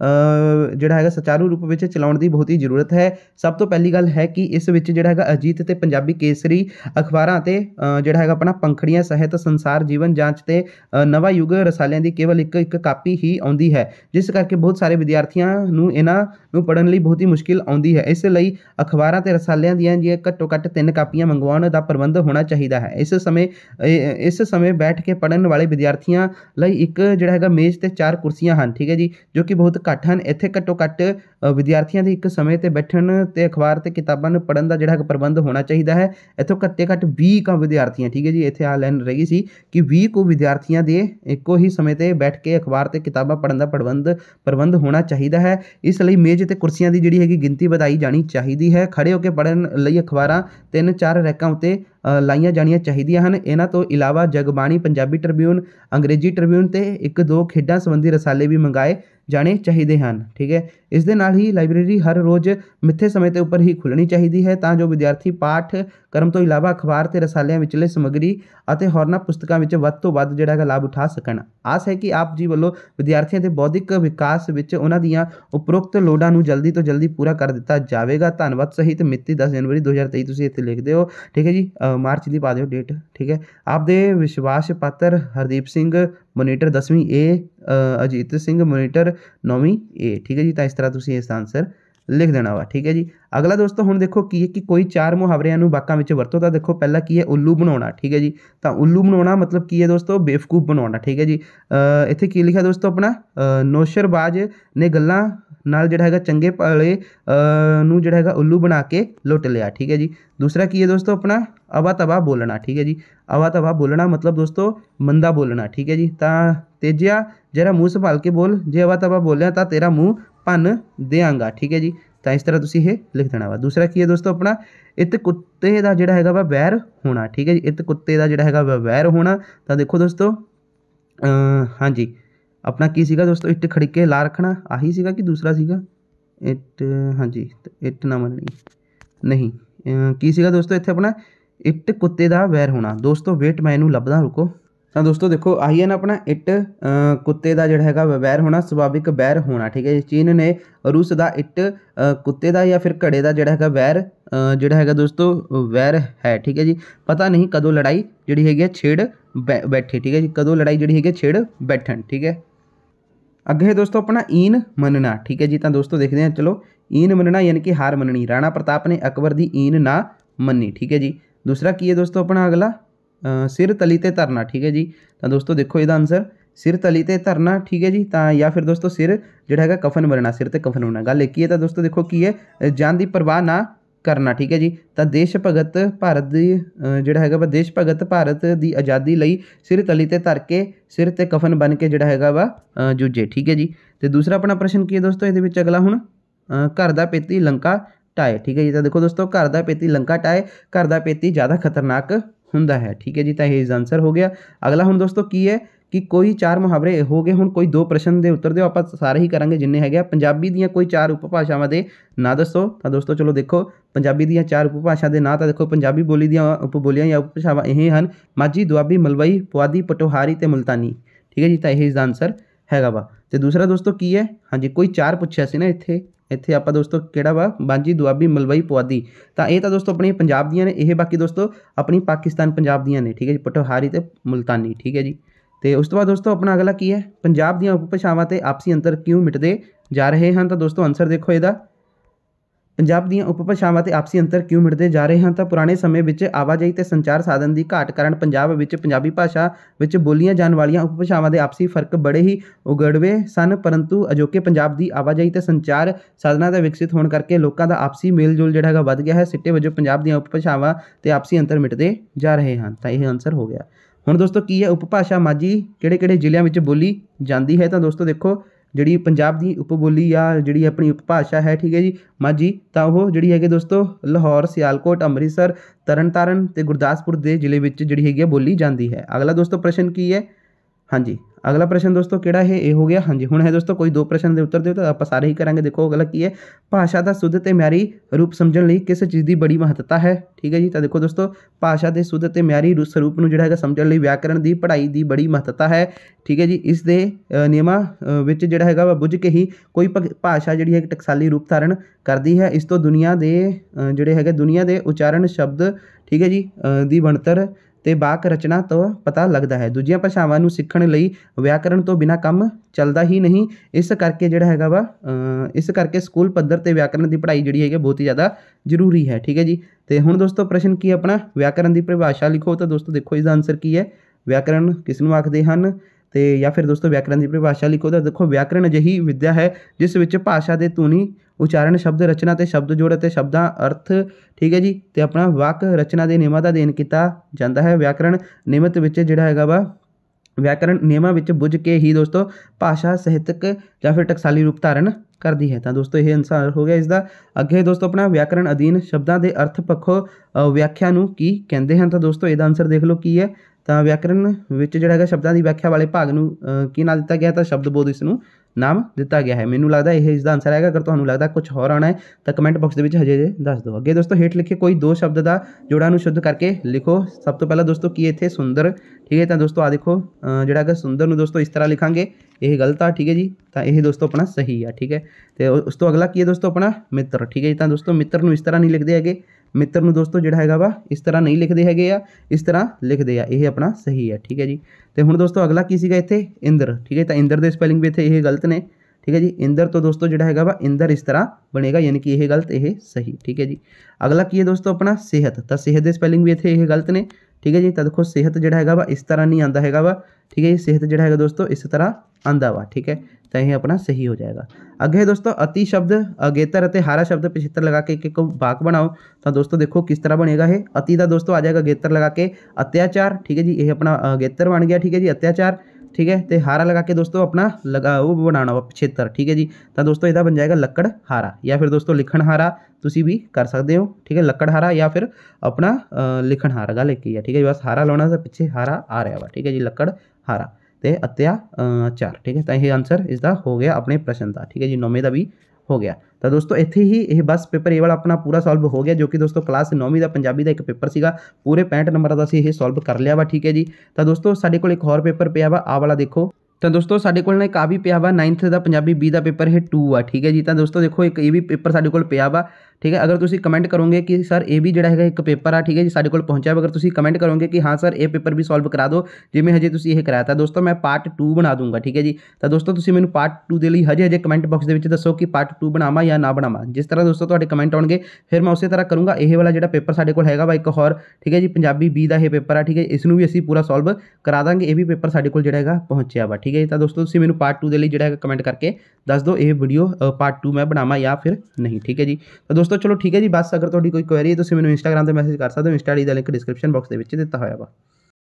ਜਿਹੜਾ ਹੈਗਾ ਸਚਾਰੂ ਰੂਪ ਵਿੱਚ ਚਲਾਉਣ ਦੀ ਬਹੁਤ ਹੀ ਜ਼ਰੂਰਤ ਹੈ ਸਭ ਤੋਂ ਪਹਿਲੀ ਗੱਲ ਹੈ ਕਿ ਇਸ ਵਿੱਚ ਜਿਹੜਾ ਹੈਗਾ ਅਜੀਤ ਤੇ ਪੰਜਾਬੀ ਕੇਸਰੀ ਅਖਬਾਰਾਂ ਤੇ ਜਿਹੜਾ ਹੈਗਾ ਆਪਣਾ ਪੰਖੜੀਆਂ ਸਹਿਤ ਸੰਸਾਰ ਜੀਵਨ ਜਾਂਚ ਤੇ ਨਵਾਂ ਯੁੱਗ ਰਸਾਲਿਆਂ ਦੀ ਕੇਵਲ ਇੱਕ ਇੱਕ ਕਾਪੀ ਹੀ ਆਉਂਦੀ ਹੈ ਜਿਸ ਕਰਕੇ ਬਹੁਤ ਸਾਰੇ ਵਿਦਿਆਰਥੀਆਂ ਨੂੰ ਇਹਨਾਂ ਨੂੰ ਪੜਨ ਲਈ ਬਹੁਤ ਹੀ ਮੁਸ਼ਕਿਲ ਆਉਂਦੀ ਹੈ ਇਸ ਲਈ ਅਖਬਾਰਾਂ ਤੇ ਰਸਾਲਿਆਂ ਦੀਆਂ ਜੀ ਘੱਟੋ ਘੱਟ ਤਿੰਨ ਕਾਪੀਆਂ ਮੰਗਵਾਉਣ ਦਾ ਪ੍ਰਬੰਧ ਹੋਣਾ ਚਾਹੀਦਾ ਹੈ ਇਸ ਸਮੇਂ ਇਸ ਸਮੇਂ ਬੈਠ ਕੇ ਪੜਨ ਵਾਲੇ ਵਿਦਿਆਰਥੀਆਂ ਲਈ ਇੱਕ ਜਿਹੜਾ ਹੈਗਾ ਮੇਜ਼ ਤੇ ਚਾਰ ਕੁਰਸੀਆਂ ਹਨ ਠੀਕ ਹੈ ਜੀ ਜੋ ਕਿ ਬਹੁਤ ਘੱਟ ਹਨ ਇੱਥੇ ਘੱਟੋ ਘੱਟ ਵਿਦਿਆਰਥੀਆਂ ਦੀ ਇੱਕ ਸਮੇਂ ਤੇ ਬੈਠਣ ਤੇ ਅਖਬਾਰ ਤੇ ਕਿਤਾਬਾਂ ਨੂੰ ਪੜਨ ਦਾ ਜਿਹੜਾ ਇੱਕ ਪ੍ਰਬੰਧ ਹੋਣਾ ਚਾਹੀਦਾ ਹੈ ਇੱਥੋਂ ਘੱਟੇ ਘੱਟ 20 ਕਾ ਵਿਦਿਆਰਥੀਆਂ ਠੀਕ ਹੈ ਜੀ ਇੱਥੇ ਆ ਲਾਈਨ ਰਹੀ ਸੀ ਕਿ 20 ਕੋ ਵਿਦਿਆਰਥੀਆਂ ਦੇ ਇੱਕੋ ਹੀ ਸਮੇਂ ਤੇ ਬੈਠ ਕੇ ਅਖਬਾਰ ਤੇ ਕਿਤਾਬਾਂ ਪੜਨ ਦਾ ਪ੍ਰਬੰਧ ਪ੍ਰਬੰਧ ਹੋਣਾ ਚਾਹੀਦਾ ਹੈ ਇਸ ਲਈ ਮੇਜ਼ ਤੇ ਕੁਰਸੀਆਂ ਦੀ ਜਿਹੜੀ ਹੈਗੀ ਗਿਣਤੀ ਵਧਾਈ ਜਾਣੀ ਚਾਹੀਦੀ ਹੈ ਖੜੇ ਹੋ ਕੇ ਪੜਨ ਲਈ ਅਖਬਾਰਾਂ ਤਿੰਨ ਚਾਰ ਰੈਕਾਂ ਉਤੇ ਲਾਈਆਂ ਜਾਣੀਆਂ ਚਾਹੀਦੀਆਂ ਹਨ ਇਹਨਾਂ ਤੋਂ ਇਲਾਵਾ ਜਗਬਾਣੀ ਪੰਜਾਬੀ ਟ੍ਰਿਬਿਊਨ ਅੰਗਰੇਜ਼ੀ ਟ੍ਰਿਬਿਊਨ ਤੇ ਇੱਕ ਦੋ ਖੇਡਾਂ ਸੰਬੰਧੀ ਰਸਾਲੇ ਵੀ ਮੰਗਾਏ ਜਾਣੇ ਚਾਹੀਦੇ ਹਨ ਠੀਕ ਹੈ ਇਸ ਦੇ ਨਾਲ ਹੀ ਲਾਇਬ੍ਰੇਰੀ ਹਰ ਰੋਜ਼ ਮਿੱਥੇ ਸਮੇਂ ਤੇ ਉੱਪਰ ਹੀ ਖੁੱਲਣੀ ਚਾਹੀਦੀ ਹੈ ਤਾਂ ਜੋ ਵਿਦਿਆਰਥੀ ਪਾਠ ਕਰਮ ਤੋਂ ਇਲਾਵਾ ਅਖਬਾਰ ਤੇ ਰਸਾਲਿਆਂ ਵਿੱਚਲੇ ਸਮਗਰੀ ਅਤੇ ਹੋਰਨਾਂ ਪੁਸਤਕਾਂ ਵਿੱਚ ਵੱਧ ਤੋਂ ਵੱਧ ਜਿਹੜਾ ਹੈ ਲਾਭ ਉਠਾ ਸਕਣ ਆਸ ਹੈ ਕਿ ਆਪ ਜੀ ਵੱਲੋਂ ਵਿਦਿਆਰਥੀਆਂ ਦੇ ਬੌਧਿਕ ਵਿਕਾਸ ਵਿੱਚ ਉਹਨਾਂ ਦੀਆਂ ਉਪਰੋਕਤ ਲੋੜਾਂ ਨੂੰ ਜਲਦੀ ਤੋਂ ਜਲਦੀ ਪੂਰਾ ਕਰ ਦਿੱਤਾ ਜਾਵੇਗਾ ਧੰਨਵਾਦ ਸਹਿਤ ਮਿਤੀ 10 ਜਨਵਰੀ 2023 ਤੁਸੀਂ ਇੱਥੇ ਲਿਖਦੇ ਹੋ ਠੀਕ ਹੈ ਜੀ ਮਾਰਚ ਦੀ ਪਾ ਦਿਓ ਡੇਟ ਠੀਕ ਹੈ ਦੇ ਵਿਸ਼ਵਾਸ ਪਾਤਰ ਹਰਦੀਪ ਸਿੰਘ ਮੋਨੀਟਰ 10ਵੀਂ ਏ ਅਜੀਤ ਸਿੰਘ ਮੋਨੀਟਰ ਨੌਵੀਂ ਏ ਠੀਕ ਹੈ ਜੀ ਤਾਂ ਇਸ ਤਰ੍ਹਾਂ ਤੁਸੀਂ ਇਸ ਆਨਸਰ ਲਿਖ ਦੇਣਾ ਵਾ ਠੀਕ ਹੈ ਜੀ ਅਗਲਾ ਦੋਸਤੋ ਹੁਣ ਦੇਖੋ ਕੀ ਹੈ ਕਿ ਕੋਈ ਚਾਰ ਮੁਹਾਵਰਿਆਂ ਨੂੰ ਵਾਕਾਂ ਵਿੱਚ ਵਰਤੋ ਤਾਂ ਦੇਖੋ ਪਹਿਲਾ ਕੀ ਹੈ ਉੱਲੂ ਬਣਾਉਣਾ ਠੀਕ ਹੈ ਜੀ ਤਾਂ ਉੱਲੂ ਬਣਾਉਣਾ ਮਤਲਬ ਕੀ ਹੈ ਦੋਸਤੋ ਬੇਵਕੂਫ ਬਣਾਉਣਾ ਠੀਕ ਹੈ ਜੀ ਇੱਥੇ ਕੀ ਲਿਖਿਆ ਦੋਸਤੋ ਆਪਣਾ ਨੋਸ਼ਰਬਾਜ਼ ਨੇ ਗੱਲਾਂ नाल जो है चंगे पाले जो है उल्लू बना के लुट लिया ठीक है जी दूसरा की है दोस्तों अपना अवा तवा बोलना ठीक है जी अवा तवा बोलना मतलब दोस्तों मंदा बोलना ठीक है जी तो तेजिया जरा मुँह संभाल के बोल जे अवा तवा बोलिया तो तेरा मुँह भन देंगा ठीक है जी तो इस तरह तुम्हें यह लिख देना वा दूसरा की है दोस्तों अपना इत कुत्ते का जोड़ा है वह वैर होना ठीक है जी इत कुत्ते का जोड़ा है वैर होना तो देखो दोस्तों हाँ जी ਆਪਣਾ ਕੀ ਸੀਗਾ ਦੋਸਤੋ ਇੱਟ ਖੜਕੇ ਲਾ ਰੱਖਣਾ ਆਹੀ ਸੀਗਾ ਕਿ ਦੂਸਰਾ ਸੀਗਾ ਇੱਟ ਹਾਂਜੀ ਇੱਟ ਨਾ ਮੰਨਣੀ ਨਹੀਂ ਕੀ ਸੀਗਾ ਦੋਸਤੋ ਇੱਥੇ ਆਪਣਾ ਇੱਟ ਕੁੱਤੇ ਦਾ ਵੈਰ ਹੋਣਾ ਦੋਸਤੋ ਵੇਟ ਮੈਂ ਇਹਨੂੰ ਲੱਭਦਾ ਰੁਕੋ ਤਾਂ ਦੋਸਤੋ ਦੇਖੋ ਆਹੀ ਹੈ ਨਾ ਆਪਣਾ ਇੱਟ ਕੁੱਤੇ ਦਾ ਜਿਹੜਾ ਹੈਗਾ ਵੈਰ ਹੋਣਾ ਸੁਭਾਵਿਕ ਵੈਰ ਹੋਣਾ ਠੀਕ ਹੈ ਚੀਨ ਨੇ ਰੂਸ ਦਾ ਇੱਟ ਕੁੱਤੇ ਦਾ ਜਾਂ ਫਿਰ ਘੜੇ ਦਾ ਜਿਹੜਾ ਹੈਗਾ ਵੈਰ ਜਿਹੜਾ ਹੈਗਾ ਦੋਸਤੋ ਵੈਰ ਹੈ ਠੀਕ ਹੈ ਜੀ ਪਤਾ ਨਹੀਂ ਕਦੋਂ ਲੜਾਈ ਜਿਹੜੀ ਹੈਗੀ ਹੈ ਛੇੜ ਬੈਠੇ ਠੀਕ ਹੈ ਜੀ ਕਦੋਂ ਲੜਾਈ ਜਿਹੜੀ ਹੈਗੀ ਛੇੜ ਬੈਠਣ ਠੀਕ ਹੈ ਅੱਗੇ ਹੈ ਦੋਸਤੋ ਆਪਣਾ ਈਨ ਮੰਨਣਾ ਠੀਕ ਹੈ ਜੀ ਤਾਂ ਦੋਸਤੋ ਦੇਖਦੇ ਹਾਂ ਚਲੋ ਈਨ ਮੰਨਣਾ ਯਾਨੀ ਕਿ ਹਾਰ ਮੰਨਣੀ ਰਾਣਾ ਪ੍ਰਤਾਪ ਨੇ ਅਕਬਰ ਦੀ ਈਨ ਨਾ ਮੰਨੀ ਠੀਕ ਹੈ ਜੀ ਦੂਸਰਾ ਕੀ ਹੈ ਦੋਸਤੋ ਆਪਣਾ ਅਗਲਾ ਸਿਰ ਤਲੀ ਤੇ ਧਰਨਾ ਠੀਕ ਹੈ ਜੀ ਤਾਂ ਦੋਸਤੋ ਦੇਖੋ ਇਹਦਾ ਆਨਸਰ ਸਿਰ ਤਲੀ ਤੇ ਧਰਨਾ ਠੀਕ ਹੈ ਜੀ ਤਾਂ ਜਾਂ ਫਿਰ ਦੋਸਤੋ ਸਿਰ ਜਿਹੜਾ ਹੈਗਾ ਕਫਨ ਬਣਨਾ ਸਿਰ ਤੇ ਕਫਨ ਹੋਣਾ ਗੱਲ ਇੱਕ ਹੀ ਹੈ ਤਾਂ ਦੋਸਤੋ ਦੇਖੋ ਕੀ ਹੈ ਜਾਨ ਦੀ ਪਰਵਾਹ ਨਾ ਕਰਨਾ ਠੀਕ ਹੈ ਜੀ ਤਾਂ ਦੇਸ਼ ਭਗਤ ਭਾਰਤ ਦੀ ਜਿਹੜਾ ਹੈਗਾ ਵਾ ਦੇਸ਼ ਭਗਤ ਭਾਰਤ ਦੀ ਆਜ਼ਾਦੀ ਲਈ ਸਿਰ ਤਲੀ ਤੇ ਧਰ ਕੇ ਸਿਰ ਤੇ ਕਫਨ ਬਨ ਕੇ ਜਿਹੜਾ ਹੈਗਾ ਵਾ ਜੁਜੇ ਠੀਕ ਹੈ ਜੀ ਤੇ ਦੂਸਰਾ ਆਪਣਾ ਪ੍ਰਸ਼ਨ ਕੀ ਹੈ ਦੋਸਤੋ ਇਹਦੇ ਵਿੱਚ ਅਗਲਾ ਹੁਣ ਘਰ ਦਾ ਪੇਤੀ ਲੰਕਾ ਟਾਏ ਠੀਕ ਹੈ ਜੀ ਤਾਂ ਦੇਖੋ ਦੋਸਤੋ ਘਰ ਦਾ ਪੇਤੀ ਲੰਕਾ ਟਾਏ ਘਰ ਦਾ ਪੇਤੀ ਜ਼ਿਆਦਾ ਖਤਰਨਾਕ ਹੁੰਦਾ ਹੈ ਠੀਕ ਹੈ ਜੀ ਤਾਂ ਇਹ ਇਸ ਆਨਸਰ ਹੋ ਗਿਆ ਅਗਲਾ ਹੁਣ ਦੋਸਤੋ ਕੀ ਹੈ ਕਿ ਕੋਈ ਚਾਰ ਮੁਹਾਵਰੇ ਹੋ ਗਏ ਹੁਣ ਕੋਈ ਦੋ ਪ੍ਰਸ਼ਨ ਦੇ ਉੱਤਰ ਦਿਓ ਆਪਾਂ ਸਾਰੇ ਹੀ ਕਰਾਂਗੇ ਜਿੰਨੇ ਹੈਗੇ ਆ ਪੰਜਾਬੀ ਦੀਆਂ ਕੋਈ ਚਾਰ ਉਪਭਾਸ਼ਾਵਾਂ ਦੇ ਨਾਂ ਦੱਸੋ ਤਾਂ ਦੋਸਤੋ ਚਲੋ ਦੇਖੋ ਪੰਜਾਬੀ ਦੀਆਂ ਚਾਰ ਉਪਭਾਸ਼ਾ ਦੇ ਨਾਂ ਤਾਂ ਦੇਖੋ ਪੰਜਾਬੀ ਬੋਲੀ ਦੀਆਂ ਉਪਬੋਲੀਆਂ ਜਾਂ ਉਪਭਾਸ਼ਾਵਾਂ ਇਹ ਹਨ ਮਾਝੀ ਦੁਆਬੀ ਮਲਵਈ ਪੁਆਧੀ ਪਟੋਹਾਰੀ ਤੇ ਮਲਤਾਨੀ ਠੀਕ ਹੈ ਜੀ ਤਾਂ ਇਹ ਇਸ ਦਾ ਆਨਸਰ ਹੈਗਾ ਵਾ ਤੇ ਦੂਸਰਾ ਦੋਸਤੋ ਕੀ ਹੈ ਹਾਂਜੀ ਕੋਈ ਚਾਰ ਪੁੱਛਿਆ ਸੀ ਨਾ ਇੱਥੇ ਇੱਥੇ ਆਪਾਂ ਦੋਸਤੋ ਕਿਹੜਾ ਵਾ ਬਾਂਜੀ ਦੁਆਬੀ ਮਲਵਈ ਪੁਆਦੀ ਤਾਂ ਇਹ ਤਾਂ ਦੋਸਤੋ ਆਪਣੀ ਪੰਜਾਬ ਦੀਆਂ ਨੇ ਇਹ ਬਾਕੀ ਦੋਸਤੋ ਆਪਣੀ ਪਾਕਿਸਤਾਨ ਪੰਜਾਬ ਦੀਆਂ ਨੇ ਠੀਕ ਹੈ ਜੀ ਪਟੋਹਾਰੀ ਤੇ ਮਲਤਾਨੀ ਠੀਕ ਹੈ ਜੀ ਤੇ ਉਸ ਤੋਂ ਬਾਅਦ ਦੋਸਤੋ ਆਪਣਾ ਅਗਲਾ ਕੀ ਹੈ ਪੰਜਾਬ ਦੀਆਂ ਉਪਭਾਸ਼ਾਵਾਂ ਤੇ ਆਪਸੀ ਅੰਤਰ ਕਿਉਂ ਮਿਟਦੇ ਜਾ ਰਹੇ ਹਨ ਤਾਂ ਦੋਸਤੋ ਆਨਸਰ ਦੇਖੋ ਇਹਦਾ ਪੰਜਾਬ ਦੀਆਂ ਉਪਭਾਸ਼ਾਵਾਂ ਤੇ ਆਪਸੀ ਅੰਤਰ ਕਿਉਂ ਮਿਟਦੇ ਜਾ ਰਹੇ ਹਨ ਤਾਂ ਪੁਰਾਣੇ ਸਮੇਂ ਵਿੱਚ ਆਵਾਜਾਈ ਤੇ ਸੰਚਾਰ ਸਾਧਨ ਦੀ ਘਾਟ ਕਾਰਨ ਪੰਜਾਬ ਵਿੱਚ ਪੰਜਾਬੀ ਭਾਸ਼ਾ ਵਿੱਚ ਬੋਲੀਆਂ ਜਾਣ ਵਾਲੀਆਂ ਉਪਭਾਸ਼ਾਵਾਂ ਦੇ ਆਪਸੀ ਫਰਕ ਬੜੇ ਹੀ ਉਗੜਵੇ ਸਨ ਪਰੰਤੂ ਅਜੋਕੇ ਪੰਜਾਬ ਦੀ ਆਵਾਜਾਈ ਤੇ ਸੰਚਾਰ ਸਾਧਨਾਂ ਦਾ ਵਿਕਸਿਤ ਹੋਣ ਕਰਕੇ ਲੋਕਾਂ ਦਾ ਆਪਸੀ ਮੇਲਜੋਲ ਜਿਹੜਾ ਹੈਗਾ ਵੱਧ ਗਿਆ ਹੈ ਸਿੱਟੇ ਵਜੋਂ ਪੰਜਾਬ ਦੀਆਂ ਉਪਭਾਸ਼ਾਵਾਂ ਤੇ ਆਪਸੀ ਅੰਤਰ ਮਿਟਦੇ ਜਾ ਰਹੇ ਹਨ ਤਾਂ ਇਹ ਆਨਸਰ ਹੋ ਗਿਆ ਹੁਣ ਦੋਸਤੋ ਕੀ ਹੈ ਉਪਭਾਸ਼ਾ ਮਾਝੀ ਕਿਹੜੇ ਕਿਹੜੇ ਜ਼ਿਲ੍ਹਿਆਂ ਵਿੱਚ ਬੋਲੀ ਜਾਂਦੀ ਹੈ ਤਾਂ ਦੋਸਤੋ ਦੇਖੋ ਜਿਹੜੀ ਪੰਜਾਬ ਦੀ ਉਪਬੋਲੀ ਆ ਜਿਹੜੀ ਆਪਣੀ ਉਪਭਾਸ਼ਾ ਹੈ ਠੀਕ ਹੈ ਜੀ ਮਾਝੀ ਤਾਂ ਉਹ ਜਿਹੜੀ ਹੈਗੀ ਦੋਸਤੋ ਲਾਹੌਰ ਸਿਆਲਕੋਟ ਅੰਮ੍ਰਿਤਸਰ ਤਰਨਤਾਰਨ ਤੇ ਗੁਰਦਾਸਪੁਰ ਦੇ ਜ਼ਿਲ੍ਹੇ ਵਿੱਚ ਜਿਹੜੀ ਹੈਗੀ ਬੋਲੀ ਜਾਂਦੀ ਹੈ ਅਗਲਾ ਦੋਸਤੋ ਪ੍ਰਸ਼ਨ ਕੀ ਹੈ ਹਾਂਜੀ ਅਗਲਾ ਪ੍ਰਸ਼ਨ ਦੋਸਤੋ ਕਿਹੜਾ ਹੈ ਇਹ ਹੋ ਗਿਆ ਹਾਂਜੀ ਹੁਣ ਹੈ ਦੋਸਤੋ ਕੋਈ ਦੋ ਪ੍ਰਸ਼ਨ ਦੇ ਉੱਤਰ ਦਿਓ ਤਾਂ ਆਪਾਂ ਸਾਰੇ ਹੀ ਕਰਾਂਗੇ ਦੇਖੋ ਅਗਲਾ ਕੀ ਹੈ ਭਾਸ਼ਾ ਦਾ ਸੁੱਧ ਤੇ ਮਿਆਰੀ ਰੂਪ ਸਮਝਣ ਲਈ ਕਿਸ ਚੀਜ਼ ਦੀ ਬੜੀ ਮਹੱਤਤਾ ਹੈ ਠੀਕ ਹੈ ਜੀ ਤਾਂ ਦੇਖੋ ਦੋਸਤੋ ਭਾਸ਼ਾ ਦੇ ਸੁੱਧ ਤੇ ਮਿਆਰੀ ਸਰੂਪ ਨੂੰ ਜਿਹੜਾ ਹੈਗਾ ਸਮਝਣ ਲਈ ਵਿਆਕਰਣ ਦੀ ਪੜ੍ਹਾਈ ਦੀ ਬੜੀ ਮਹੱਤਤਾ ਹੈ ਠੀਕ ਹੈ ਜੀ ਇਸ ਦੇ ਨਿਯਮਾਂ ਵਿੱਚ ਜਿਹੜਾ ਹੈਗਾ ਵਾ ਬੁੱਝ ਕੇ ਹੀ ਕੋਈ ਭਾਸ਼ਾ ਜਿਹੜੀ ਹੈ ਟਕਸਾਲੀ ਰੂਪ ਧਾਰਨ ਕਰਦੀ ਹੈ ਇਸ ਤੋਂ ਦੁਨੀਆ ਦੇ ਜਿਹੜੇ ਹੈਗੇ ਦੁਨੀਆ ਦੇ ਉਚਾਰਨ ਸ਼ਬਦ ਠੀਕ ਹੈ ਜੀ ਦੀ ਬਣਤਰ ਤੇ ਬਾਕ ਰਚਨਾ ਤੋਂ ਪਤਾ ਲੱਗਦਾ ਹੈ ਦੂਜੀਆਂ ਭਾਸ਼ਾਵਾਂ ਨੂੰ ਸਿੱਖਣ ਲਈ ਵਿਆਕਰਣ ਤੋਂ ਬਿਨਾ ਕੰਮ ਚੱਲਦਾ ਹੀ ਨਹੀਂ ਇਸ ਕਰਕੇ ਜਿਹੜਾ ਹੈਗਾ ਵਾ ਇਸ ਕਰਕੇ ਸਕੂਲ ਪੱਧਰ ਤੇ ਵਿਆਕਰਣ ਦੀ ਪੜ੍ਹਾਈ ਜਿਹੜੀ ਹੈਗੀ ਬਹੁਤ ਹੀ ਜ਼ਿਆਦਾ ਜ਼ਰੂਰੀ ਹੈ ਠੀਕ ਹੈ ਜੀ ਤੇ ਹੁਣ ਦੋਸਤੋ ਪ੍ਰਸ਼ਨ ਕੀ ਆਪਣਾ ਵਿਆਕਰਣ ਦੀ ਪਰਿਭਾਸ਼ਾ ਲਿਖੋ ਤਾਂ ਦੋਸਤੋ ਦੇਖੋ ਇਸ ਦਾ ਆਨਸਰ ਕੀ ਹੈ ਵਿਆਕਰਣ ਕਿਸ ਨੂੰ ਆਖਦੇ ਹਨ ਤੇ ਜਾਂ ਫਿਰ ਦੋਸਤੋ ਵਿਆਕਰਣ ਦੀ ਪਰਿਭਾਸ਼ਾ ਲਿਖੋ ਤਾਂ ਦੇਖੋ ਵਿਆਕਰਣ ਅਜਿਹੀ ਵਿੱਦਿਆ ਹੈ ਜਿਸ ਵਿੱਚ ਭਾਸ਼ਾ ਦੇ ਤੂਨੀ ਉਚਾਰਨ ਸ਼ਬਦ ਰਚਨਾ ਤੇ ਸ਼ਬਦ ਜੋੜ ਅਤੇ ਸ਼ਬਦਾਂ ਅਰਥ ਠੀਕ ਹੈ ਜੀ ਤੇ ਆਪਣਾ ਵਾਕ ਰਚਨਾ ਦੇ ਨਿਯਮਾਂ ਦਾ ਦੇਣ ਕੀਤਾ ਜਾਂਦਾ ਹੈ ਵਿਆਕਰਣ ਨਿਯਮਤ ਵਿੱਚ ਜਿਹੜਾ ਹੈਗਾ ਵਾ ਵਿਆਕਰਣ ਨਿਯਮਾਂ ਵਿੱਚ ਬੁੱਝ ਕੇ ਹੀ ਦੋਸਤੋ ਭਾਸ਼ਾ ਸਹਿਤਕ ਜਾਂ ਫਿਰ ਟਕਸਾਲੀ ਰੂਪ ਧਾਰਨ ਕਰਦੀ ਹੈ ਤਾਂ ਦੋਸਤੋ ਇਹ ਅਨਸਾਰ ਹੋ ਗਿਆ ਇਸ ਦਾ ਅੱਗੇ ਦੋਸਤੋ ਆਪਣਾ ਵਿਆਕਰਣ ਅਧੀਨ ਸ਼ਬਦਾਂ ਦੇ ਅਰਥ ਪੱਖੋਂ ਵਿਆਖਿਆ ਨੂੰ ਕੀ ਕਹਿੰਦੇ ਹਨ ਤਾਂ ਦੋਸਤੋ ਇਹਦਾ ਆਨਸਰ ਦੇਖ ਲਓ ਕੀ ਹੈ ਤਾਂ ਵਿਆਕਰਣ ਵਿੱਚ ਜਿਹੜਾ ਹੈਗਾ ਸ਼ਬਦਾਂ ਦੀ ਵਿਆਖਿਆ ਵਾਲੇ ਭਾਗ ਨੂੰ ਕੀ ਨਾਮ ਦਿੱਤਾ ਗਿਆ ਤਾਂ ਸ਼ਬਦ ਬੋਧ ਇਸ ਨੂੰ ਨਾਮ ਦਿੱਤਾ ਗਿਆ ਹੈ ਮੈਨੂੰ ਲੱਗਦਾ ਇਹ ਇਸ ਦਾ ਆਨਸਰ ਆਏਗਾ ਅਗਰ ਤੁਹਾਨੂੰ ਲੱਗਦਾ ਕੁਝ ਹੋਰ ਆਣਾ ਹੈ ਤਾਂ ਕਮੈਂਟ ਬਾਕਸ ਦੇ ਵਿੱਚ ਹਜੇ ਜੇ ਦੱਸ ਦਿਓ ਅੱਗੇ ਦੋਸਤੋ ਹੇਠ ਲਿਖੇ ਕੋਈ ਦੋ ਸ਼ਬਦ ਦਾ ਜੋੜਾ ਨੂੰ ਸ਼ੁੱਧ ਕਰਕੇ ਲਿਖੋ ਸਭ ਤੋਂ ਪਹਿਲਾਂ ਦੋਸਤੋ ਕੀ ਇੱਥੇ ਸੁੰਦਰ ਠੀਕ ਹੈ ਤਾਂ ਦੋਸਤੋ ਆ ਦੇਖੋ ਜਿਹੜਾ ਕਿ ਸੁੰਦਰ ਨੂੰ ਦੋਸਤੋ ਇਸ ਤਰ੍ਹਾਂ ਲਿਖਾਂਗੇ ਇਹ ਗਲਤ ਆ ਠੀਕ ਹੈ ਜੀ ਤਾਂ ਇਹ ਦੋਸਤੋ ਆਪਣਾ ਸਹੀ ਆ ਠੀਕ ਹੈ ਤੇ ਉਸ ਤੋਂ ਅਗਲਾ ਕੀ ਹੈ ਦੋਸਤੋ ਆਪਣਾ ਮਿੱਤਰ ਠੀਕ ਹੈ ਜੀ ਤਾਂ ਦੋਸਤੋ ਮਿੱਤਰ ਨੂੰ ਇਸ ਤਰ੍ਹਾਂ ਨਹੀਂ ਲਿਖਦੇ ਹੈਗੇ मित्र दोस्तों जोड़ा है वा इस तरह नहीं लिखते ਲਿਖਦੇ ਹੈਗੇ ਆ ਇਸ ਤਰ੍ਹਾਂ ਲਿਖਦੇ ਆ ਇਹ ਆਪਣਾ ਸਹੀ ਹੈ ਠੀਕ ਹੈ ਜੀ ਤੇ ਹੁਣ ਦੋਸਤੋ ਅਗਲਾ ਕੀ ਸੀਗਾ ਇੱਥੇ ਇੰਦਰ ਠੀਕ ਹੈ ਤਾਂ ਇੰਦਰ ਦੇ ਸਪੈਲਿੰਗ ਵੀ ਇੱਥੇ ਇਹ ठीक है जी इंदर तो दोस्तों जोड़ा है वा इंदर इस तरह बनेगा यानी कि यह गलत यह सही ठीक है जी अगला की है दोस्तों अपना सेहत तो सेहत के स्पैलिंग भी इतने यह गलत ने ठीक है जी तो देखो सेहत जोड़ा है वा इस तरह नहीं आता है वा ठीक है जी सेहत जोड़ा है दोस्तों इस तरह आंदा वा ठीक है तो ये अपना सही हो जाएगा अगे दोस्तों अति शब्द अगेतर अति हारा शब्द पिछहत्तर लगा के एक वाक बनाओ तो दोस्तों देखो किस तरह बनेगा है अति का दोस्तों आ जाएगा अगेतर लगा के अत्याचार ठीक है जी ये अपना अगेतर बन गया ठीक है जी अत्याचार ठीक है तो हारा लगा के दोस्तों अपना लगा वो बनाना वा ठीक है जी तो दोस्तों यदा बन जाएगा लकड़ हारा या फिर दोस्तों लिखण हारा तुम भी कर सकते हो ठीक है लकड़ हारा या फिर अपना लिखण हारा गल एक ही है ठीक है बस हारा लाना तो पिछे हारा आ रहा वा ठीक है जी लकड़ हारा ਤੇ ਅਤਿਆ 4 ਠੀਕ ਹੈ ਤਾਂ ਇਹ ਆਨਸਰ ਇਸ ਦਾ ਹੋ ਗਿਆ ਆਪਣੇ ਪ੍ਰਸ਼ਨ ਦਾ ਠੀਕ ਹੈ ਜੀ ਨੌਵੇਂ ਦਾ ਵੀ ਹੋ ਗਿਆ ਤਾਂ ਦੋਸਤੋ ਇੱਥੇ ਹੀ ਇਹ ਬਸ ਪੇਪਰ ਇਹ ਵਾਲਾ ਆਪਣਾ ਪੂਰਾ ਸੋਲਵ ਹੋ ਗਿਆ ਜੋ ਕਿ ਦੋਸਤੋ ਕਲਾਸ 9ਵੀਂ ਦਾ ਪੰਜਾਬੀ ਦਾ ਇੱਕ ਪੇਪਰ ਸੀਗਾ ਪੂਰੇ 65 ਨੰਬਰ ਦਾ ਅਸੀਂ ਇਹ ਸੋਲਵ ਕਰ ਲਿਆ ਵਾ ਠੀਕ ਹੈ ਜੀ ਤਾਂ ਦੋਸਤੋ ਸਾਡੇ ਕੋਲ ਇੱਕ ਹੋਰ ਪੇਪਰ ਪਿਆ ਵਾ ਆ ਵਾਲਾ ਦੇਖੋ तो दोस्तों साढ़े को काफ़ी पिया वा नाइनथ का पाबी बी का पेपर है टू आ ठीक है जी तो दोस्तों देखो एक भी पेपर साढ़े को पिया वा ठीक है अगर तुम कमेंट करोगे कि सर ए भी जोड़ा है एक पेपर आ ठीक है जी साढ़े को पहुंचा अगर तुम कमेंट करोगे कि हाँ सर यह पेपर भी सोल्व करा दो जिमें हजे तुम्हें यह कराया था दोस्तों मैं पार्ट टू बना दूंगा ठीक है जी तो दोस्तों तुम्हें मैंने पार्ट टू के लिए हजे हजे कमेंट बॉक्स के दसो कि पार्ट टू बनाव या ना बनाव जिस तरह दोस्तों तो कमेंट आने फिर मैं उस तरह करूँगा यह वाला जो पेपर साढ़े को वा एक होर ठीक है जी पाबी बी का यह पेपर आ ठीक है इसमें भी असी पूरा सोल्व करा देंगे ये पेपर साढ़े को जो है पहुंचा वा ठीक ਠੀਕ ਹੈ ਤਾਂ ਦੋਸਤੋ ਤੁਸੀਂ ਮੈਨੂੰ ਪਾਰਟ 2 ਦੇ ਲਈ ਜਿਹੜਾ ਹੈ ਕਮੈਂਟ ਕਰਕੇ ਦੱਸ ਦਿਓ ਇਹ ਵੀਡੀਓ ਪਾਰਟ 2 ਮੈਂ ਬਣਾਵਾਂ ਜਾਂ ਫਿਰ ਨਹੀਂ ਠੀਕ ਹੈ ਜੀ ਤਾਂ ਦੋਸਤੋ ਚਲੋ ਠੀਕ ਹੈ ਜੀ ਬਸ ਅਗਰ ਤੁਹਾਡੀ ਕੋਈ ਕੁਐਰੀ ਹੈ ਤੁਸੀਂ ਮੈਨੂੰ ਇੰਸਟਾਗ੍ਰam ਤੇ ਮੈਸੇਜ ਕਰ ਸਕਦੇ ਹੋ ਇੰਸਟਾ ਦਾ ਲਿੰਕ ਡਿਸਕ੍ਰਿਪਸ਼ਨ ਬਾਕਸ ਦੇ ਵਿੱਚ ਦਿੱਤਾ ਹੋਇਆ ਵਾ